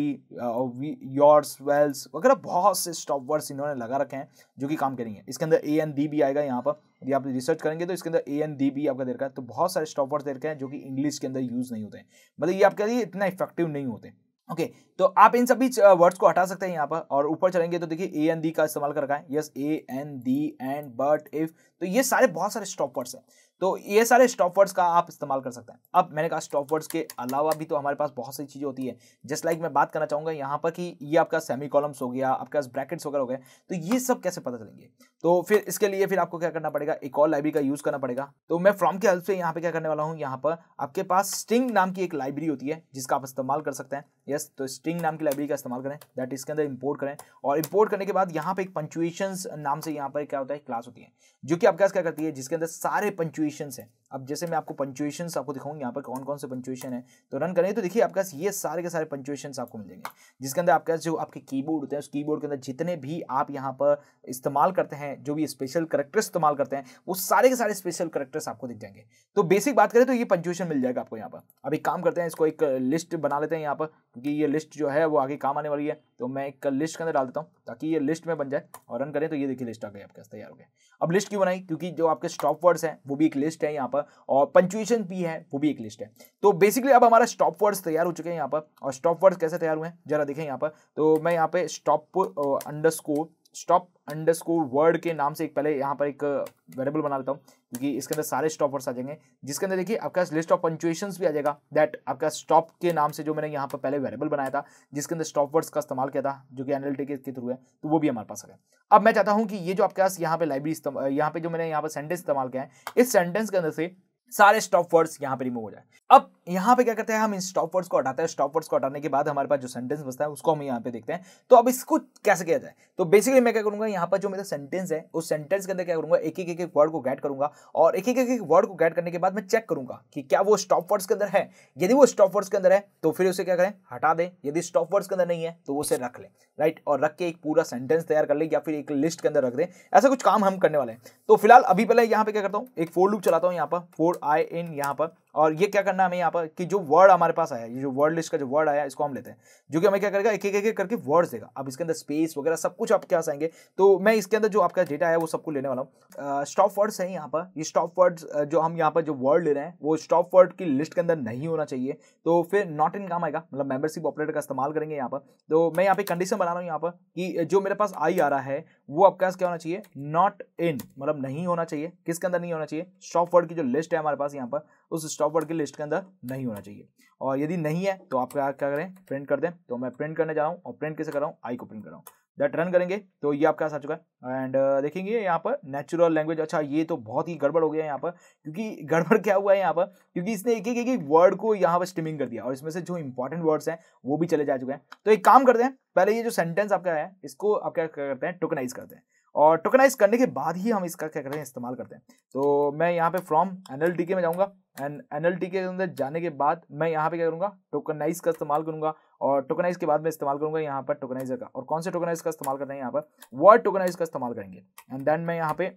yourselves वगैरह बहुत से स्टॉप वर्ड्स इन्होंने लगा रखे हैं जो कि काम करेंगे इसके अंदर ए एन डी भी आएगा यहाँ पर यदि आप रिसर्च करेंगे तो इसके अंदर ए एन डी भी आपका दे रखा है तो बहुत सारे स्टॉप वर्ड्स दे रखे हैं जो कि इंग्लिश के अंदर यूज़ नहीं होते मतलब ये आपके लिए इतना इफेक्टिव नहीं होते ओके okay, तो आप इन सभी वर्ड्स uh, को हटा सकते हैं यहाँ पर और ऊपर चलेंगे तो देखिए ए एन डी का इस्तेमाल कर रखा है yes A N D and but if तो ये सारे बहुत सारे स्टॉप वर्ड्स हैं तो ये सारे स्टॉप वर्ड्स का आप इस्तेमाल कर सकते हैं अब मैंने कहा स्टॉप वर्ड्स के अलावा भी तो हमारे पास बहुत सारी चीज़ें होती है जस्ट लाइक मैं बात करना चाहूँगा यहाँ पर कि ये आपका सेमी कॉलम्स हो गया आपके पास ब्रैकेट्स वगैरह हो गए तो ये सब कैसे पता चलेंगे तो फिर इसके लिए फिर आपको क्या करना पड़ेगा एक और लाइब्रेरी का यूज़ करना पड़ेगा तो मैं फ्रॉम के हेल्प से यहाँ पर क्या करने वाला हूँ यहाँ पर आपके पास स्टिंग नाम की एक लाइब्रेरी होती है जिसका आप इस्तेमाल कर सकते हैं यस तो स्ट्रिंग नाम की लाइब्रेरी का इस्तेमाल करें दैट इसके अंदर इंपोर्ट करें और इंपोर्ट करने के बाद यहाँ पे एक पंचुएशन नाम से यहाँ पर क्या होता है क्लास होती है जो कि आपके पास क्या करती है जिसके अंदर सारे पंचुएशन है अब जैसे मैं आपको पंचुएशन आपको दिखाऊंगी यहाँ पर कौन कौन से पंचुएशन है तो रन करेंगे तो देखिए आपके पास ये सारे के सारे पंचुएशन आपको मिल जाएंगे जिसके अंदर आपके पास जो आपके कीबोर्ड होते हैं उस कीबोर्ड के अंदर जितने भी आप यहाँ पर इस्तेमाल करते हैं जो भी स्पेशल करेक्टर्स इस्तेमाल करते हैं वो सारे के सारे स्पेशल करेक्टर्स आपको दिख जाएंगे तो बेसिक बात करें तो ये पंचुएशन मिल जाएगा आपको यहाँ पर अब एक काम करते हैं इसको एक लिस्ट बना लेते हैं यहाँ पर क्योंकि ये लिस्ट जो है वो आगे काम आने वाली है तो मैं एक लिस्ट के अंदर डाल देता हूँ ताकि ये लिस्ट में बन जाए और रन करें तो ये देखिए लिस्ट आ गई आपके पास तैयार हो गए अब लिस्ट क्यों बनाई क्योंकि जो आपके स्टॉप वर्ड्स हैं वो भी एक लिस्ट है यहाँ पर और पंचुएशन भी है वो भी एक लिस्ट है तो बेसिकली अब हमारा स्टॉप वर्ड्स तैयार हो चुके हैं यहाँ पर और स्टॉप वर्ड्स कैसे तैयार हुए हैं जरा देखें यहाँ पर तो मैं यहाँ पे stop underscore stop underscore word के नाम से एक पहले यहाँ पर एक वेरिएबल uh, बना लेता हूँ क्योंकि इसके अंदर सारे स्टॉप वर्ड्स आ जाएंगे जिसके अंदर देखिए आपका लिस्ट ऑफ पंचुएशन भी आ जाएगा दैट आपका स्टॉप के नाम से जो मैंने यहाँ पर पहले वेरिएबल बनाया था जिसके अंदर स्टॉप वर्ड्स का इस्तेमाल किया था जो कि एनालिटिक के थ्रू है तो वो भी हमारे पास आ गया अब मैं चाहता हूँ कि ये जो आपके पास यहाँ पे लाइब्रेरी यहाँ पे जो मैंने यहाँ पर सेंटेंस इस्तेमाल किया है इस सेंटेंस के अंदर से सारे स्टॉप वर्ड्स यहाँ पे रिमूव हो जाए अब यहाँ पे क्या करते हैं हम इन स्टॉप वर्ड्स को हटाते हैं स्टॉप वर्ड्स को हटाने के बाद हमारे पास जो सेंटेंस बचता है उसको हम यहाँ पे देखते हैं तो अब इसको कैसे किया जाए तो बेसिकली मैं क्या करूँगा यहाँ पर जो मेरा सेंटेंस है उस सेंटेंस के अंदर क्या करूँगा एक एक एक वर्ड को गैड करूंगा और एक एक एक वर्ड को गैड करने के बाद मैं चेक करूंगा कि क्या वो स्टॉप वर्ड्स के अंदर है यदि वो स्टॉप वर्ड्स के अंदर है तो फिर उसे क्या करें हटा दें यदि स्टॉप वर्ड्स के अंदर नहीं है तो उसे रख लें राइट और रख के एक पूरा सेंटेंस तैयार कर लें या फिर एक लिस्ट के अंदर रख दें ऐसा कुछ काम हम करने वाले हैं तो फिलहाल अभी पहले यहाँ पे क्या करता हूँ एक फोर लुक चलाता हूँ यहाँ पर फोर आई इन यहाँ पर और ये क्या करना हमें यहाँ पर कि जो वर्ड हमारे पास आया ये जो वर्ड लिस्ट का जो वर्ड आया इसको हम लेते हैं जो कि हमें क्या करेगा एक एक एक करके वर्ड्स देगा अब इसके अंदर स्पेस वगैरह सब कुछ आपके पास आएंगे तो मैं इसके अंदर जो आपका डेटा है वो सबको लेने वाला हूँ स्टॉप वर्ड्स है यहाँ पर ये स्टॉप वर्ड्स जो हम यहाँ पर जो वर्ड ले रहे हैं वो स्टॉप वर्ड की लिस्ट के अंदर नहीं होना चाहिए तो फिर नॉट इन काम आएगा मतलब मेंबरशिप ऑपरेटर का इस्तेमाल करेंगे यहाँ पर तो मैं यहाँ पे कंडीशन बना रहा हूँ यहाँ पर कि जो मेरे पास आई आ रहा है वो आपके पास क्या होना चाहिए नॉट इन मतलब नहीं होना चाहिए किसके अंदर नहीं होना चाहिए स्टॉप वर्ड की जो लिस्ट है हमारे पास यहाँ पर उस स्टॉप टॉप वर्ड की लिस्ट के अंदर नहीं होना चाहिए और यदि नहीं है तो आप क्या क्या करें प्रिंट कर दें तो मैं प्रिंट करने जा रहा हूँ और प्रिंट कैसे कर रहा हूँ आई को प्रिंट कर रहा हूँ दैट रन करेंगे तो ये आपका आ चुका है एंड uh, देखेंगे यहाँ पर नेचुरल लैंग्वेज अच्छा ये तो बहुत ही गड़बड़ हो गया है यहाँ पर क्योंकि गड़बड़ क्या हुआ है यहाँ पर क्योंकि इसने एक एक एक, वर्ड को यहाँ पर स्टिमिंग कर दिया और इसमें से जो इंपॉर्टेंट वर्ड्स हैं वो भी चले जा चुके हैं तो एक काम करते हैं पहले ये जो सेंटेंस आपका है इसको आप क्या करते हैं टोकनाइज करते हैं और टोकनाइज करने के बाद ही हम इसका क्या करते हैं इस्तेमाल करते हैं तो मैं यहाँ पे फ्रॉम एन एल टी के में जाऊँगा एंड एन एल टी के अंदर जाने के बाद मैं यहाँ पे क्या करूँगा टोकनाइज का इस्तेमाल करूँगा और टोकनाइज के बाद मैं इस्तेमाल करूँगा यहाँ पर टोकनाइजर का और कौन से टोकनाइज का इस्तेमाल करना है यहाँ पर वर्ड टोकनाइज का इस्तेमाल करेंगे एंड देन मैं यहाँ पे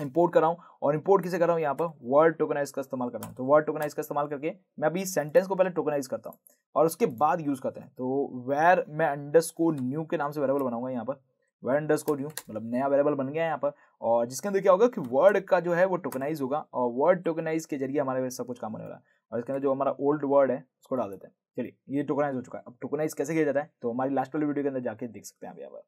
इम्पोर्ट कर रहा हूँ और इम्पोर्ट किसे कर रहा हूँ यहाँ पर वर्ड टोकनाइज का इस्तेमाल कर रहा हूँ तो वर्ड टोकनाइज का इस्तेमाल करके मैं अभी सेंटेंस को पहले टोकनाइज करता हूँ और उसके बाद यूज़ करते हैं तो वेर मैं अंडर न्यू के नाम से वेरेबल बनाऊंगा यहाँ पर वर्ड अंडर स्कोर यू मतलब नया अवेलेबल बन गया है यहाँ पर और जिसके अंदर क्या होगा कि वर्ड का जो है वो टोकनाइज होगा और वर्ड टोकनाइज के जरिए हमारे सब कुछ काम होने वाला है और इसके अंदर जो हमारा ओल्ड वर्ड है उसको डाल देते हैं चलिए ये टोकनाइज हो चुका है अब टोकनाइज कैसे किया जाता है तो हमारी लास्ट वाली वीडियो के अंदर जाके देख सकते हैं आप यहाँ पर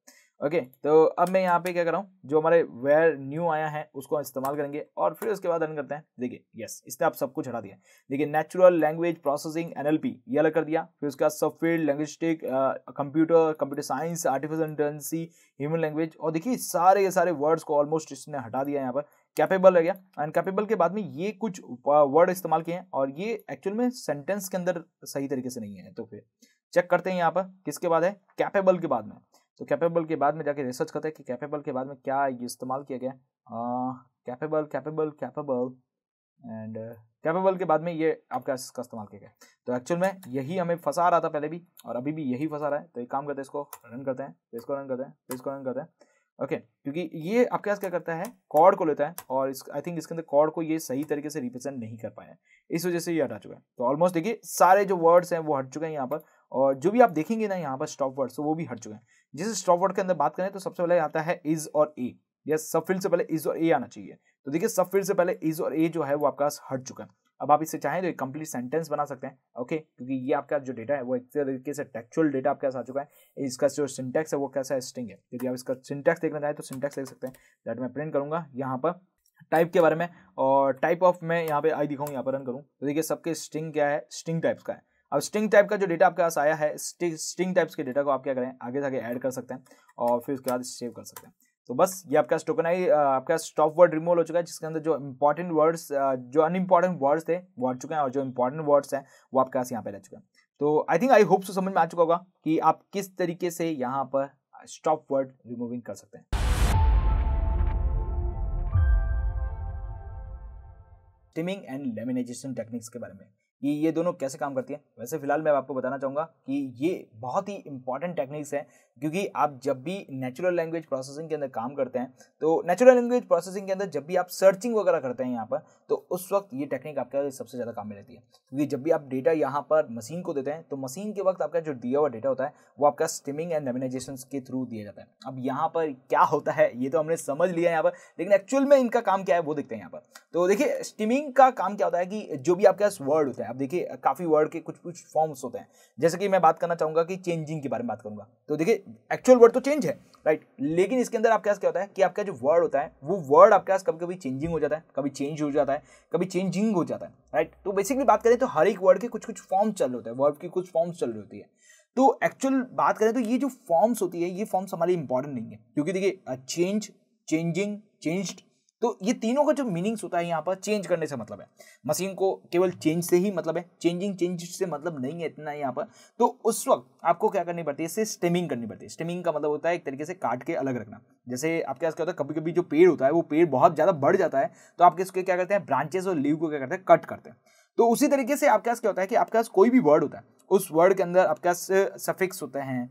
ओके तो अब मैं यहाँ पे क्या कर रहा हूँ जो हमारे वेयर न्यू आया है उसको इस्तेमाल करेंगे और फिर उसके बाद रन करते हैं देखिए यस इसने आप सब कुछ हटा दिया देखिए नेचुरल लैंग्वेज प्रोसेसिंग एनएलपी ये अलग कर दिया फिर उसके बाद सब field linguistic computer computer science artificial intelligence human language और देखिए सारे के सारे वर्ड्स को ऑलमोस्ट इसने हटा दिया यहाँ पर कैपेबल रह गया एंड कैपेबल के बाद में ये कुछ वर्ड इस्तेमाल किए हैं और ये एक्चुअल में सेंटेंस के अंदर सही तरीके से नहीं है तो फिर चेक करते हैं यहाँ पर किसके बाद है कैपेबल के बाद में तो कैपेबल के बाद में जाके रिसर्च करते हैं कि कैपेबल के बाद में क्या इस्तेमाल किया गया capable capable capable and capable के बाद में ये आपका इसका इस्तेमाल किया गया तो एक्चुअल में यही हमें फंसा रहा था पहले भी और अभी भी यही फंसा रहा है तो एक काम करते हैं इसको रन करते हैं इसको रन करते हैं इसको रन करते हैं ओके okay, क्योंकि ये आपके पास क्या करता है कॉर्ड को लेता है और इस आई थिंक इसके अंदर कॉर्ड को ये सही तरीके से रिप्रेजेंट नहीं कर पाया इस वजह से ये हटा चुका है तो ऑलमोस्ट देखिए सारे जो वर्ड्स हैं वो हट चुके हैं यहाँ पर और जो भी आप देखेंगे ना यहाँ पर स्टॉप वर्ड तो वो भी हट चुके हैं जिस स्टॉप वर्ड के अंदर बात करें तो सबसे पहले आता है इज और ए या सब फील्ड से पहले इज और ए आना चाहिए तो देखिए सब फील्ड से पहले इज और ए जो है वो आपका हट चुका है अब आप इससे चाहें तो एक कंप्लीट सेंटेंस बना सकते हैं ओके क्योंकि ये आपका जो डेटा है वो एक तरीके से टेक्चुअल डेटा आपके पास आ चुका है इसका जो सिंटेक्स है वो कैसा है स्ट्रिंग है यदि आप इसका सिंटेक्स देखना चाहें तो सिंटेक्स देख सकते हैं दैट मैं प्रिंट करूंगा यहाँ पर टाइप के बारे में और टाइप ऑफ मैं यहाँ पे आई दिखाऊँ यहाँ पर रन करूँ तो देखिए सबके स्ट्रिंग क्या है स्ट्रिंग टाइप्स का है अब स्ट्रिंग टाइप का जो डेटा आपके पास आया है स्ट्रिंग टाइप्स के डेटा को आप क्या करें आगे जाके ऐड कर सकते हैं और फिर उसके बाद सेव कर सकते हैं तो बस ये आपका टोकनाइज आपका स्टॉप वर्ड रिमूवल हो चुका है जिसके अंदर जो इंपॉर्टेंट वर्ड्स जो अन इम्पॉर्टेंट वर्ड्स थे वो आ चुके हैं और जो इंपॉर्टेंट वर्ड्स हैं वो आपके पास यहाँ पे रह चुके हैं तो I think I hope so समझ में आ चुका होगा कि आप किस तरीके से यहाँ पर स्टॉप वर्ड रिमूविंग कर सकते हैं टिमिंग एंड लेमिनेजेशन टेक्निक्स के बारे में कि ये दोनों कैसे काम करती है वैसे फिलहाल मैं आपको बताना चाहूँगा कि ये बहुत ही इंपॉर्टेंट टेक्निक्स हैं क्योंकि आप जब भी नेचुरल लैंग्वेज प्रोसेसिंग के अंदर काम करते हैं तो नेचुरल लैंग्वेज प्रोसेसिंग के अंदर जब भी आप सर्चिंग वगैरह करते हैं यहाँ पर तो उस वक्त ये टेक्निक आपके सबसे ज़्यादा काम में रहती है क्योंकि जब भी आप डेटा यहाँ पर मशीन को देते हैं तो मशीन के वक्त आपका जो दिया हुआ डेटा होता है वो आपका स्टिमिंग एंड लेमिनाइजेशन के थ्रू दिया जाता है अब यहाँ पर क्या होता है ये तो हमने समझ लिया यहाँ पर लेकिन एक्चुअल में इनका काम क्या है वो देखते हैं यहाँ पर तो देखिए स्टिमिंग का काम क्या होता है कि जो भी आपके पास वर्ड होता है आप देखिए काफ़ी वर्ड के कुछ कुछ फॉर्म्स होते हैं जैसे कि मैं बात करना चाहूंगा कि चेंजिंग के बारे में बात करूंगा तो देखिए एक्चुअल वर्ड तो चेंज है राइट लेकिन इसके अंदर आपके पास क्या होता है कि आपका जो वर्ड होता है वो वर्ड आपके पास कभी कभी चेंजिंग हो जाता है कभी चेंज हो जाता है कभी चेंजिंग हो जाता है राइट तो बेसिकली बात करें तो हर एक वर्ड के कुछ कुछ फॉर्म चल रहे होते हैं वर्ड की कुछ फॉर्म्स चल रही होती है तो एक्चुअल बात करें तो ये जो फॉर्म्स होती है ये फॉर्म्स हमारे इंपॉर्टेंट नहीं है क्योंकि देखिए चेंज चेंजिंग चेंज्ड तो ये तीनों का जो मीनिंग्स होता है यहाँ पर चेंज करने से मतलब है मशीन को केवल चेंज से ही मतलब है चेंजिंग चेंज से मतलब नहीं है इतना यहाँ पर तो उस वक्त आपको क्या करनी पड़ती है इससे स्टेमिंग करनी पड़ती है स्टेमिंग का मतलब होता है एक तरीके से काट के अलग रखना जैसे आपके पास क्या होता है कभी कभी जो पेड़ होता है वो पेड़ बहुत ज़्यादा बढ़ जाता है तो आपके इसके क्या करते हैं ब्रांचेस और लीव को क्या करते हैं कट करते हैं तो उसी तरीके से आपके पास क्या होता है कि आपके पास कोई भी वर्ड होता है उस वर्ड के अंदर आपके पास सफिक्स होते हैं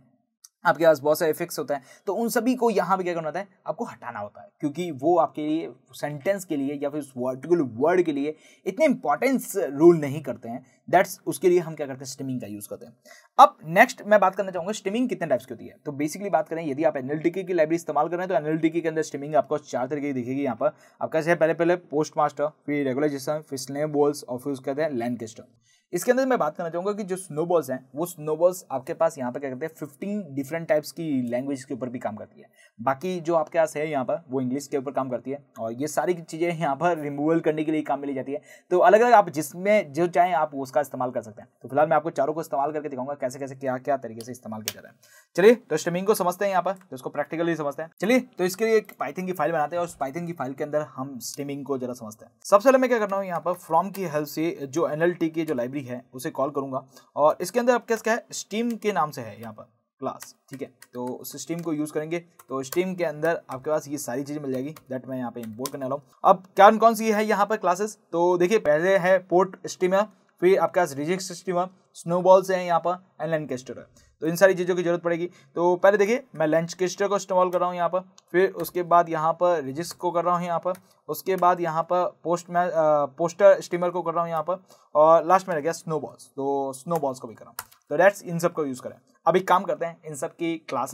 आपके पास बहुत सारे इफेक्ट्स होते हैं तो उन सभी को यहाँ पे क्या करना होता है आपको हटाना होता है क्योंकि वो आपके लिए सेंटेंस के लिए या फिर उस वर्टिकुलर वर्ड के लिए इतने इंपॉर्टेंस रूल नहीं करते हैं दैट्स उसके लिए हम क्या करते हैं स्टिमिंग का यूज़ करते हैं अब नेक्स्ट मैं बात करना चाहूंगा स्टिमिंग कितने टाइप्स की होती है तो बेसिकली बात करें यदि आप एनएलटीके की लाइब्रेरी इस्तेमाल कर रहे हैं तो एनएलटीके के अंदर स्टिमिंग आपको चार तरीके की दिखेगी यहाँ पर आपका पहले पहले पोस्ट मास्टर फिर रेगुलर फिर स्नेम बोल्स और फिर उसके कहते हैं इसके अंदर मैं बात करना चाहूंगा कि जो स्नोबॉल्स हैं वो स्नोबॉल्स आपके पास यहाँ पर क्या करते हैं फिफ्टीन डिफरेंट टाइप्स की लैंग्वेज के ऊपर भी काम करती है बाकी जो आपके पास है यहाँ पर वो इंग्लिश के ऊपर काम करती है और ये सारी चीज़ें यहाँ पर रिमूवल करने के लिए काम मिली जाती है तो अलग अलग आप जिसमें जो चाहें आप उसका इस्तेमाल कर सकते हैं तो फिलहाल मैं आपको चारों को इस्तेमाल करके दिखाऊंगा कैसे कैसे क्या क्या तरीके से इस्तेमाल किया जाता है चलिए तो स्ट्रीमिंग को समझते हैं यहाँ पर तो उसको प्रैक्टिकली समझते हैं चलिए तो इसके लिए एक पाइथन की फाइल बनाते हैं और उस पाइथन की फाइल के अंदर हम स्ट्रीमिंग को जरा समझते हैं सबसे पहले मैं क्या करना हूँ यहाँ पर फ्रॉम की हेल्प से जो एनएलटी की जो लाइब्रेरी लाइब्रेरी है उसे कॉल करूंगा और इसके अंदर आपके क्या है स्टीम के नाम से है यहाँ पर क्लास ठीक है तो उस स्टीम को यूज़ करेंगे तो स्टीम के अंदर आपके पास ये सारी चीज़ें मिल जाएगी दैट मैं यहाँ पे इम्पोर्ट करने वाला हूँ अब क्या कौन सी है यहाँ पर क्लासेस तो देखिए पहले है पोर्ट स्टीमा फिर आपके पास रिजिक्स स्टीमा स्नोबॉल्स हैं यहाँ पर एंड लैंड है तो इन सारी चीज़ों की जरूरत पड़ेगी तो पहले देखिए मैं लंच किस्टर को इस्तेमाल कर रहा हूँ यहाँ पर फिर उसके बाद यहाँ पर रिजिस्क को कर रहा हूँ यहाँ पर उसके बाद यहाँ पर पोस्ट मैं पोस्टर स्टीमर को कर रहा हूँ यहाँ पर और लास्ट में रह गया स्नो बॉल्स तो स्नो बॉल्स को भी कर रहा हूँ तो डेट्स इन सब को यूज़ करें अब एक काम करते हैं इन सब की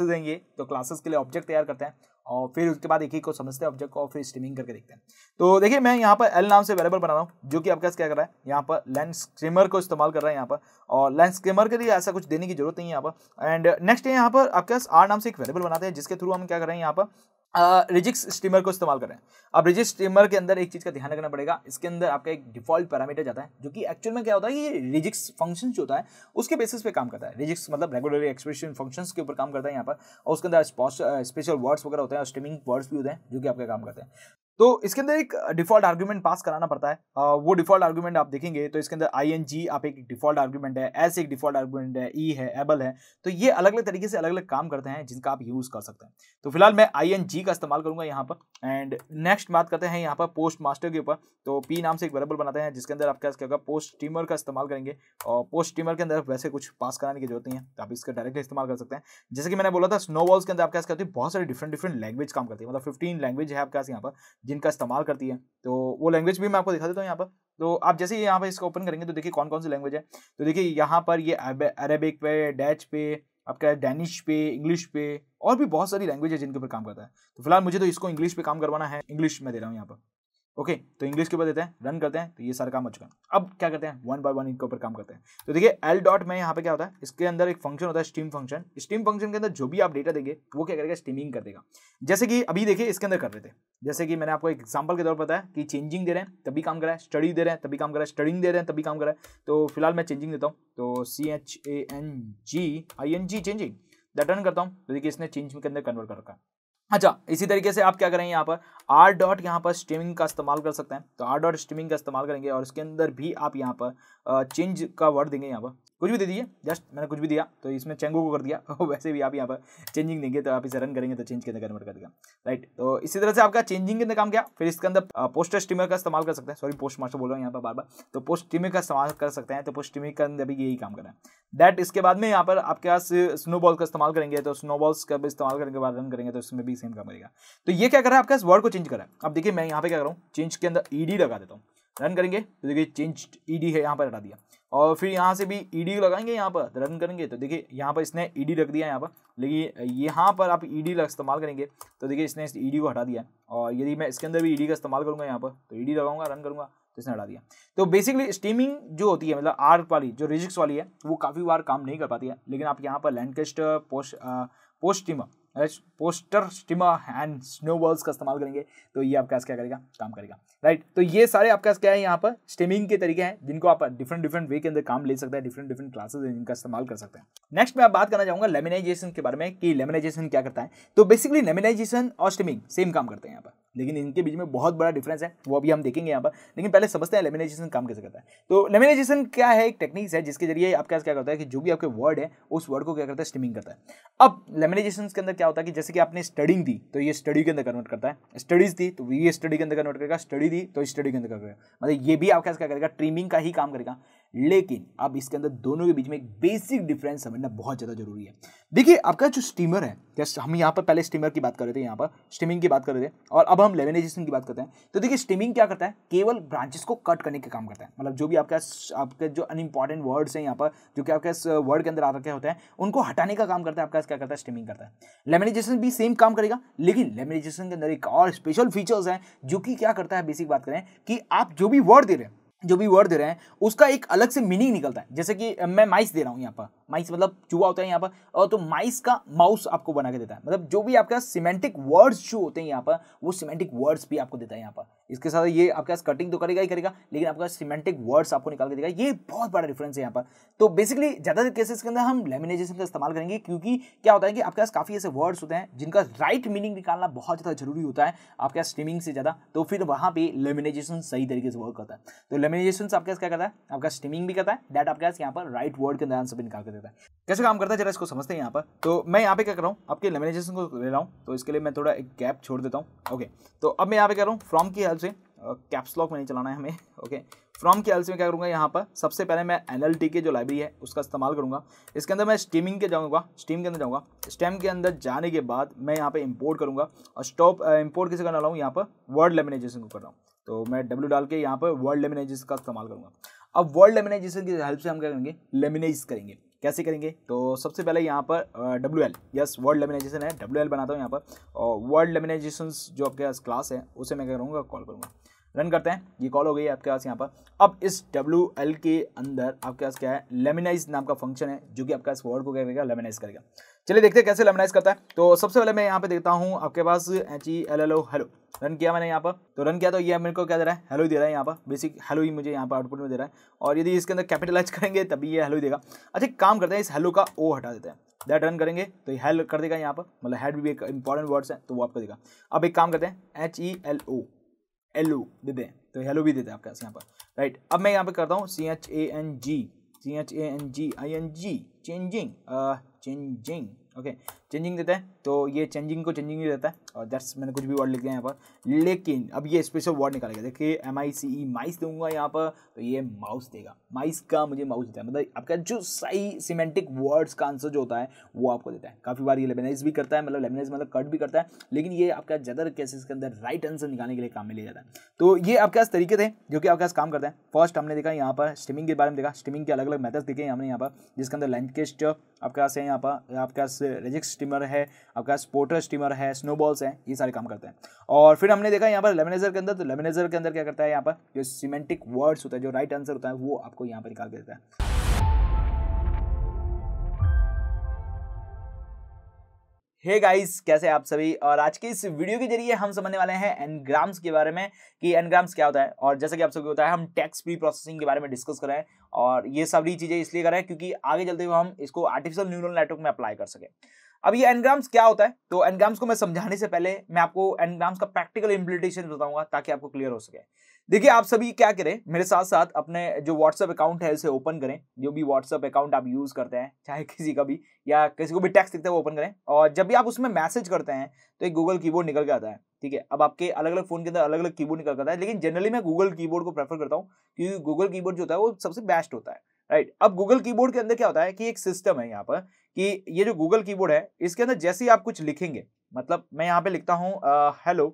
हैं ये तो क्लासेस के लिए ऑब्जेक्ट तैयार करते हैं और फिर उसके बाद एक ही को समझते हैं ऑब्जेक्ट को और फिर स्ट्रीमिंग करके देखते हैं तो देखिए मैं यहाँ पर एल नाम से वेरेबल बना रहा हूँ जो कि आपका क्या कर रहा है यहाँ पर लेंस स्क्रीमर को इस्तेमाल कर रहा है यहाँ पर और लेंस स्क्रीमर के लिए ऐसा कुछ देने की जरूरत नहीं है यहाँ पर एंड नेक्स्ट है यहाँ पर आपके पास आर नाम से एक वेरेबल बनाते हैं जिसके थ्रू हम क्या कर रहे हैं यहाँ पर रिजिक्स स्टीमर को इस्तेमाल करें अब रिजिक्स स्टीमर के अंदर एक चीज़ का ध्यान रखना पड़ेगा इसके अंदर आपका एक डिफॉल्ट पैरामीटर जाता है जो कि एक्चुअल में क्या होता है ये रिजिक्स फंक्शन जो होता है उसके बेसिस पे काम करता है रिजिक्स मतलब रेगुलरी एक्सप्रेशन फंक्शन के ऊपर काम करता है यहाँ पर और उसके अंदर स्पेशल वर्ड्स वगैरह होते हैं और स्टीमिंग वर्ड्स भी होते हैं जो कि आपका काम करते हैं तो इसके अंदर एक डिफॉल्ट आर्ग्यूमेंट पास कराना पड़ता है आ, वो डिफॉल्ट आर्ग्यूमेंट आप देखेंगे तो इसके अंदर आई एन जी आप एक डिफॉल्ट आर्ग्यूमेंट है एस एक डिफॉल्ट आर्ग्यूमेंट है ई e है एबल है तो ये अलग अलग तरीके से अलग अलग काम करते हैं जिनका आप यूज़ कर सकते हैं तो फिलहाल मैं आई एन जी का इस्तेमाल करूंगा यहाँ पर एंड नेक्स्ट बात करते हैं यहाँ पर पोस्ट मास्टर के ऊपर तो पी नाम से एक वेरेबल बनाते हैं जिसके अंदर आप क्या होगा पोस्ट स्टीमर का इस्तेमाल करेंगे और पोस्ट स्टीमर के अंदर वैसे कुछ पास कराने की जरूरत नहीं है तो आप इसका डायरेक्ट इस्तेमाल कर सकते हैं जैसे कि मैंने बोला था स्नो बॉल्स के अंदर आप क्या होती हैं बहुत सारे डिफरेंट डिफरेंट लैंग्वेज काम करती है मतलब फिफ्टीन लैंग्वेज है आपके पास यहाँ पर जिनका इस्तेमाल करती है तो वो लैंग्वेज भी मैं आपको दिखा देता हूँ यहाँ पर तो आप जैसे ही यहाँ पर इसको ओपन करेंगे तो देखिए कौन कौन सी लैंग्वेज है तो देखिए यहाँ पर ये अरेबिक पे डैच पे आपका डैनिश पे इंग्लिश पे और भी बहुत सारी लैंग्वेज है जिनके ऊपर काम करता है तो फिलहाल मुझे तो इसको इंग्लिश पे काम करवाना है इंग्लिश में दे रहा हूँ यहाँ पर ओके तो इंग्लिश के ऊपर देते हैं रन करते हैं तो ये सारा काम हो चुका अब क्या करते हैं वन बाय वन इनके ऊपर काम करते हैं तो देखिए एल डॉट में यहाँ पे क्या होता है इसके अंदर एक फंक्शन होता है स्टीम फंक्शन स्टीम फंक्शन के अंदर जो भी आप डेटा देंगे वो क्या करेगा स्टीमिंग कर देगा जैसे कि अभी देखिए इसके अंदर कर रहे थे जैसे कि मैंने आपको एग्जाम्पल के तौर पर बताया कि चेंजिंग दे रहे हैं तभी काम करा है स्टडी दे रहे हैं तभी काम करा है स्टडिंग दे रहे हैं तभी काम करा है तो फिलहाल मैं चेंजिंग देता हूँ तो C H A N G I N G changing that run करता हूँ तो देखिए इसने चेंज के अंदर कन्वर्ट कर रखा है अच्छा इसी तरीके से आप क्या करेंगे यहाँ पर आर डॉट यहाँ पर स्ट्रीमिंग का इस्तेमाल कर सकते हैं तो आर डॉट स्ट्रीमिंग का इस्तेमाल करेंगे और इसके अंदर भी आप यहाँ पर चेंज का वर्ड देंगे यहाँ पर कुछ भी दे दीजिए जस्ट मैंने कुछ भी दिया तो इसमें चेंगू को कर दिया वैसे भी आप यहाँ पर चेंजिंग देंगे तो आप इसे रन करेंगे तो चेंज के अंदर कन्वर्ट कर देगा राइट तो इसी तरह से आपका चेंजिंग के अंदर काम किया फिर इसके अंदर पोस्टर स्टीमर का इस्तेमाल कर सकते हैं सॉरी पोस्ट मास्टर बोल रहा हूँ यहाँ पर बार बार तो पोस्ट स्टीमर का इस्तेमाल कर सकते हैं तो पोस्ट स्टीमर के अंदर भी यही काम करें दैट इसके बाद में यहाँ पर आपके पास स्नोबॉल का इस्तेमाल करेंगे तो स्नोबॉल्स का भी इस्तेमाल करने के बाद रन करेंगे तो इसमें भी सेम काम करेगा तो ये क्या कर रहा है आपके वर्ड को चेंज करा है अब देखिए मैं यहाँ पे क्या कर रहा हूँ चेंज के अंदर ईडी लगा देता हूँ रन करेंगे तो देखिए चेंज ईडी है यहाँ पर हटा दिया और फिर यहाँ से भी ईडी लगाएंगे यहाँ पर रन करेंगे तो देखिए यहाँ पर इसने ईडी रख दिया यहाँ पर लेकिन यहाँ पर आप ईडी का इस्तेमाल करेंगे तो देखिए इसने इस ईडी को हटा दिया और यदि मैं इसके अंदर भी ईडी का इस्तेमाल करूँगा यहाँ पर तो ईडी लगाऊंगा रन करूँगा तो इसने हटा दिया तो बेसिकली स्टीमिंग जो होती है मतलब आर्ट वाली जो रिजिक्स वाली है वो काफ़ी बार काम नहीं कर पाती है लेकिन आप यहाँ पर Lancaster post post stemmer porter stemmer and snow snowballs का इस्तेमाल करेंगे तो ये आपका क्या करेगा काम करेगा राइट तो ये सारे आपका क्या है यहाँ पर स्टेमिंग के तरीके हैं जिनको आप डिफरेंट डिफरेंट वे के अंदर काम ले सकते हैं डिफरेंट डिफरेंट क्लासेस इनका इस्तेमाल कर सकते हैं नेक्स्ट मैं आप बात करना चाहूँगा लेमिनाइजेशन के बारे में कि लेमिनाइजेशन क्या करता है तो बेसिकली लेमिनाइजेशन और स्टिमिंग सेम काम करते हैं यहाँ पर लेकिन इनके बीच में बहुत बड़ा डिफरेंस है वो अभी हम देखेंगे यहाँ पर लेकिन पहले समझते हैं लेमिनाइजेशन काम कैसे करता है तो लेमिनाइजेशन क्या है एक टेक्निक्स है जिसके जरिए आपका क्या करता है कि जो भी आपके वर्ड है उस वर्ड को क्या करता है स्टिमिंग करता है अब लेमिनाइजेशन के अंदर क्या क्या होता है कि जैसे कि आपने स्टडिंग दी तो ये स्टडी के अंदर कन्वर्ट करता है स्टडीज दी तो ये स्टडी के अंदर कन्वर्ट करेगा स्टडी दी तो स्टडी के अंदर करेगा मतलब ये भी आपके क्या करेगा ट्रीमिंग का ही काम करेगा लेकिन अब इसके अंदर दोनों के बीच में एक बेसिक डिफरेंस समझना बहुत ज़्यादा जरूरी है देखिए आपका जो स्टीमर है जैसे हम यहाँ पर पहले स्टीमर की बात कर रहे थे यहाँ पर स्टीमिंग की बात कर रहे थे और अब हम लेमिनाइजेशन की बात करते हैं तो देखिए स्टीमिंग क्या करता है केवल ब्रांचेस को कट करने का काम करता है मतलब जो भी आपका आपके जो अनइम्पॉर्टेंट वर्ड्स हैं यहाँ पर जो कि आपके वर्ड के अंदर आ रखे होते हैं उनको हटाने का काम करता है आपका क्या करता है स्टीमिंग करता है लेमिनाइजेशन भी सेम काम करेगा लेकिन लेमिनाइजेशन के अंदर एक और स्पेशल फीचर्स हैं जो कि क्या करता है बेसिक बात करें कि आप जो भी वर्ड दे रहे हैं जो भी वर्ड दे रहे हैं उसका एक अलग से मीनिंग निकलता है जैसे कि मैं माइस दे रहा हूँ यहाँ पर माइस मतलब चूहा होता है यहाँ पर और तो माइस का माउस आपको बना के देता है मतलब जो भी आपका सीमेंटिक वर्ड्स जो होते हैं यहाँ पर वो सीमेंटिक वर्ड्स भी आपको देता है यहाँ पर इसके साथ ये आपके पास कटिंग तो करेगा ही करेगा लेकिन आपका सीमेंटिक वर्ड्स आपको निकाल के देगा ये बहुत बड़ा डिफरेंस है यहाँ पर तो बेसिकली ज़्यादातर केसेस के अंदर हम लेमिनेजेशन का इस्तेमाल करेंगे क्योंकि क्या होता है कि आपके पास काफ़ी ऐसे वर्ड्स होते हैं जिनका राइट मीनिंग निकालना बहुत ज़्यादा जरूरी होता है आपके पास स्टिमिंग से ज़्यादा तो फिर वहाँ पर लेमिनेजेशन सही तरीके से वर्क करता है तो लेमिनेजेशन आपके पास क्या करता है आपका स्टिमिंग भी करता है दैट आपके पास यहाँ पर राइट वर्ड के अंदर आंसर भी निकाल कर देता है कैसे काम करता है जरा इसको समझते हैं यहाँ पर तो मैं यहाँ पे क्या कर रहा हूँ आपके लेमिनेशन को ले रहा हूँ तो इसके लिए मैं थोड़ा एक गैप छोड़ देता हूँ ओके तो अब मैं यहाँ पे कर रहा हूँ फ्रॉम की हेल्प से कैप्सलॉक में नहीं चलाना है हमें ओके फ्रॉम की हेल्प से मैं क्या करूँगा यहाँ पर सबसे पहले मैं एन के जो लाइब्रेरी है उसका इस्तेमाल करूँगा इसके अंदर मैं स्टीमिंग के जाऊँगा स्टीम के अंदर जाऊँगा स्टेम के अंदर जाने के बाद मैं यहाँ पर इम्पोर्ट करूँगा और स्टॉप इम्पोर्ट किसी करने वाला हूँ यहाँ पर वर्ड लेमिनेजेशन को कर रहा हूँ तो मैं डब्ल्यू डाल के यहाँ पर वर्ड लेमिनेजेस का इस्तेमाल करूँगा अब वर्ल्ड लेमिनेजेशन की हेल्प से हम क्या करेंगे लेमिनेज करेंगे कैसे करेंगे तो सबसे पहले यहाँ पर W L yes word lemmatization है डब्ल्यू एल बनाता हूँ यहाँ पर और वर्ड लेमिनाइजेशन जो आपके पास क्लास है उसे मैं क्या करूँगा कॉल करूँगा रन करते हैं ये कॉल हो गई है आपके पास यहाँ पर अब इस डब्ल्यू एल के अंदर आपके पास क्या है लेमिनाइज नाम का फंक्शन है जो कि आपका इस वर्ड को क्या करेगा लेमिनाइज करेगा चलिए देखते हैं कैसे लेमनाइज करता है तो सबसे पहले मैं यहाँ पे देखता हूँ आपके पास H E L L O hello run किया मैंने यहाँ पर तो रन किया तो ये मेरे को क्या दे रहा है हेलो दे रहा है यहाँ पर बेसिक हेलो ही मुझे यहाँ पर आउटपुट में दे रहा है और यदि इसके अंदर कैपिटलाइज करेंगे तभी ये हेलो देगा अच्छा काम करते हैं इस हेलो का ओ हटा देते हैं दैट रन करेंगे तो ये हेल कर देगा यहाँ पर मतलब हेड भी एक इंपॉर्टेंट वर्ड्स है तो वो आपको देगा अब एक काम करते हैं H E L O L O दे दें तो हेलो भी देते हैं आपके पास यहाँ पर राइट अब मैं यहाँ पर करता हूँ C H A N G C H A N G I N G changing Jing, okay changing देता है तो ये चेंजिंग को चेंजिंग ही देता है और दैट्स मैंने कुछ भी वर्ड लिख दिया यहाँ पर लेकिन अब ये स्पेशल वर्ड निकालेगा देखिए एम आई सी ई माइस दूंगा यहाँ पर तो ये माउस देगा माइस का मुझे माउस देता है मतलब आपका जो सही सीमेंटिक वर्ड्स का आंसर जो होता है वो आपको देता है काफ़ी बार ये लेमिनाइज भी करता है मतलब लेमिनाइज मतलब कट भी करता है लेकिन ये आपका ज़्यादा केसेस के अंदर राइट आंसर निकालने के लिए काम में लिया जाता है तो ये आपके पास तरीके थे जो कि आपके पास काम करता है फर्स्ट हमने देखा यहाँ पर स्टिमिंग के बारे में देखा स्टिमिंग के अलग अलग मैथड्स देखे हमने यहाँ पर जिसके अंदर लेंथ केस्ट आपके पास है यहाँ पर आपके पास रेजिक्स स्टीमर है आपका पास स्टीमर है स्नोबॉल्स हैं ये सारे काम करते हैं और फिर हमने देखा यहाँ पर लेमिनेजर के अंदर तो लेमिनेजर के अंदर क्या करता है यहाँ पर जो सीमेंटिक वर्ड्स होता है जो राइट आंसर होता है वो आपको यहाँ पर निकाल देता है हे hey गाइस कैसे आप सभी और आज के इस वीडियो के जरिए हम समझने वाले हैं एनग्राम्स के बारे में कि एनग्राम्स क्या होता है और जैसा कि आप सभी होता है हम टैक्स प्री प्रोसेसिंग के बारे में डिस्कस कर रहे हैं और ये सभी चीज़ें इसलिए कर रहे हैं क्योंकि आगे चलते हुए हम इसको आर्टिफिशियल न्यूरल नेटवर्क में अप्लाई कर सकें अब ये एनग्राम्स क्या होता है तो एनग्राम्स को मैं समझाने से पहले मैं आपको एनग्राम्स का प्रैक्टिकल इम्प्लीटेशन बताऊंगा ताकि आपको क्लियर हो सके देखिए आप सभी क्या करें मेरे साथ साथ अपने जो व्हाट्सअप अकाउंट है उसे ओपन करें जो भी व्हाट्सअप अकाउंट आप यूज़ करते हैं चाहे किसी का भी या किसी को भी टैक्स दिखता है वो ओपन करें और जब भी आप उसमें मैसेज करते हैं तो एक गूगल कीबोर्ड निकल के आता है ठीक है अब आपके अलग अलग फ़ोन के अंदर अलग अलग कीबोर्ड निकल करता है लेकिन जनरली मैं गूगल कीबोर्ड को प्रेफर करता हूँ क्योंकि गूगल कीबोर्ड जो होता है वो सबसे बेस्ट होता है राइट अब गूगल कीबोर्ड के अंदर क्या होता है कि एक सिस्टम है यहाँ पर कि ये जो गूगल कीबोर्ड है इसके अंदर जैसे ही आप कुछ लिखेंगे मतलब मैं यहाँ पे लिखता हूँ हेलो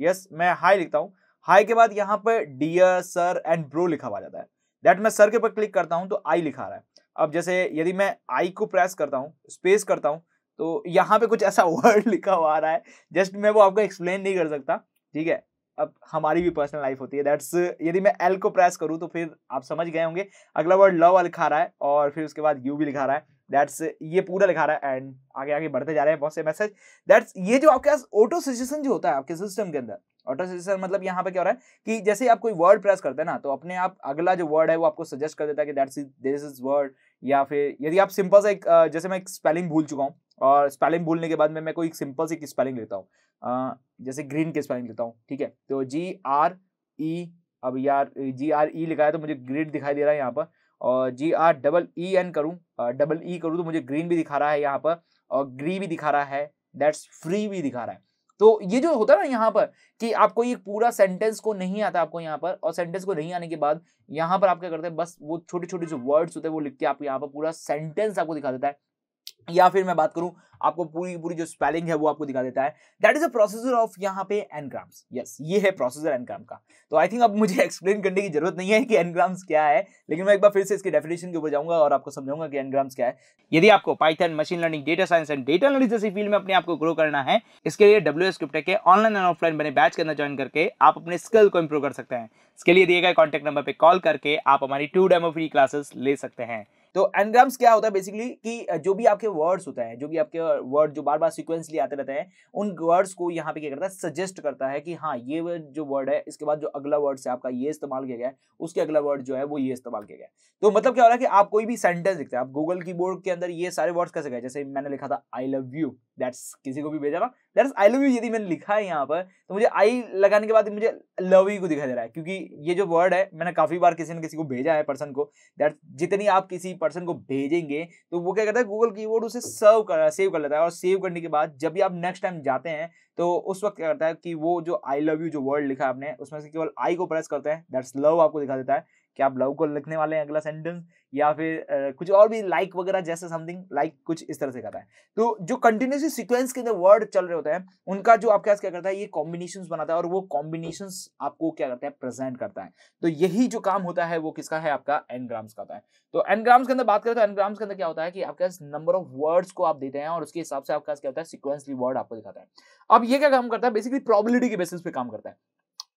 यस मैं हाई लिखता हूँ हाई के बाद यहाँ पर डियर सर एंड ब्रो लिखा हुआ जाता है दैट मैं सर के ऊपर क्लिक करता हूँ तो आई लिखा रहा है अब जैसे यदि मैं आई को प्रेस करता हूँ स्पेस करता हूँ तो यहाँ पे कुछ ऐसा वर्ड लिखा हुआ आ रहा है जस्ट मैं वो आपको एक्सप्लेन नहीं कर सकता ठीक है अब हमारी भी पर्सनल लाइफ होती है दैट्स यदि मैं एल को प्रेस करूँ तो फिर आप समझ गए होंगे अगला वर्ड लव लिखा रहा है और फिर उसके बाद यू भी लिखा रहा है दैट्स ये पूरा लिखा रहा है एंड आगे आगे बढ़ते जा रहे हैं बहुत से मैसेज दैट्स ये जो आपके पास ऑटो सजेशन जो होता है आपके सिस्टम के अंदर ऑटो सजेशन मतलब यहाँ पे क्या हो रहा है कि जैसे आप कोई वर्ड प्रेस करते हैं ना तो अपने आप अगला जो वर्ड है वो आपको सजेस्ट कर देता है कि दैट्स दिस इज वर्ड या फिर यदि आप सिंपल सा एक जैसे मैं एक स्पेलिंग भूल चुका हूँ और स्पेलिंग भूलने के बाद में मैं कोई सिंपल सी स्पेलिंग लेता हूँ जैसे ग्रीन की स्पेलिंग लेता हूँ ठीक है तो जी आर ई अब यार जी आर ई लिखा है तो मुझे ग्रीड दिखाई दे रहा है यहाँ पर और G R double E N करूँ डबल ई करूँ तो मुझे ग्रीन भी दिखा रहा है यहाँ पर और ग्री भी दिखा रहा है दैट्स फ्री भी दिखा रहा है तो ये जो होता है ना यहाँ पर कि आपको ये पूरा सेंटेंस को नहीं आता आपको यहाँ पर और सेंटेंस को नहीं आने के बाद यहाँ पर आप क्या करते हैं बस वो छोटे छोटे जो वर्ड्स होते हैं वो लिख के आप यहाँ पर पूरा सेंटेंस आपको दिखा देता है या फिर मैं बात करूं आपको पूरी पूरी जो स्पेलिंग है वो आपको दिखा देता है that is a processor of यहाँ पे एनग्राम्स यस yes, ये है प्रोसेसर एनग्राम का तो आई थिंक अब मुझे एक्सप्लेन करने की जरूरत नहीं है कि एनग्राम्स क्या है लेकिन मैं एक बार फिर से इसके डेफिनेशन के ऊपर जाऊंगा और आपको समझाऊंगा कि एनग्राम्स क्या है यदि आपको Python machine learning data science and data analysis जैसी फील्ड में अपने आपको ग्रो करना है इसके लिए डब्ल्यू एस के ऑनलाइन एंड ऑफलाइन बने बैच करना ज्वाइन करके आप अपने स्किल को इंप्रूव कर सकते हैं इसके लिए दिए गए कॉन्टैक्ट नंबर पर कॉल करके आप हमारी टू डेमो फ्री क्लासेस ले सकते हैं तो एनग्राम्स क्या होता है बेसिकली कि जो भी आपके वर्ड्स होते हैं जो भी आपके वर्ड जो बार बार सिक्वेंसली आते रहते हैं उन वर्ड्स को यहाँ पे क्या करता है सजेस्ट करता है कि हाँ ये जो वर्ड है इसके बाद जो अगला वर्ड है आपका ये इस्तेमाल किया गया है उसके अगला वर्ड जो है वो ये इस्तेमाल किया गया तो मतलब क्या हो रहा है कि आप कोई भी सेंटेंस लिखते हैं आप गूगल की के अंदर ये सारे वर्ड्स कैसे गए जैसे मैंने लिखा था आई लव यू दैट्स किसी को भी भेजा ना दैट्स आई लव यू यदि मैंने लिखा है यहाँ पर तो मुझे आई लगाने के बाद मुझे लव यू को दिखाई दे रहा है क्योंकि ये जो वर्ड है मैंने काफ़ी बार किसी न किसी को भेजा है पर्सन को दैट जितनी आप किसी पर्सन को भेजेंगे तो वो क्या करता है गूगल वर्ड उसे सर्व कर सेव कर लेता है और सेव करने के बाद जब भी आप नेक्स्ट टाइम जाते हैं तो उस वक्त क्या करता है कि वो जो आई लव यू जो वर्ड लिखा है आपने उसमें से केवल आई को प्रेस करते हैं दैट्स लव आपको दिखा देता है कि आप लव को लिखने वाले हैं अगला सेंटेंस या फिर कुछ और भी लाइक like वगैरह जैसे समथिंग लाइक like कुछ इस तरह से कर रहा है तो जो कंटिन्यूसली सिक्वेंस के अंदर वर्ड चल रहे होते हैं उनका जो आपके पास क्या करता है ये कॉम्बिनेशन बनाता है और वो कॉम्बिनेशन आपको क्या करता है प्रेजेंट करता है तो यही जो काम होता है वो किसका है आपका एनग्राम्स का होता है तो एनग्राम्स के अंदर बात करें तो एनग्राम्स के अंदर क्या होता है कि आपके पास नंबर ऑफ वर्ड्स को आप देते हैं और उसके हिसाब से आपके पास क्या होता है सिक्वेंसली वर्ड आपको दिखाता है अब ये क्या काम करता है बेसिकली प्रॉबिलिटी के बेसिस पे काम करता है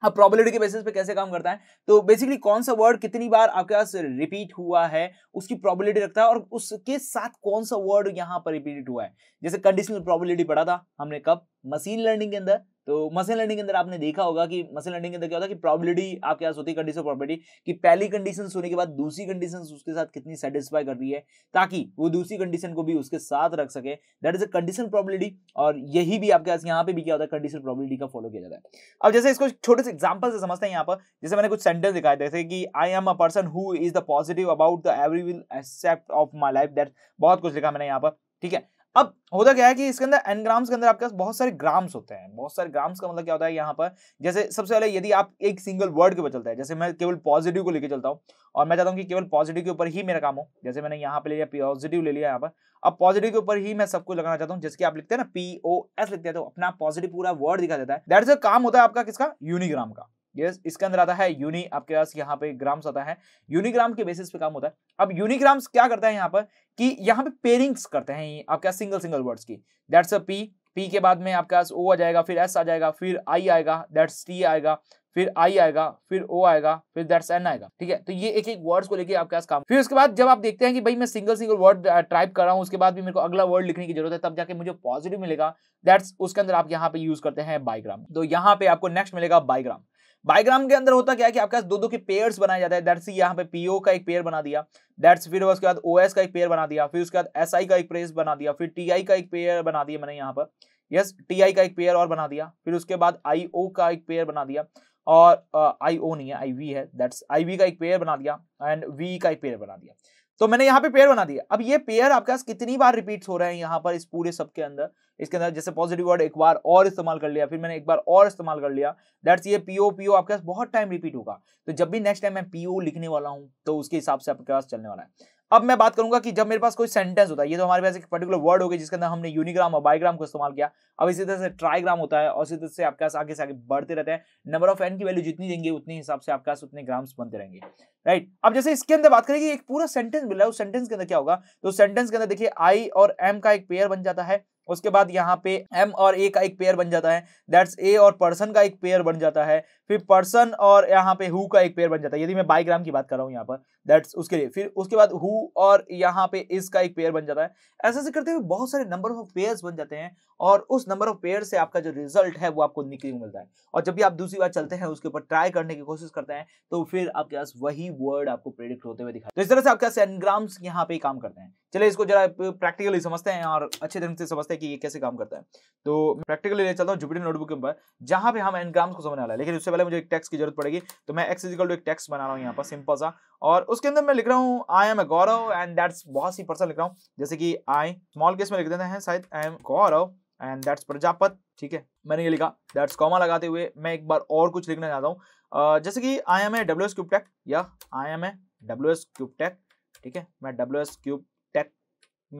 अब हाँ, प्रोबेबिलिटी के बेसिस पे कैसे काम करता है तो बेसिकली कौन सा वर्ड कितनी बार आपके पास रिपीट हुआ है उसकी प्रोबेबिलिटी रखता है और उसके साथ कौन सा वर्ड यहाँ पर रिपीट हुआ है जैसे कंडीशनल प्रोबेबिलिटी पढ़ा था हमने कब मशीन लर्निंग के अंदर तो मसल लर्निंग के अंदर आपने देखा होगा कि मसल लर्निंग के अंदर क्या होता है कि प्रॉबिलिटी आपके पास होती है कंडीशन प्रॉपर्टी कि पहली कंडीशन होने के बाद दूसरी कंडीशन उसके साथ कितनी सेटिस्फाई कर रही है ताकि वो दूसरी कंडीशन को भी उसके साथ रख सके that is a condition probability और यही भी आपके पास यहाँ पे भी क्या होता है कंडीशन प्रॉबिलिटी का फॉलो किया जाता है अब जैसे इसको छोटे से एग्जाम्पल से समझते हैं यहाँ पर जैसे मैंने कुछ सेंटेंस दिखाया जैसे कि I am a person who is the positive about the every will accept of my life that बहुत कुछ लिखा मैंने यहाँ पर ठीक है अब होता क्या है कि इसके अंदर एनग्राम्स के अंदर आपके पास बहुत सारे ग्राम्स होते हैं बहुत सारे ग्राम्स का मतलब क्या होता है यहाँ पर जैसे सबसे पहले यदि आप एक सिंगल वर्ड के ऊपर चलता है जैसे मैं केवल पॉजिटिव को लेकर चलता हूँ और मैं चाहता हूँ कि केवल पॉजिटिव के ऊपर ही मेरा काम हो जैसे मैंने यहाँ पर ले लिया पॉजिटिव ले लिया यहाँ पर अब पॉजिटिव के ऊपर ही मैं सबको लगाना चाहता हूँ जिसके आप लिखते हैं ना पी ओ एस लिखते हैं तो अपना पॉजिटिव पूरा वर्ड दिखा देता है दैट इज अ काम होता है आपका किसका यूनिग्राम का यस इसके अंदर आता है यूनि आपके पास यहाँ पे ग्राम्स आता है यूनिग्राम के बेसिस पे काम होता है अब यूनिग्राम्स क्या करता है यहाँ पर कि यहाँ पे पेरिंग्स करते हैं आपके पास सिंगल सिंगल वर्ड्स की दैट्स अ पी पी के बाद में आपके पास ओ आ जाएगा फिर एस आ जाएगा फिर आई आएगा दैट्स टी आएगा फिर आई आएगा फिर ओ आएगा फिर दैट्स एन आएगा ठीक है तो ये एक एक वर्ड्स को लेके आपके पास काम फिर उसके बाद जब आप देखते हैं कि भाई मैं सिंगल सिंगल वर्ड टाइप कर रहा हूँ उसके बाद भी मेरे को अगला वर्ड लिखने की जरूरत है तब जाके मुझे पॉजिटिव मिलेगा दैट्स उसके अंदर आप यहाँ पे यूज करते हैं बाइग्राम तो यहाँ पे आपको नेक्स्ट मिलेगा बाइग्राम बाइग्राम के अंदर होता क्या है कि आपके पास दो दो के पेयर्स बनाया जाता है दैट्स यहाँ पे पीओ का एक पेयर बना दिया दैट्स फिर उसके बाद ओएस का एक पेयर बना दिया फिर उसके बाद एसआई का एक पेयर बना दिया फिर टीआई का एक पेयर बना दिया मैंने यहाँ पर यस आई का एक पेयर और बना दिया फिर उसके बाद ओ का एक पेयर बना दिया और आई uh, ओ नहीं है आई वी है दैट्स आई वी का एक पेयर बना दिया एंड वी का एक पेयर बना दिया तो मैंने यहाँ पे पेयर बना दिया अब ये पेयर आपके पास कितनी बार रिपीट हो रहे हैं यहाँ पर इस पूरे सब के अंदर इसके अंदर जैसे पॉजिटिव वर्ड एक बार और इस्तेमाल कर लिया फिर मैंने एक बार और इस्तेमाल कर लिया दैट्स ये पीओ पीओ आपके पास बहुत टाइम रिपीट होगा तो जब भी नेक्स्ट टाइम मैं पीओ लिखने वाला हूँ तो उसके हिसाब से आपके पास चलने वाला है अब मैं बात करूंगा कि जब मेरे पास कोई सेंटेंस होता है ये तो हमारे पास एक पर्टिकुलर वर्ड हो गया जिसके अंदर हमने यूनिग्राम और बाईग्राम को इस्तेमाल किया अब इसी तरह से ट्राईग्राम होता है और इसी तरह से आपके पास आगे से आगे बढ़ते रहते हैं नंबर ऑफ एन की वैल्यू जितनी देंगे उतने हिसाब से आपके पास उतने ग्राम्स बनते रहेंगे राइट अब जैसे इसके अंदर बात करेंगे एक पूरा सेंटेंस मिल रहा है उस सेंटेंस के अंदर क्या होगा तो सेंटेंस के अंदर देखिए आई और एम का एक पेयर बन जाता है उसके बाद यहाँ पे एम और ए का एक पेयर बन जाता है दैट्स ए और पर्सन का एक पेयर बन जाता है फिर पर्सन और यहाँ पे हु का एक पेयर बन जाता है यदि मैं बाईग्राम की बात कर रहा हूँ यहाँ पर दैट्स उसके लिए फिर उसके बाद हु और यहाँ पे इसका एक पेयर बन जाता है ऐसे ऐसे करते हुए बहुत सारे नंबर ऑफ पेयर्स बन जाते हैं और उस नंबर ऑफ पेयर से आपका जो रिजल्ट है वो आपको निकली मिलता है और जब भी आप दूसरी बार चलते हैं उसके ऊपर ट्राई करने की कोशिश करते हैं तो फिर आपके पास वही वर्ड आपको प्रेडिक्ट होते हुए दिखाई तो इस तरह से आपके पास एनग्राम्स यहाँ पे काम करते हैं चले इसको जरा प्रैक्टिकली समझते हैं और अच्छे ढंग से समझते हैं कि ये कैसे काम करता है तो प्रैक्टिकली ले चलता हूँ जुपिटर नोटबुक के ऊपर जहाँ पे हम एनग्राम्स को समझने वाला है लेकिन उससे पहले मुझे एक टेक्स की जरूरत पड़ेगी तो मैं एक्स इजिकल टू एक टेक्स बना रहा हूँ यहाँ पर सिंपल सा और उसके अंदर मैं लिख रहा हूँ I am a Gaurav and that's बहुत सी पर्सन लिख रहा हूँ जैसे कि आई स्मॉल केस में लिख देते हैं शायद I am Gaurav and that's Prajapat ठीक है मैंने ये लिखा दैट्स कॉमा लगाते हुए मैं एक बार और कुछ लिखना चाहता हूँ जैसे कि I am a W S cube tech या I am a W S cube tech ठीक है मैं डब्ल्यू एस क्यूब टेक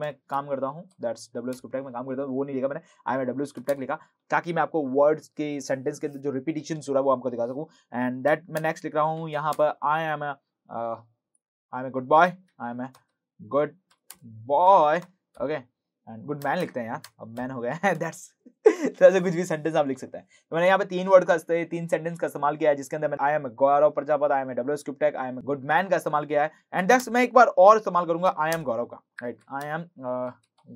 में काम करता हूँ that's W S cube tech में काम करता हूँ वो नहीं लिखा मैंने I am a W S cube tech लिखा ताकि मैं आपको वर्ड्स के सेंटेंस के जो रिपीटेशन हो रहा है वो आपको दिखा सकूँ एंड दैट मैं नेक्स्ट लिख रहा हूँ यहाँ पर I am I am a good boy I am a good boy okay and good man लिखते हैं यार अब मैन हो गया है दैट्स तो ऐसे कुछ भी सेंटेंस आप लिख सकते हैं तो मैंने यहाँ पे तीन वर्ड का तीन सेंटेंस का इस्तेमाल किया है जिसके अंदर मैं I am Gaurav Prajapat I am W scriptech I am good man का इस्तेमाल किया है एंड दैट्स मैं एक बार और इस्तेमाल करूंगा आई एम गौरव का राइट आई एम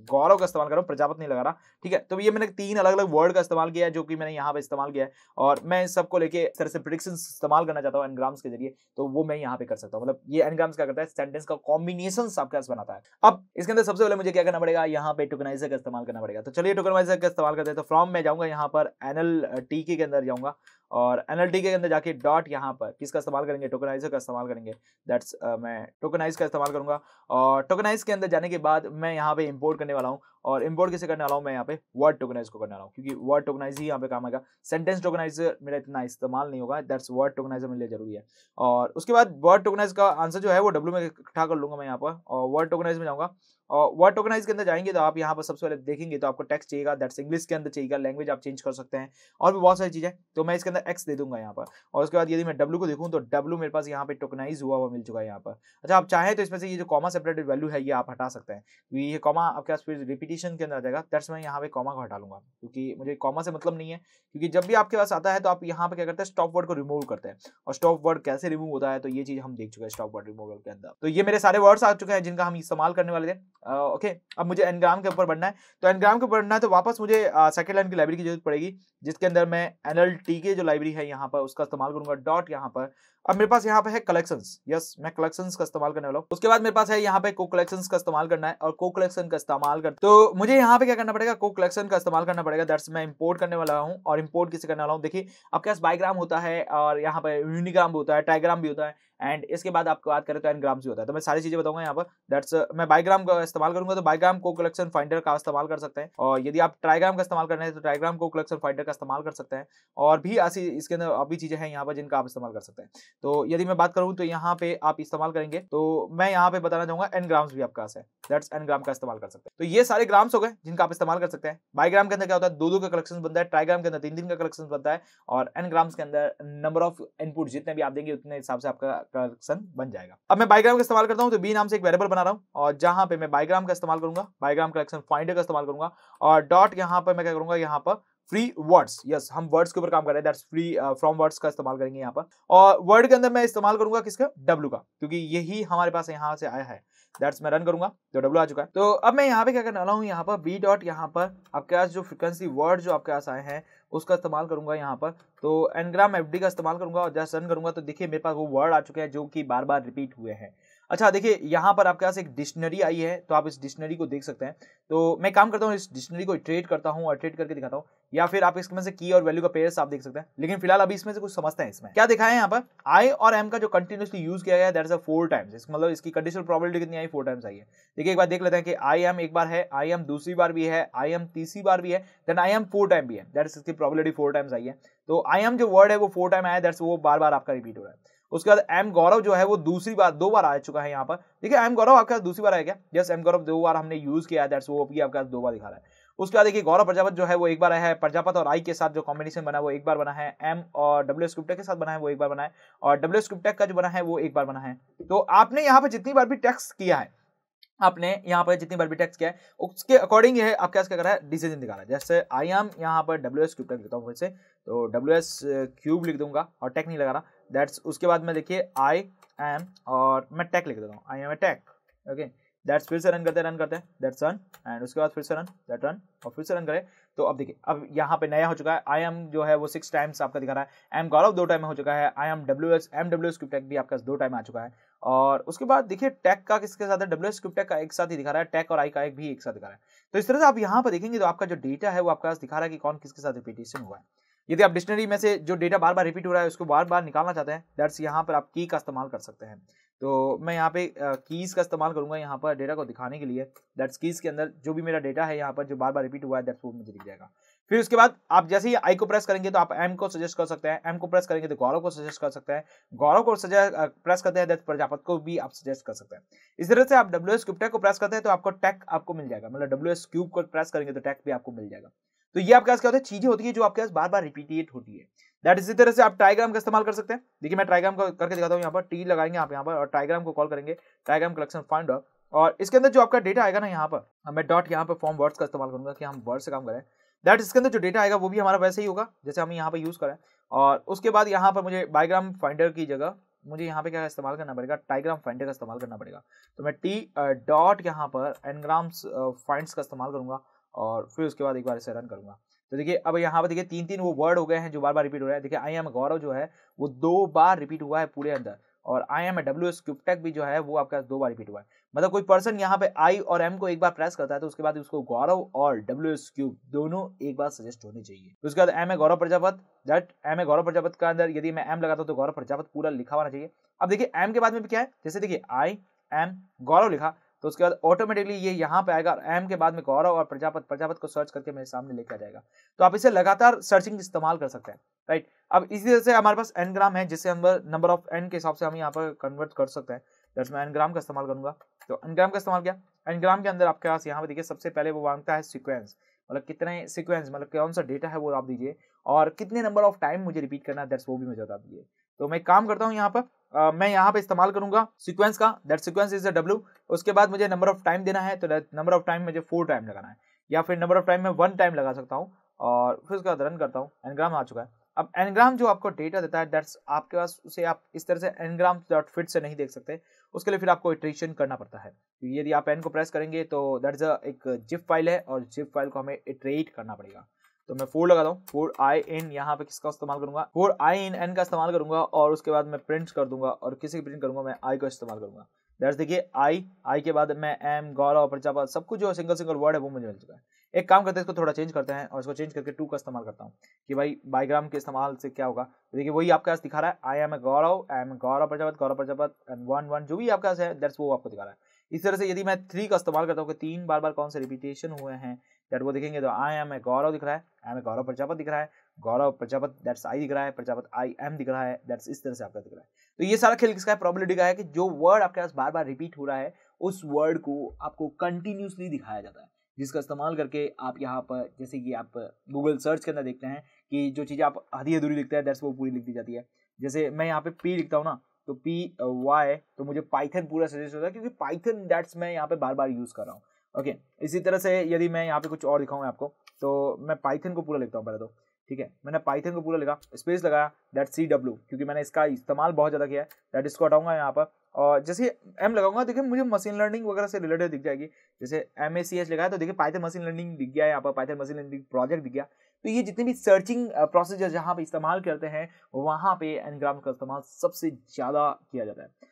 गौरव का इस्तेमाल कर रहा हूँ प्रजापत नहीं लगा रहा ठीक है तो ये मैंने तीन अलग अलग वर्ड का इस्तेमाल किया है जो कि मैंने यहाँ पे इस्तेमाल किया है और मैं सबको लेके इस तरह से प्रिडिक्शन इस्तेमाल करना चाहता हूँ एनग्राम्स के जरिए तो वो मैं यहाँ पे कर सकता हूँ मतलब ये एनग्राम्स क्या करता है सेंटेंस का कॉम्बिनेशन आपके पास बनाता है अब इसके अंदर सबसे पहले मुझे क्या करना पड़ेगा यहाँ पे टोकनाइजर का इस्तेमाल करना पड़ेगा तो चलिए टोकनाइजर का इस्तेमाल करते हैं तो फ्रॉम मैं जाऊँगा यहाँ पर एनएल टी के अंदर जाऊँगा और एन के अंदर जाके डॉट यहाँ पर किसका इस्तेमाल करेंगे टोकनाइजर का इस्तेमाल करेंगे दैट्स uh, मैं टोकनाइज का इस्तेमाल करूंगा और टोकनाइज के अंदर जाने के बाद मैं यहाँ पे इंपोर्ट करने वाला हूँ और इम्पोर्ट किसे करने वाला हूँ मैं यहाँ पे वर्ड टोकनाइज को करने वाला हूँ क्योंकि वर्ड टोकनाइज ही यहाँ पे काम आएगा सेंटेंस टोकनाइजर मेरा इतना इस्तेमाल नहीं होगा दैट्स वर्ड टोकनाइजर मेरे लिए जरूरी है और उसके बाद वर्ड टोकनाइज का आंसर जो है वो डब्ल्यू में इकट्ठा कर लूंगा मैं यहाँ पर और वर्ड टोकनाइज में जाऊँगा और वर्ड टोकनाइज के अंदर जाएंगे तो आप यहाँ पर सबसे पहले देखेंगे तो आपको टेक्स चाहिएगा दैट्स इंग्लिश के अंदर चाहिएगा लैंग्वेज आप चेंज कर सकते हैं और भी बहुत सारी चीज़ें तो मैं इसके अंदर एक्स दे दूंगा यहाँ पर और उसके बाद यदि मैं डब्ल्यू को देखूँ तो डब्ल्यू मेरे पास यहाँ पे टोकनाइज हुआ हुआ मिल चुका है यहाँ पर अच्छा आप चाहें तो इसमें से ये जो कॉमा सेपरेटेड वैल्यू है ये आप हटा सकते हैं ये कॉमा आपके पास फिर रिपीट रिपीटिशन के अंदर आ जाएगा दैट्स मैं यहाँ पे कॉमा को हटा लूंगा क्योंकि मुझे कॉमा से मतलब नहीं है क्योंकि जब भी आपके पास आता है तो आप यहाँ पे क्या करते हैं स्टॉप वर्ड को रिमूव करते हैं और स्टॉप वर्ड कैसे रिमूव होता है तो ये चीज हम देख चुके हैं स्टॉप वर्ड रिमूवल के अंदर तो ये मेरे सारे वर्ड्स आ चुके हैं जिनका हम इस्तेमाल करने वाले थे ओके अब मुझे एनग्राम के ऊपर बढ़ना है तो एनग्राम के ऊपर बढ़ना है तो वापस मुझे सेकंड लाइन की लाइब्रेरी की जरूरत पड़ेगी जिसके अंदर मैं एन की जो लाइब्रेरी है यहाँ पर उसका इस्तेमाल करूंगा डॉट यहाँ पर अब मेरे पास यहाँ पे है कलेक्शन यस मैं कलेक्शन का इस्तेमाल करने वाला हूँ उसके बाद मेरे पास है यहाँ पे को कलेक्शन का इस्तेमाल करना है और को कलेक्शन का इस्तेमाल कर तो मुझे यहाँ पे क्या करना पड़ेगा को कलेक्शन का इस्तेमाल करना पड़ेगा दैट्स मैं इंपोर्ट करने वाला हूँ और इम्पोर्ट किसे करने वाला हूँ देखिए आपके पास बाइग्राम होता है और यहाँ पे यूनिग्राम भी होता है टाइग्राम भी होता है एंड इसके बाद आपको बात करें तो एन ग्राम्स भी होता है तो मैं सारी चीज़ें बताऊंगा यहाँ पर दैट्स uh, मैं बाइग्राम का इस्तेमाल करूंगा तो बाईग्राम को कलेक्शन फाइंडर का इस्तेमाल कर सकते हैं और यदि आप ट्राइग्राम का इस्तेमाल करना है तो ट्राइग्राम को कलेक्शन फाइंडर का इस्तेमाल कर सकते हैं और भी ऐसी इसके अंदर अभी चीज़ें हैं यहाँ पर जिनका आप इस्तेमाल कर सकते हैं तो यदि मैं बात करूँ तो यहाँ पे आप इस्तेमाल करेंगे तो मैं यहाँ पे बताना चाहूंगा एन ग्राम्स भी आपका है दैट्स एन ग्राम का इस्तेमाल कर सकते हैं तो ये सारे ग्राम्स हो गए जिनका आप इस्तेमाल कर सकते हैं बाइग्राम के अंदर क्या होता है दो दो का कलेक्शन बनता है ट्राइग्राम के अंदर तीन दिन का कलेक्शन बनता है और एन ग्राम्स के अंदर नंबर ऑफ इनपुट जितने भी आप देंगे उतने हिसाब से आपका कन्वर्सन बन जाएगा अब मैं बाइग्राम का इस्तेमाल करता हूँ तो बी नाम से एक वेरेबल बना रहा हूँ और जहां पे मैं बाइग्राम का इस्तेमाल करूंगा बाइग्राम कलेक्शन फाइंडर का इस्तेमाल करूंगा और डॉट यहाँ पर मैं क्या करूंगा यहाँ पर फ्री वर्ड्स यस हम वर्ड्स के ऊपर काम कर रहे हैं दैट्स फ्री फ्रॉम वर्ड्स का इस्तेमाल करेंगे यहाँ पर और वर्ड के अंदर मैं इस्तेमाल करूंगा किसका डब्ल्यू का क्योंकि यही हमारे पास यहाँ से आया है दैट्स मैं रन करूंगा तो डब्ल्यू आ चुका है तो अब मैं यहाँ पे क्या करने वाला हूँ यहाँ पर बी डॉट यहाँ पर आपके पास जो फ्रिक्वेंसी वर्ड जो आपके पास आए हैं उसका इस्तेमाल करूंगा यहाँ पर तो एनग्राम एफ का इस्तेमाल करूंगा और जैसे रन करूंगा तो देखिए मेरे पास वो वर्ड आ चुके हैं जो कि बार बार रिपीट हुए हैं अच्छा देखिए यहाँ पर आपके पास एक डिक्शनरी आई है तो आप इस डिक्शनरी को देख सकते हैं तो मैं काम करता हूँ इस डिक्शनरी को ट्रेड करता हूँ और ट्रेड करके दिखाता हूँ या फिर आप इसमें से की और वैल्यू का पेयर्स आप देख सकते हैं लेकिन फिलहाल अभी इसमें से कुछ समझते हैं इसमें क्या दिखाया है यहाँ पर आई और एम का जो कंटिन्यूसली यूज किया गया दैट फोर टाइम्स मतलब इसकी कंडीशनल प्रॉबिलिटी कितनी आई फोर टाइम्स आई है देखिए एक बार देख लेते हैं कि आई एम एक बार है आई एम दूसरी बार भी है आई एम तीसरी बार भी है then I am four time भी है दैट इसकी प्रॉबिलिटी फोर टाइम्स आई है तो आई एम जो वर्ड है वो फोर टाइम आया दैट्स वो बार बार आपका रिपीट हो रहा है उसके बाद एम गौरव जो है वो दूसरी बार दो बार आ चुका है यहाँ पर देखिए एम गौरव आपके पास दूसरी बार आया क्या यस एम गौरव दो बार हमने यूज किया है दैट्स वो भी आपके पास दो बार दिखा रहा है उसके बाद देखिए गौरव प्रजापत जो है वो एक बार आया है प्रजापत और आई के साथ जो कॉम्बिनेशन बना वो एक बार बना है एम और डब्ल्यू स्क्रिप्टेक के साथ बना है वो एक बार बना है और डब्ल्यू स्क्रिप्टेक का जो बना है वो एक बार बना है तो आपने यहाँ पर जितनी बार भी टैक्स किया है आपने यहाँ पर जितनी बार भी टैक्स किया है उसके अकॉर्डिंग ये आपके पास क्या कर रहा है डिसीजन दिखा रहा है जैसे आई एम यहाँ पर डब्ल्यू एस क्यूब टैक्स लिखता हूँ फिर से तो डब्ल्यू एस क्यूब लिख दूंगा और टैक्स नहीं लगा रहा दैट्स उसके बाद में देखिए आई एम और मैं टैक लिख देता हूँ I am a tech okay that's फिर से रन करते रन करते दैट्स रन एंड उसके बाद फिर से रन दैट रन और फिर से रन करें तो अब देखिए अब यहाँ पे नया हो चुका है आई एम जो है वो सिक्स टाइम्स आपका दिखा रहा है आई एम गौरव दो टाइम हो चुका है I am W S M W tech भी आपका दो टाइम आ चुका है और उसके बाद देखिए टैक का किसके साथ है डब्ल्यू एस टैक का एक साथ ही दिखा रहा है टैक और आई का एक भी एक साथ दिखा रहा है तो इस तरह से आप यहाँ पर देखेंगे तो आपका जो डेटा है वो आपका दिखा रहा है कि कौन किसके साथ रिपीटेशन हुआ है यदि आप डिक्शनरी में से जो डेटा बार बार रिपीट हो रहा है उसको बार बार निकालना चाहते हैं दैट्स यहाँ पर आप की का इस्तेमाल कर सकते हैं तो मैं यहाँ पे कीज़ का इस्तेमाल करूँगा यहाँ पर डेटा को दिखाने के लिए दैट्स कीज़ के अंदर जो भी मेरा डेटा है यहाँ पर जो बार बार रिपीट हुआ है दैट्स वो मुझे दिख जाएगा फिर उसके बाद आप जैसे ही आई को प्रेस करेंगे तो आप एम को सजेस्ट कर सकते हैं एम को प्रेस करेंगे तो गौरव को सजेस्ट कर सकते हैं गौरव को सजेस्ट प्रेस करते हैं दैट्स प्रजापत को भी आप सजेस्ट कर सकते हैं इस तरह से आप डब्ल्यू एस क्यूब टैक को प्रेस करते हैं तो आपको टैक आपको मिल जाएगा मतलब डब्ल्यू एस क्यूब को प्रेस करेंगे तो टैक भी आपको मिल जाएगा तो ये आपके पास क्या होता है चीजें होती है जो आपके पास बार बार रिपीटेट होती है दैट इसी तरह से आप ट्राइग्राम का इस्तेमाल कर सकते हैं देखिए मैं ट्राइग्राम का करके दिखाता हूँ यहाँ पर टी लगाएंगे आप यहाँ पर और ट्राइग्राम को कॉल करेंगे ट्राइग्राम कलेक्शन फाइंड और इसके अंदर जो आपका डेटा आएगा ना यहाँ पर मैं डॉट यहाँ पर फॉर्म वर्ड्स का इस्तेमाल करूंगा कि हम वर्ड से काम करें दैट इसके अंदर जो डेटा आएगा वो भी हमारा वैसे ही होगा जैसे हम यहाँ पर यूज़ करें और उसके बाद यहाँ पर मुझे बाइग्राम फाइंडर की जगह मुझे यहाँ पे क्या इस्तेमाल करना पड़ेगा टाइग्राम फाइंडर का इस्तेमाल करना पड़ेगा तो मैं टी डॉट यहाँ पर एनग्राम्स फाइंड का इस्तेमाल करूंगा और फिर उसके बाद एक बार इसे रन करूंगा तो देखिए अब यहाँ पर देखिए तीन तीन वो वर्ड हो गए हैं जो बार बार रिपीट हो रहा है देखिए आई एम गौरव जो है वो दो बार रिपीट हुआ है पूरे अंदर और I am W S cube tech भी जो है वो आपका दो बार रिपीट हुआ है मतलब कोई पर्सन यहाँ पे आई और एम को एक बार प्रेस करता है तो उसके बाद उसको गौरव और डब्ल्यू एस क्यूब दोनों एक बार सजेस्ट होने चाहिए तो उसके बाद am a Gaurav Prajapat that am a Gaurav Prajapat का अंदर यदि मैं एम लगाता हूँ तो गौरव प्रजापत पूरा लिखा होना चाहिए अब देखिए एम के बाद में भी क्या है जैसे देखिए आई एम गौरव लिखा तो उसके बाद ऑटोमेटिकली ये यहाँ पे आएगा एम के बाद में गौरव और प्रजापत प्रजापत को सर्च करके मेरे सामने लेके आ जाएगा तो आप इसे लगातार सर्चिंग इस्तेमाल कर सकते हैं राइट अब इसी तरह से हमारे पास एनग्राम है जिससे हम नंबर ऑफ एन के हिसाब से हम यहाँ पर कन्वर्ट कर सकते हैं दैट्स मैं एनग्राम का इस्तेमाल करूंगा तो एनग्राम का इस्तेमाल किया एनग्राम के अंदर आपके पास यहाँ पे देखिए सबसे पहले वो मांगता है सिक्वेंस मतलब कितने सिक्वेंस मतलब कौन सा डेटा है वो आप दीजिए और कितने नंबर ऑफ टाइम मुझे रिपीट करना है दैट्स वो भी मुझे बता दीजिए तो मैं काम करता हूँ यहाँ पर आ, मैं यहाँ पे इस्तेमाल करूंगा सिक्वेंस का दैट सिक्वेंस इज डब्ल्यू उसके बाद मुझे नंबर ऑफ टाइम देना है तो नंबर ऑफ टाइम मुझे फोर टाइम लगाना है या फिर नंबर ऑफ टाइम में वन टाइम लगा सकता हूँ और फिर उसके बाद रन करता हूँ एनग्राम आ चुका है अब एनग्राम जो आपको डेटा देता है दैट्स आपके पास उसे आप इस तरह से एनग्राम डॉट फिट से नहीं देख सकते उसके लिए फिर आपको इट्रेशन करना पड़ता है तो यदि आप एन को प्रेस करेंगे तो दैट्स एक जिप फाइल है और जिप फाइल को हमें इट्रेट करना पड़ेगा तो मैं फोर लगाता हूँ फोर आई इन यहाँ पे किसका इस्तेमाल करूंगा फोर आई इन एन का इस्तेमाल करूंगा और उसके बाद मैं प्रिंट कर दूंगा और किसी की प्रिंट करूंगा मैं आई का इस्तेमाल करूंगा दैट्स देखिए आई आई के बाद मैं एम गौरव प्रजापत सब कुछ जो सिंगल सिंगल वर्ड है वो मुझे मिल चुका है एक काम करते हैं इसको थोड़ा चेंज करते हैं और इसको चेंज करके टू का इस्तेमाल करता हूँ कि भाई बाइग्राम के इस्तेमाल से क्या होगा तो देखिए वही आपका दिखा रहा है I am a Gaurav I am Gaurav Prajapat Gaurav Prajapat and one one जो भी आपका है दैट्स वो आपको दिखा रहा है इस तरह से यदि मैं थ्री का इस्तेमाल करता हूँ कि तीन बार बार कौन से रिपीटेशन हुए हैं दैट वो देखेंगे तो आई एम ए गौरव दिख रहा है I am a Gaurav Prajapat दिख रहा है गौरव प्रजापत दैट्स आई दिख रहा है प्रजापत आई एम दिख रहा है दैट्स इस तरह से आपका दिख रहा है तो ये सारा खेल किसका है प्रॉबिलिटी का है कि जो वर्ड आपके पास बार बार रिपीट हो रहा है उस वर्ड को आपको कंटिन्यूसली दिखाया जाता है जिसका इस्तेमाल करके आप यहाँ पर जैसे कि आप गूगल सर्च करना देखते हैं कि जो चीज़ें आप आधी अधूरी लिखते हैं दैट्स वो पूरी लिख दी जाती है जैसे मैं यहाँ पे पी लिखता हूँ ना तो पी वाई तो मुझे पाइथन पूरा सजेस्ट होता है क्योंकि पाइथन दैट्स मैं यहाँ पे बार बार यूज़ कर रहा हूँ ओके इसी तरह से यदि मैं यहाँ पे कुछ और दिखाऊँ आपको तो मैं पाइथन को पूरा लिखता हूँ पहले तो ठीक है मैंने पाइथन को पूरा लिखा स्पेस लगाया दैट सी डब्ल्यू क्योंकि मैंने इसका इस्तेमाल बहुत ज़्यादा किया है दैट इसको हटाऊंगा यहाँ पर और जैसे एम लगाऊंगा देखिए मुझे मशीन लर्निंग वगैरह से रिलेटेड दिख जाएगी जैसे एम ए सी एस लगाया तो देखिए पाइथन मशीन लर्निंग दिख गया यहाँ पर पाइथन मशीन लर्निंग प्रोजेक्ट दिख गया तो ये जितने भी सर्चिंग प्रोसेस uh, जहाँ पे इस्तेमाल करते हैं वहाँ पे एनग्राम का इस्तेमाल सबसे ज़्यादा किया जाता है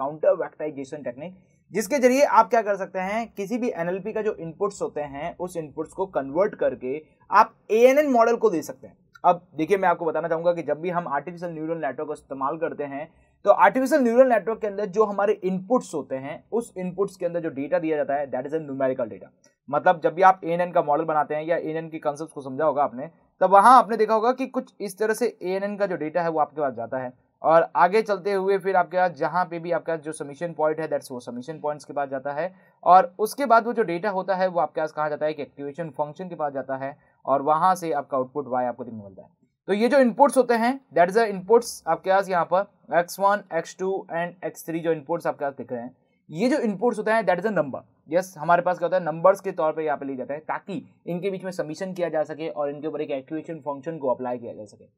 काउंटर वैक्टाइजेशन टेक्निक जिसके जरिए आप क्या कर सकते हैं किसी भी एनएलपी का जो इनपुट्स होते हैं उस इनपुट्स को कन्वर्ट करके आप ए मॉडल को दे सकते हैं अब देखिए मैं आपको बताना चाहूंगा कि जब भी हम आर्टिफिशियल न्यूरल नेटवर्क का इस्तेमाल करते हैं तो आर्टिफिशियल न्यूरल नेटवर्क के अंदर जो हमारे इनपुट्स होते हैं उस इनपुट्स के अंदर जो डेटा दिया जाता है that is a numerical data मतलब जब भी आप ए का मॉडल बनाते हैं या एन के कॉन्सेप्ट को समझा होगा आपने तब वहां आपने देखा होगा कि कुछ इस तरह से ए का जो डेटा है वो आपके पास जाता है और आगे चलते हुए फिर आपके पास जहाँ पे भी पास जो सबमिशन पॉइंट है दैट्स वो सबमिशन पॉइंट्स के पास जाता है और उसके बाद वो जो डेटा होता है वो आपके पास कहाँ जाता है कि एक्टिवेशन फंक्शन के पास जाता है और वहाँ से आपका आउटपुट वाई आपको देखने मिलता है तो ये जो इनपुट्स होते हैं दैट इज अ इनपुट्स आपके पास यहाँ पर X one X two and X three जो इनपुट्स आपके पास दिख रहे हैं ये जो इनपुट्स होते हैं that is a number yes हमारे पास क्या होता है नंबर्स के तौर पर यहाँ पे लिए जाते हैं ताकि इनके बीच में सबमिशन किया जा सके और इनके ऊपर एक एक्टिवेशन फंक्शन को अप्लाई किया जा सके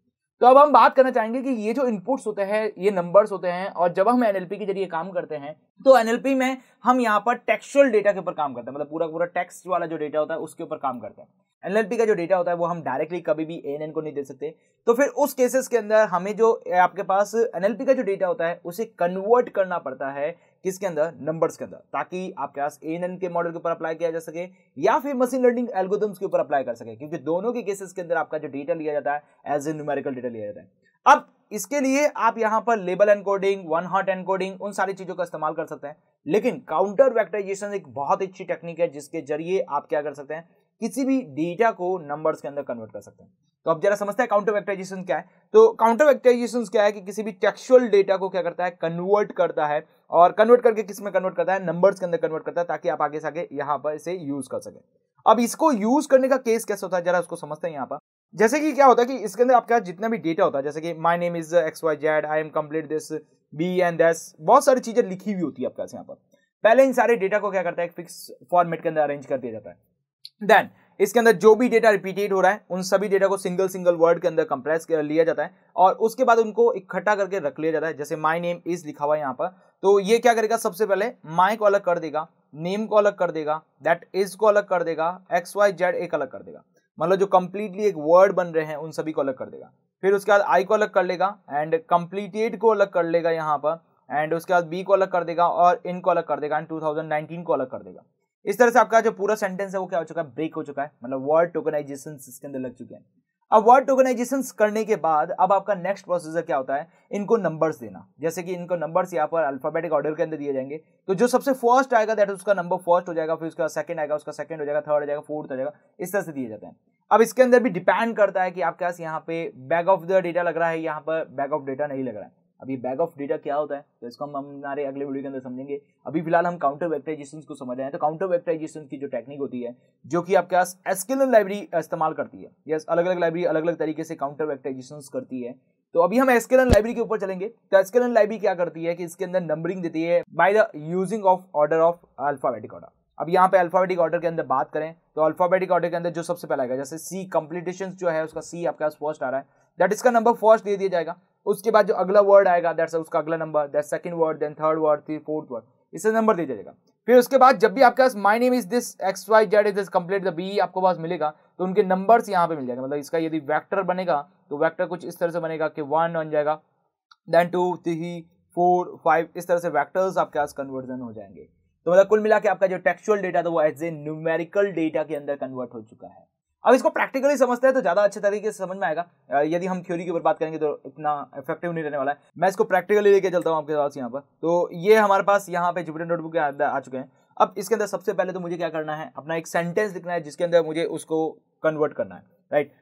तो अब हम बात करना चाहेंगे कि ये जो इनपुट्स होते हैं ये नंबर्स होते हैं और जब हम एनएलपी के जरिए काम करते हैं तो एनएलपी में हम यहाँ पर टेक्सुअल डेटा के ऊपर काम करते हैं मतलब पूरा पूरा टेक्स्ट वाला जो डेटा होता है उसके ऊपर काम करते हैं एनएलपी का जो डेटा होता है वो हम डायरेक्टली कभी भी एएनएन को नहीं दे सकते तो फिर उस केसेस के अंदर हमें जो आपके पास एनएलपी का जो डेटा होता है उसे कन्वर्ट करना पड़ता है किसके अंदर नंबर्स के अंदर ताकि आपके पास ए एन के मॉडल के ऊपर अप्लाई किया जा सके या फिर मशीन लर्निंग एल्गोदम्स के ऊपर अप्लाई कर सके क्योंकि दोनों के केसेस के अंदर आपका जो डेटा लिया जाता है एज ए न्यूमेरिकल डेटा लिया जाता है अब इसके लिए आप यहां पर label encoding one hot encoding उन सारी चीज़ों का इस्तेमाल कर सकते हैं लेकिन काउंटर वैक्टराइजेशन एक बहुत अच्छी टेक्निक है जिसके जरिए आप क्या कर सकते हैं किसी भी डेटा को नंबर्स के अंदर कन्वर्ट कर सकते हैं तो अब जरा समझते हैं काउंटर वेक्टराइजेशन क्या है तो काउंटर वेक्टराइजेशन क्या है कि किसी भी टेक्सुअल डेटा को क्या करता है कन्वर्ट करता है और कन्वर्ट करके किस में कन्वर्ट करता है नंबर्स के अंदर कन्वर्ट करता है ताकि आप आगे से आगे यहाँ पर इसे यूज कर सके अब इसको यूज करने का केस कैसे होता है जरा उसको समझते हैं यहाँ पर जैसे कि क्या होता है कि इसके अंदर आपका जितना भी डेटा होता है जैसे कि my name is X Y Z I am complete this B and दस बहुत सारी चीजें लिखी हुई होती है आपके पास यहाँ पर पहले इन सारे डेटा को क्या करता है फिक्स फॉर्मेट के अंदर अरेंज कर दिया जाता है देन इसके अंदर जो भी डेटा रिपीटेड हो रहा है उन सभी डेटा को सिंगल सिंगल वर्ड के अंदर कंप्रेस कर लिया जाता है और उसके बाद उनको इकट्ठा करके रख लिया जाता है जैसे माई नेम इज लिखा हुआ है यहाँ पर तो ये क्या करेगा सबसे पहले माई को अलग कर देगा नेम को अलग कर देगा दैट इज को अलग कर देगा एक्स वाई जेड एक अलग कर देगा मतलब जो कंप्लीटली एक वर्ड बन रहे हैं उन सभी को अलग कर देगा फिर उसके बाद आई को अलग कर लेगा एंड कंप्लीटेड को अलग कर लेगा यहाँ पर एंड उसके बाद बी को अलग कर देगा और इन को अलग कर देगा एंड टू को अलग कर देगा इस तरह से आपका जो पूरा सेंटेंस है वो क्या हो चुका है ब्रेक हो चुका है मतलब वर्ड टोकनाइजेशन इसके अंदर लग चुके हैं अब वर्ड टोकनाइजेशन करने के बाद अब आपका नेक्स्ट प्रोसीजर क्या होता है इनको नंबर्स देना जैसे कि इनको नंबर्स यहाँ पर अल्फाबेटिक ऑर्डर के अंदर दिए जाएंगे तो जो सबसे फर्स्ट आएगा दैट उसका नंबर फर्स्ट हो जाएगा फिर उसका सेकंड आएगा उसका सेकंड हो जाएगा थर्ड हो जाएगा फोर्थ हो जाएगा इस तरह से दिए जाते हैं अब इसके अंदर भी डिपेंड करता है कि आपके पास यहाँ पे बैग ऑफ द डेटा लग रहा है यहाँ पर बैग ऑफ डेटा नहीं लग रहा है अभी बैग ऑफ डेटा क्या होता है तो इसको हम हमारे अगले वीडियो के अंदर समझेंगे अभी फिलहाल हम काउंटर वेक्टराइजेशन को समझ रहे हैं तो काउंटर वेक्टराइजेशन की जो टेक्निक होती है जो कि आपके पास एसकेलन लाइब्रेरी इस्तेमाल करती है यस अलग अलग लाइब्रेरी अलग अलग तरीके से काउंटर वेक्टराइजेशन करती है तो अभी हम एसकेलन लाइब्रेरी के ऊपर चलेंगे तो एसकेलन लाइब्रेरी क्या करती है कि इसके अंदर नंबरिंग देती है by the using of order of alphabetic order अब यहाँ पे अल्फाबेटिक ऑर्डर के अंदर बात करें तो अल्फाबेटिक ऑर्डर के अंदर जो सबसे पहला आएगा जैसे सी कम्पलीटेशन जो है उसका सी आपके पास फर्स्ट आ रहा है दैट इसका नंबर फर्स्ट दे दिया जाएगा उसके बाद जो अगला वर्ड आएगा दैट्स उसका अगला number that second word then third word फिर फोर्थ वर्ड इसे नंबर दिया जाएगा फिर उसके बाद जब भी आपके पास my name is this X Y Z is this complete the B आपको पास मिलेगा तो उनके नंबर्स यहाँ पे मिल जाएगा मतलब इसका यदि वैक्टर बनेगा तो वैक्टर कुछ इस तरह से बनेगा कि वन बन जाएगा then two three four five इस तरह से वैक्टर्स आपके पास कन्वर्जन हो जाएंगे तो मतलब कुल मिला के आपका जो टेक्चुअल डेटा था वो एज ए न्यूमेरिकल डेटा के अंदर कन्वर्ट हो चुका है अब इसको प्रैक्टिकली समझते हैं तो ज्यादा अच्छे तरीके से समझ में आएगा यदि हम थ्योरी के ऊपर बात करेंगे तो इतना इफेक्टिव नहीं रहने वाला है मैं इसको प्रैक्टिकली लेके चलता हूँ आपके पास यहाँ पर तो ये हमारे पास यहाँ पे जुपिटर नोटबुक के आ चुके हैं अब इसके अंदर सबसे पहले तो मुझे क्या करना है अपना एक सेंटेंस लिखना है जिसके अंदर मुझे उसको कन्वर्ट करना है राइट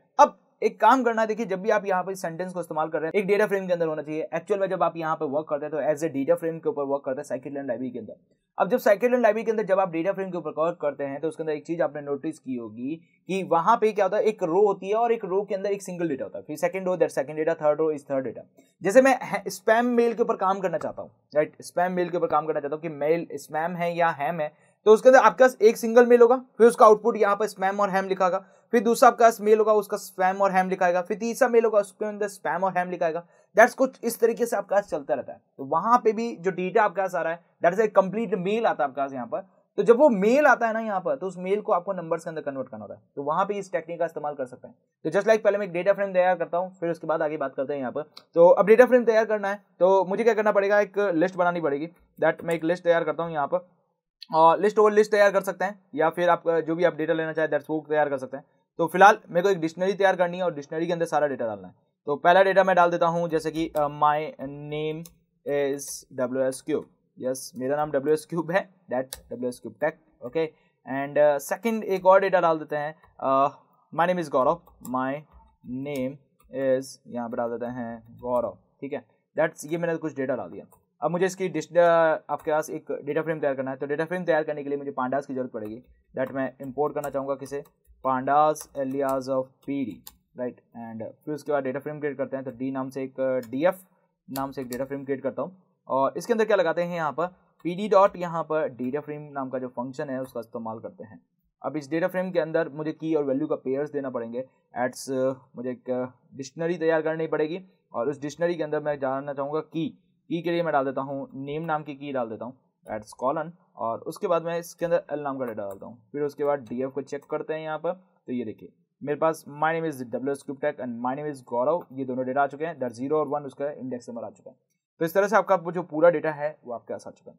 एक काम करना देखिए जब भी आप यहाँ पर सेंटेंस को इस्तेमाल कर रहे हैं एक डेटा फ्रेम के अंदर होना चाहिए एक्चुअल में जब आप यहाँ पर वर्क करते हैं तो एज ए डेटा फ्रेम के ऊपर वर्क करते हैं साइकिल लाइब्रेरी के अंदर अब जब साइकिल लाइब्रेरी के अंदर जब आप डेटा फ्रेम के ऊपर वर्क करते हैं तो उसके अंदर एक चीज आपने नोटिस की होगी कि वहां पे क्या होता है एक रो होती है और एक रो के अंदर एक सिंगल डेटा होता है फिर second row that second data third row is third data जैसे मैं स्पैम मेल के ऊपर काम करना चाहता हूँ राइट स्पैम मेल के ऊपर काम करना चाहता हूँ कि मेल स्पैम है या हैम है तो उसके अंदर आपके पास एक सिंगल मेल होगा फिर उसका आउटपुट यहाँ पर स्पैम और हैम लिखागा फिर दूसरा आपके पास मेल होगा उसका स्पैम और हैम लिखाएगा फिर तीसरा मेल होगा उसके अंदर स्पैम और हैम लिखाएगा दैट्स कुछ इस तरीके से आपके पास चलता रहता है तो वहां पे भी जो डेटा आपके पास आ रहा है that is a complete mail आता है आपके पास यहाँ पर तो जब वो मेल आता है ना यहाँ पर तो उस मेल को आपको नंबर्स के अंदर कन्वर्ट करना होता है तो वहां पे इस टेक्निक का इस्तेमाल कर सकते हैं तो जस्ट लाइक पहले मैं एक डेटा फ्रेम तैयार करता हूँ फिर उसके बाद आगे बात करते हैं यहाँ पर तो अब डेटा फ्रेम तैयार करना है तो मुझे क्या करना पड़ेगा एक लिस्ट बनानी पड़ेगी दैट मैं एक लिस्ट तैयार करता हूँ यहाँ पर और लिस्ट ओवर लिस्ट तैयार कर सकते हैं या फिर आप जो भी आप डेटा लेना चाहें दैट्स वो तैयार कर सकते हैं तो फिलहाल मेरे को एक डिक्शनरी तैयार करनी है और डिक्शनरी के अंदर सारा डेटा डालना है तो पहला डेटा मैं डाल देता हूँ जैसे कि my name is W S cube yes मेरा नाम डब्ल्यू एस क्यूब है that W S cube tech okay and second एक और डेटा डाल देते हैं my name is Gaurav my name is यहाँ पर डाल देते हैं गौरव ठीक है डैट्स ये मैंने कुछ डेटा डाल दिया अब मुझे इसकी डिस्ट uh, आपके पास एक डेटा फ्रेम तैयार करना है तो डेटा फ्रेम तैयार करने के लिए मुझे पांडास की जरूरत पड़ेगी दैट मैं इंपोर्ट करना चाहूँगा किसे pandas alias of P D right and फिर उसके बाद डेटा फ्रेम क्रिएट करते हैं तो डी नाम से एक डी uh, एफ नाम से एक डेटा फ्रेम क्रिएट करता हूँ और इसके अंदर क्या लगाते हैं यहाँ पर पी डी डॉट यहाँ पर डेटा फ्रेम नाम का जो फंक्शन है उसका इस्तेमाल करते हैं अब इस डेटा फ्रेम के अंदर मुझे की और वैल्यू का पेयर्स देना पड़ेंगे एट्स uh, मुझे एक डिक्शनरी तैयार करनी पड़ेगी और उस डिक्शनरी के अंदर मैं जानना चाहूँगा की की e के लिए मैं डाल देता हूँ नेम नाम की की डाल देता हूँ एट्स कॉलन और उसके बाद मैं इसके अंदर एल नाम का डेटा डालता हूँ फिर उसके बाद डी को चेक करते हैं यहाँ पर तो ये देखिए मेरे पास my name is W cube tech and my name is Gaurav ये दोनों डेटा आ चुके हैं दर जीरो और वन उसका इंडेक्स नंबर आ चुका है तो इस तरह से आपका जो पूरा डेटा है वो आपके पास आ चुका है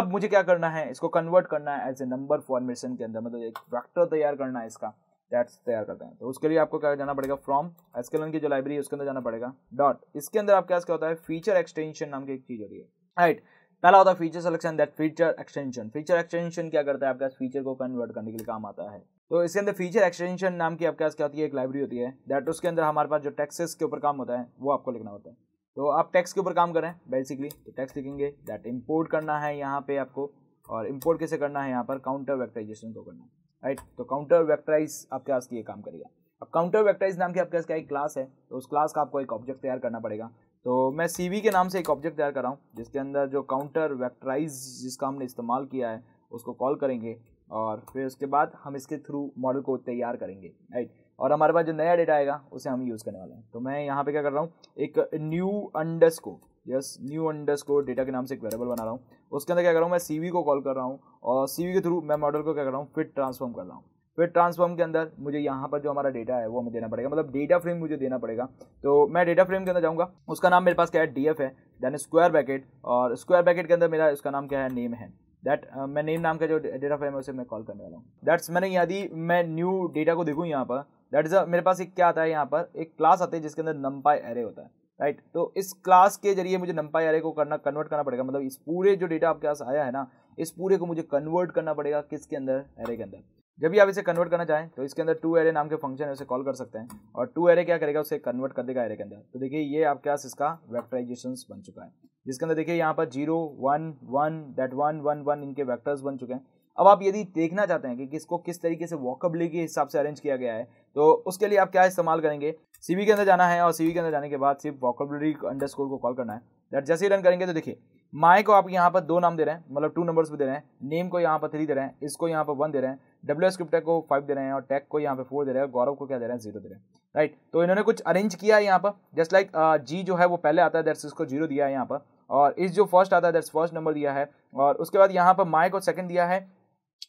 अब मुझे क्या करना है इसको कन्वर्ट करना है एज ए नंबर फॉर्मेशन के अंदर मतलब एक वैक्टर तैयार करना है इसका दैट्स तैयार करते हैं तो उसके लिए आपको क्या जाना पड़ेगा फ्रॉम एसकेलन की जो लाइब्रेरी है उसके अंदर जाना पड़ेगा डॉट इसके अंदर आपके पास क्या होता है फीचर एक्सटेंशन नाम की एक चीज़ होती है राइट पहला होता है feature selection that feature extension feature extension क्या करता है आपके पास फीचर को कन्वर्ट करने के लिए काम आता है तो इसके अंदर फीचर एक्सटेंशन नाम की आपके पास क्या होती है एक लाइब्रेरी होती है दैट उसके अंदर हमारे पास जो टैक्सेस के ऊपर काम होता है वो आपको लिखना होता है तो आप टैक्स के ऊपर काम करें बेसिकली तो टैक्स लिखेंगे दैट इम्पोर्ट करना है यहाँ पे आपको और इम्पोर्ट कैसे करना है यहाँ पर काउंटर वैक्टाइजेशन को करना है राइट तो काउंटर वैक्टराइज़ आपके पास ये काम करेगा अब काउंटर वैक्टराइज नाम की आपके पास क्या एक क्लास है तो उस क्लास का आपको एक ऑब्जेक्ट तैयार करना पड़ेगा तो मैं सी के नाम से एक ऑब्जेक्ट तैयार कर रहा हूँ जिसके अंदर जो काउंटर वैक्टराइज जिसका हमने इस्तेमाल किया है उसको कॉल करेंगे और फिर उसके बाद हम इसके थ्रू मॉडल को तैयार करेंगे राइट और हमारे पास जो नया डेटा आएगा उसे हम यूज़ करने वाले हैं तो मैं यहाँ पे क्या कर रहा हूँ एक new underscore yes new score data के नाम से एक वेरेबल बना रहा हूँ उसके अंदर क्या कर रहा हूँ मैं सीवी को कॉल कर रहा हूँ और सीवी के थ्रू मैं मॉडल को क्या कर रहा हूँ फिट ट्रांसफॉर्म कर रहा हूँ फिट ट्रांसफॉर्म के अंदर मुझे यहाँ पर जो हमारा डेटा है वो हमें देना पड़ेगा मतलब डेटा फ्रेम मुझे देना पड़ेगा तो मैं डेटा फ्रेम के अंदर जाऊँगा उसका नाम मेरे पास क्या है डी है देन स्क्वायर बैकेट और स्क्वायर बैकेट के अंदर मेरा इसका नाम क्या है नेम है दैट uh, मैं नेम नाम का जो डेटा फ्रेम है उसे मैं कॉल करने वाला हूँ दैट्स मैंने यदि मैं न्यू डेटा को देखूँ यहाँ पर दैट इज़ मेरे पास एक क्या आता है यहाँ पर एक क्लास आती है जिसके अंदर नम्पाई एरे होता है राइट तो इस क्लास के जरिए मुझे नंपाई एरे को करना कन्वर्ट करना पड़ेगा मतलब इस पूरे जो डेटा आपके पास आया है ना इस पूरे को मुझे कन्वर्ट करना पड़ेगा किसके अंदर एरे के अंदर जब भी आप इसे कन्वर्ट करना चाहें तो इसके अंदर टू एरे नाम के फंक्शन है उसे कॉल कर सकते हैं और टू एरे क्या करेगा उसे कन्वर्ट कर देगा एरे के अंदर तो देखिए ये आपके पास इसका वैक्टराइजेशन बन चुका है जिसके अंदर देखिए यहाँ पर zero one one date one one one इनके वैक्टर्स बन चुके हैं अब आप यदि देखना चाहते हैं कि किसको किस तरीके से वॉकअबली के हिसाब से अरेंज किया गया है तो उसके लिए आप क्या इस्तेमाल करेंगे सीवी के अंदर जाना है और सीवी के अंदर जाने के बाद सिर्फ वॉकअबली अंडर स्कोर को कॉल करना है दैट जैसे ही रन करेंगे तो देखिए माए को आप यहाँ पर दो नाम दे रहे हैं मतलब टू नंबर्स भी दे रहे हैं नेम को यहाँ पर थ्री दे रहे हैं इसको यहाँ पर वन दे रहे हैं डब्ल्यू स्क्रिप्टर को फाइव दे रहे हैं और टैक को यहाँ पे फोर दे रहे हैं और गौरव को क्या दे रहे हैं जीरो दे रहे हैं राइट तो इन्होंने कुछ अरेंज किया है यहाँ पर जस्ट लाइक जी जो है वो पहले आता है दैट्स इसको जीरो दिया है यहाँ पर और इस जो फर्स्ट आता है दैट्स फर्स्ट नंबर दिया है और उसके बाद यहाँ पर माए को सेकंड दिया है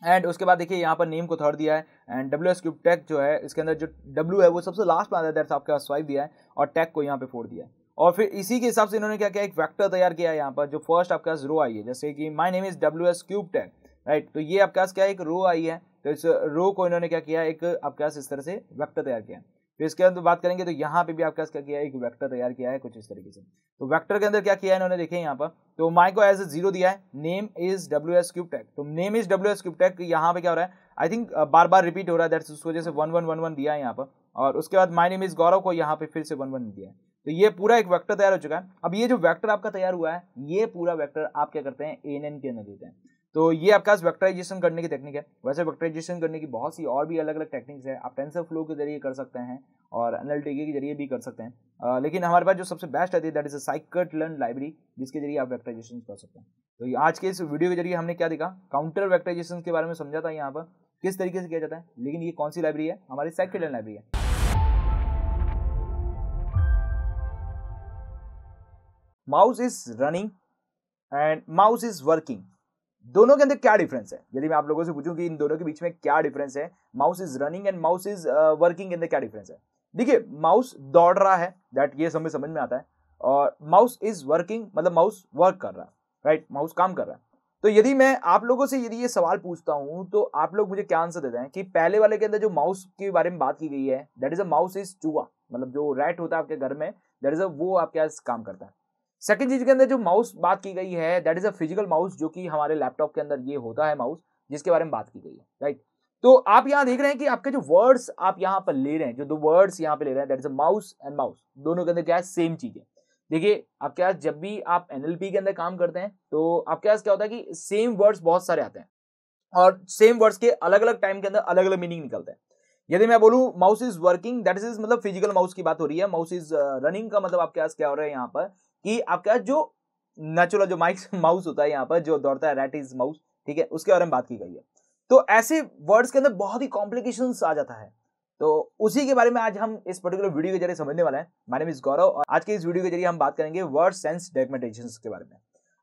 एंड उसके बाद देखिए यहाँ पर नेम को थर्ड दिया है and W S cube tech जो है इसके अंदर जो डब्ल्यू है वो सबसे लास्ट में आता है आपके पास स्वाइप दिया है और टैक को यहाँ पे फोड़ दिया है और फिर इसी के हिसाब से इन्होंने क्या किया एक वैक्टर तैयार किया है यहाँ पर जो फर्स्ट आपके पास रो आई है जैसे कि my name is W S cube tech right तो ये आपके पास क्या एक रो आई है तो इस रो को इन्होंने क्या किया एक आपके पास इस तरह से वैक्टर तैयार किया फिर इसके अंदर बात करेंगे तो यहाँ पे भी आपके पास क्या किया है एक वैक्टर तैयार किया है कुछ इस तरीके से तो वैक्टर के अंदर क्या किया है इन्होंने देखे यहाँ पर तो माई को एज ए जीरो दिया है name is W S cube tech तो name is W S cube tech यहाँ पे क्या हो रहा है I think bar bar repeat हो रहा है दैट्स वजह से वन वन वन वन दिया है यहाँ पर और उसके बाद माई नेम इज गौरव को यहाँ पे फिर से वन वन दिया है तो ये पूरा एक वेक्टर तैयार हो चुका है अब ये जो वेक्टर आपका तैयार हुआ है ये पूरा वेक्टर आप क्या करते हैं एन एन के अंदर देते हैं तो ये आपका पास वेक्टराइजेशन करने की टेक्निक है वैसे वेक्टराइजेशन करने की बहुत सी और भी अलग अलग टेक्निक्स है आप टेंसर फ्लो के जरिए कर सकते हैं और एनालिटिका के जरिए भी कर सकते हैं आ, लेकिन हमारे पास जो सबसे बेस्ट आती है that is a scikit learn library जिसके जरिए आप वेक्टराइजेशन कर सकते हैं तो आज के इस वीडियो के जरिए हमने क्या देखा काउंटर वैक्टराइजेशन के बारे में समझा था यहाँ पर किस तरीके से किया जाता है लेकिन ये कौन सी लाइब्रेरी है हमारी साइकट लर्न लाइब्रेरी है mouse is running and mouse is working दोनों के अंदर क्या डिफरेंस है यदि मैं आप लोगों से पूछूं कि इन दोनों के बीच में क्या डिफरेंस है mouse is running and mouse is working के अंदर क्या डिफरेंस है देखिए माउस दौड़ रहा है दैट ये समझ समझ में आता है और माउस इज वर्किंग मतलब माउस वर्क कर रहा है राइट right? माउस काम कर रहा है तो यदि मैं आप लोगों से यदि ये सवाल पूछता हूं तो आप लोग मुझे क्या आंसर देते हैं कि पहले वाले के अंदर जो माउस के बारे में बात की गई है that is a mouse is चूहा मतलब जो रैट होता है आपके घर में दैट इज अ वो आपके पास काम करता है सेकंड चीज के अंदर जो माउस बात की गई है that is a physical mouse जो कि हमारे लैपटॉप के अंदर ये होता है माउस जिसके बारे में बात की गई है राइट तो आप यहाँ देख रहे हैं कि आपके जो वर्ड्स आप यहाँ पर ले रहे हैं जो दो वर्ड्स यहाँ पे ले रहे हैं that is a mouse and mouse दोनों के अंदर क्या है सेम चीज है देखिए आपके पास जब भी आप एनएलपी के अंदर काम करते हैं तो आपके पास क्या होता है कि सेम वर्ड्स बहुत सारे आते हैं और सेम वर्ड्स के अलग अलग टाइम के अंदर अलग अलग मीनिंग निकलते हैं यदि मैं बोलूं mouse is working that is मतलब फिजिकल माउस की बात हो रही है माउस इज रनिंग का मतलब आपके पास क्या हो रहा है यहाँ पर कि आपका जो नेचुरल जो माइक माउस होता है यहाँ पर जो दौड़ता है रैट इज माउस ठीक है उसके बारे में बात की गई है तो ऐसे वर्ड्स के अंदर बहुत ही कॉम्प्लिकेशन आ जाता है तो उसी के बारे में आज हम इस पर्टिकुलर वीडियो के जरिए समझने वाले हैं माने मिस गौरव और आज के इस वीडियो के जरिए हम बात करेंगे वर्ड सेंस डेगमेंटेशन के बारे में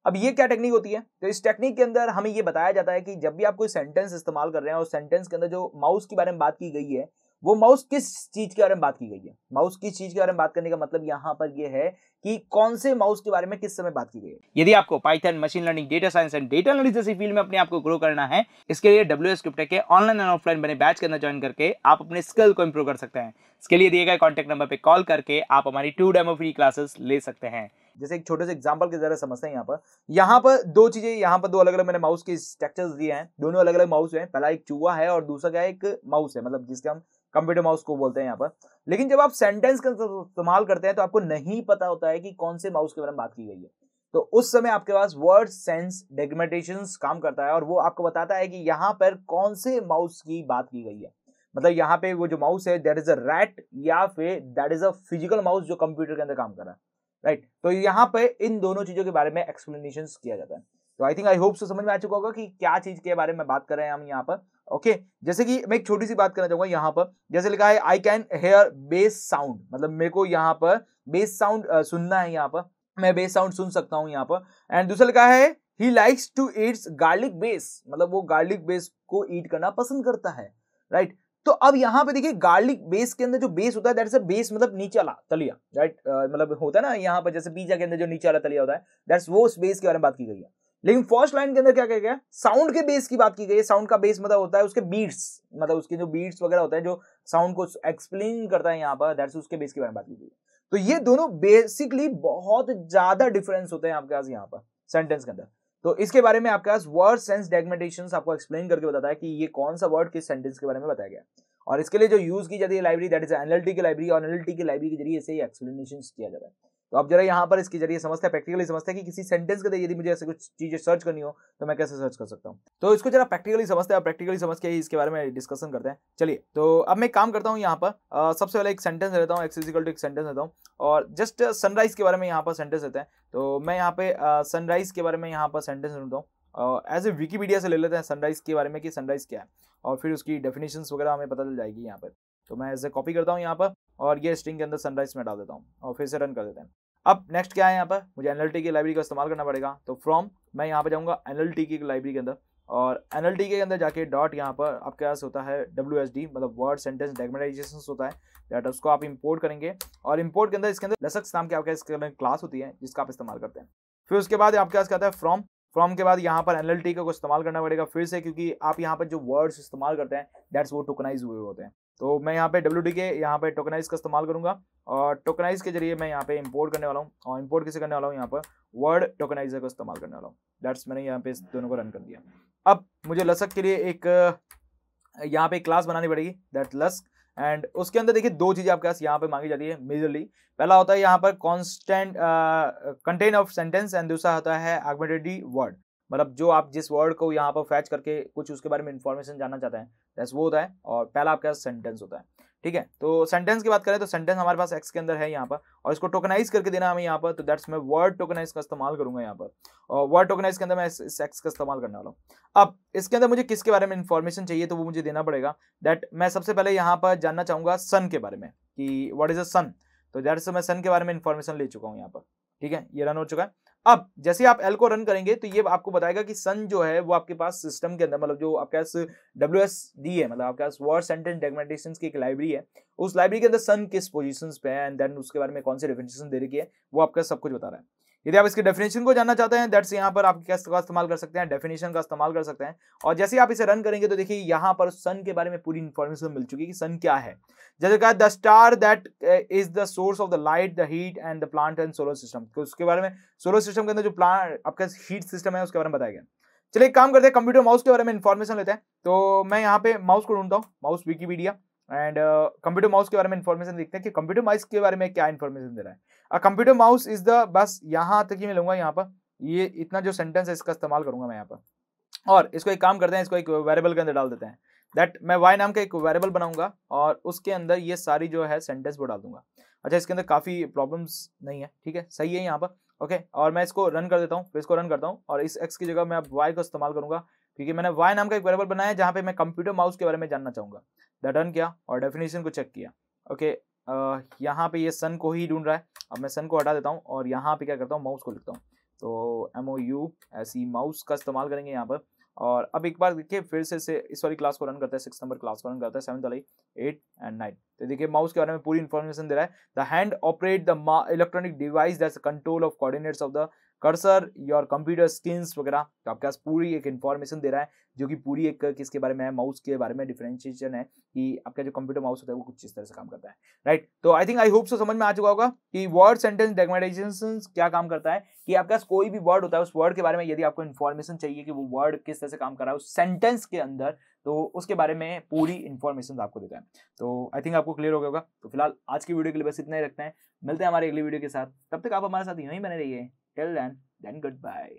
अब ये क्या टेक्निक होती है तो इस टेक्निक के अंदर हमें ये बताया जाता है कि जब भी आप कोई सेंटेंस इस्तेमाल कर रहे हैं और सेंटेंस के अंदर जो माउस के बारे में बात की गई है वो माउस किस चीज के बारे में बात की गई है माउस किस चीज के बारे में बात करने का मतलब यहाँ पर यह है कि कौन से माउस के बारे में किस समय बात की गई है यदि आपको Python machine learning data science and data analysis जैसी फील्ड में अपने आप को ग्रो करना है इसके लिए डब्ल्यू एस के ऑनलाइन एंड ऑफलाइन बने बैच के अंदर ज्वाइन करके आप अपने स्किल को इंप्रूव कर सकते हैं इसके लिए दिए गए कॉन्टेक्ट नंबर पर कॉल करके आप हमारी टू डेमो फ्री क्लासेस ले सकते हैं जैसे एक छोटे से एग्जाम्पल के जरा समझते हैं यहाँ पर यहाँ पर दो चीजें यहाँ पर दो अलग अलग मैंने माउस के स्ट्रक्चर्स दिए हैं दोनों अलग अलग माउस हैं पहला एक चूहा है और दूसरा क्या एक माउस है मतलब जिसके हम कंप्यूटर माउस को बोलते हैं यहाँ पर लेकिन जब आप सेंटेंस का इस्तेमाल करते हैं तो आपको नहीं पता होता है कि कौन से माउस के बारे में बात की गई है तो उस समय आपके पास वर्ड सेंस डेगमेटेशन काम करता है और वो आपको बताता है कि यहाँ पर कौन से माउस की बात की गई है मतलब यहाँ पे वो जो माउस है दैट इज अ रैट या फिर that is a physical mouse जो कंप्यूटर के अंदर काम कर रहा है राइट right. तो यहाँ पे इन दोनों चीजों के बारे में एक्सप्लेनेशन किया जाता है तो आई थिंक आई होप समझ में आ चुका होगा कि क्या चीज के बारे में बात कर रहे हैं हम यहाँ पर ओके जैसे कि मैं एक छोटी सी बात करना चाहूंगा यहाँ पर जैसे लिखा है I can hear bass sound मतलब मेरे को यहाँ पर बेस साउंड सुनना है यहाँ पर मैं बेस साउंड सुन सकता हूँ यहाँ पर एंड दूसरा लिखा है he likes to eats garlic bass मतलब वो गार्लिक बेस को ईट करना पसंद करता है राइट right? तो अब यहाँ पे देखिए गार्लिक बेस के अंदर जो बेस होता है मतलब अ बेस मतलब नीचे वाला तलिया राइट मतलब होता है ना यहाँ पर जैसे पिज्जा के अंदर जो नीचे वाला तलिया होता है दैट्स वो बेस के बारे में बात की गई है लेकिन फर्स्ट लाइन के अंदर क्या कह गया साउंड के बेस की बात की गई है साउंड का बेस मतलब होता है उसके बीट्स मतलब उसके जो बीट्स वगैरह होता है जो साउंड को एक्सप्लेन करता है यहाँ पर दैट्स उसके बेस के बारे में बात की गई तो ये दोनों बेसिकली बहुत ज्यादा डिफरेंस होते हैं आपके पास यहाँ पर सेंटेंस के अंदर तो इसके बारे में आपके पास वर्ड सेंस डेगमेंटेशन आपको एक्सप्लेन करके बताता है कि ये कौन सा वर्ड किस सेंटेंस के बारे में बताया गया और इसके लिए जो यूज की जाती है लाइब्रेरी दैट इज एनएलटी की लाइब्रेरी और एनएलटी की लाइब्रेरी के जरिए से एक्सप्लेनेशन किया जाता है तो आप जरा यहाँ पर इसके जरिए समझते हैं प्रैक्टिकली समझते हैं कि किसी सेंटेंस के यदि मुझे ऐसे कुछ चीजें सर्च करनी हो तो मैं कैसे सर्च कर सकता हूँ तो इसको जरा प्रैक्टिकली समझते हैं प्रैक्टिकली समझ के इसके बारे में डिस्कशन करते हैं चलिए तो अब मैं काम करता हूँ यहाँ पर सबसे पहले एक सेंटेंस रहता हूँ एक्सिकल टू एक सेंटेंस रहता हूँ और जस्ट सनराइज के बारे में यहाँ पर सेंटेंस रहते हैं तो मैं यहाँ पे सनराइज के बारे में यहाँ पर सेंटेंस ढूंढता हूँ एज ए विकीपीडिया से ले लेते हैं सनराइज के बारे में कि सनराइज क्या है और फिर उसकी डेफिनेशन वगैरह हमें पता चल जाएगी यहाँ पर तो मैं ऐसे कॉपी करता हूँ यहाँ पर और ये स्ट्रिंग के अंदर सनराइज में डाल देता हूँ और फिर से रन कर देते हैं अब नेक्स्ट क्या है यहाँ पर मुझे एनएलटी की लाइब्रेरी का इस्तेमाल करना पड़ेगा तो फ्रॉम मैं यहाँ पर जाऊँगा एनएलटी की लाइब्रेरी के अंदर और एनएलटी के अंदर जाके डॉट यहाँ पर आपके पास होता है डब्ल्यू एस डी मतलब वर्ड सेंटेंस डेगमेटाइजेशन होता है डाटा उसको आप इम्पोर्ट करेंगे और इम्पोर्ट के अंदर इसके अंदर लसक्स नाम की आपके इसके अंदर क्लास होती है जिसका आप इस्तेमाल करते हैं फिर उसके बाद आपके पास कहता है फ्रॉम फ्रॉम के बाद यहाँ पर एन एल टी का इस्तेमाल करना पड़ेगा फिर से क्योंकि आप यहाँ पर जो वर्ड्स इस्तेमाल करते हैं डेट्स वो टोकनाइज हुए होते हैं तो मैं यहाँ पे डब्ल्यू के यहाँ पे टोकनाइज का इस्तेमाल करूँगा और टोकनाइज के जरिए मैं यहाँ पे इंपोर्ट करने वाला हूँ और इंपोर्ट कैसे करने वाला हूँ यहाँ पर वर्ड टोकनाइजर का इस्तेमाल करने वाला हूँ दैट्स मैंने यहाँ पे इस दोनों को रन कर दिया अब मुझे लसक के लिए एक यहाँ पे एक क्लास बनानी पड़ेगी दैट लस्क एंड उसके अंदर देखिए दो चीज़ें आपके पास यहाँ पे मांगी जाती है मेजरली पहला होता है यहाँ पर constant content of sentence and दूसरा होता है एग्मेटेडी वर्ड मतलब जो आप जिस वर्ड को यहाँ पर फैच करके कुछ उसके बारे में इन्फॉर्मेशन जानना चाहते हैं दैट्स वो होता है और पहला आपका सेंटेंस होता है ठीक है तो सेंटेंस की बात करें तो सेंटेंस हमारे पास एक्स के अंदर है यहाँ पर और इसको टोकनाइज करके देना हमें यहाँ पर तो दैट्स मैं वर्ड टोकनाइज का इस्तेमाल करूंगा यहाँ पर और वर्ड टोकनाइज के अंदर मैं इस एक्स का इस्तेमाल करने वाला हूँ अब इसके अंदर मुझे किसके बारे में इन्फॉर्मेशन चाहिए तो वो मुझे देना पड़ेगा दैट मैं सबसे पहले यहाँ पर जानना चाहूंगा सन के बारे में कि वट इज़ अ सन तो दैट्स मैं सन के बारे में इन्फॉर्मेशन ले चुका हूँ यहाँ पर ठीक है ये रन हो चुका है अब जैसे आप एल को रन करेंगे तो ये आपको बताएगा कि सन जो है वो आपके पास सिस्टम के अंदर मतलब जो आपके पास डब्ल्यू एस डी है मतलब आपके पास वर्ड सेंटेंस डेगमेंटेशन की एक लाइब्रेरी है उस लाइब्रेरी के अंदर सन किस पोजीशंस पे है एंड देन उसके बारे में कौन से डेफिनेशन दे रखी है वो आपका सब कुछ बता रहा है यदि आप इसके डेफिनेशन को जानना चाहते हैं दैट्स यहाँ पर आप कैस का इस्तेमाल कर सकते हैं डेफिनेशन का इस्तेमाल कर सकते हैं और जैसे ही आप इसे रन करेंगे तो देखिए यहाँ पर सन के बारे में पूरी इन्फॉर्मेशन मिल चुकी है कि सन क्या है जैसे कहा the star that is the source of the light the heat and the plant and solar system तो उसके बारे में सोलर सिस्टम के अंदर जो प्लांट आपका हीट सिस्टम है उसके बारे में बताया गया चलिए काम करते हैं कंप्यूटर माउस के बारे में इन्फॉर्मेशन लेते हैं तो मैं यहाँ पे माउस को ढूंढता हूँ mouse Wikipedia and computer mouse के बारे में इन्फॉर्मेशन देखते हैं कि कंप्यूटर माउस के बारे में क्या इन्फॉर्मेशन दे रहा है computer mouse is the bus यहाँ तक ही मैं लूंगा यहाँ पर ये इतना जो सेंटेंस है इसका इस्तेमाल करूंगा मैं यहाँ पर और इसको एक काम करते हैं इसको एक वेरेबल के अंदर डाल देते हैं दैट मैं वाई नाम का एक वेरेबल बनाऊंगा और उसके अंदर ये सारी जो है सेंटेंस वो डाल दूंगा अच्छा इसके अंदर काफ़ी प्रॉब्लम्स नहीं है ठीक है सही है यहाँ पर ओके okay, और मैं इसको रन कर देता हूँ फिर इसको रन करता हूँ और इस एक्स की जगह मैं अब वाई का इस्तेमाल करूंगा क्योंकि मैंने वाई नाम का एक वेरेबल बनाया जहाँ पे मैं कंप्यूटर माउस के बारे में जानना चाहूंगा द डन किया और डेफिनेशन को चेक किया ओके okay, uh, यहाँ पे ये सन को ही ढूंढ रहा है अब मैं सन को हटा देता हूँ और यहाँ पे क्या करता हूँ माउस को लिखता हूँ तो M O U S E mouse का इस्तेमाल करेंगे यहाँ पर और अब एक बार देखिए फिर से, से इस वाली क्लास को रन करता है सिक्स नंबर क्लास को रन करता है सेवन वाली एट एंड नाइन तो देखिए माउस के बारे में पूरी इन्फॉर्मेशन दे रहा है the hand operate the electronic device that's control of coordinates of the cursor your computer screens वगैरह तो आपके पास पूरी एक इन्फॉर्मेशन दे रहा है जो कि पूरी एक किसके बारे में है माउस के बारे में डिफ्रेंशिएशन है कि आपका जो कंप्यूटर माउस होता है वो कुछ इस तरह से काम करता है राइट तो I think I hope so समझ में आ चुका होगा कि वर्ड सेंटेंस डेगमेटाइजेशन क्या काम करता है कि आपके पास कोई भी वर्ड होता है उस वर्ड के बारे में यदि आपको इन्फॉर्मेशन चाहिए कि वो वर्ड किस तरह से काम कर रहा है उस सेंटेंस के अंदर तो उसके बारे में पूरी इन्फॉर्मेशन आपको देता है तो आई थिंक आपको क्लियर हो गया होगा तो फिलहाल आज की वीडियो के लिए बस इतना ही रखते हैं मिलते हैं हमारे अगली वीडियो के साथ तब तक आप हमारे साथ यहीं बने रहिए Till then, then goodbye.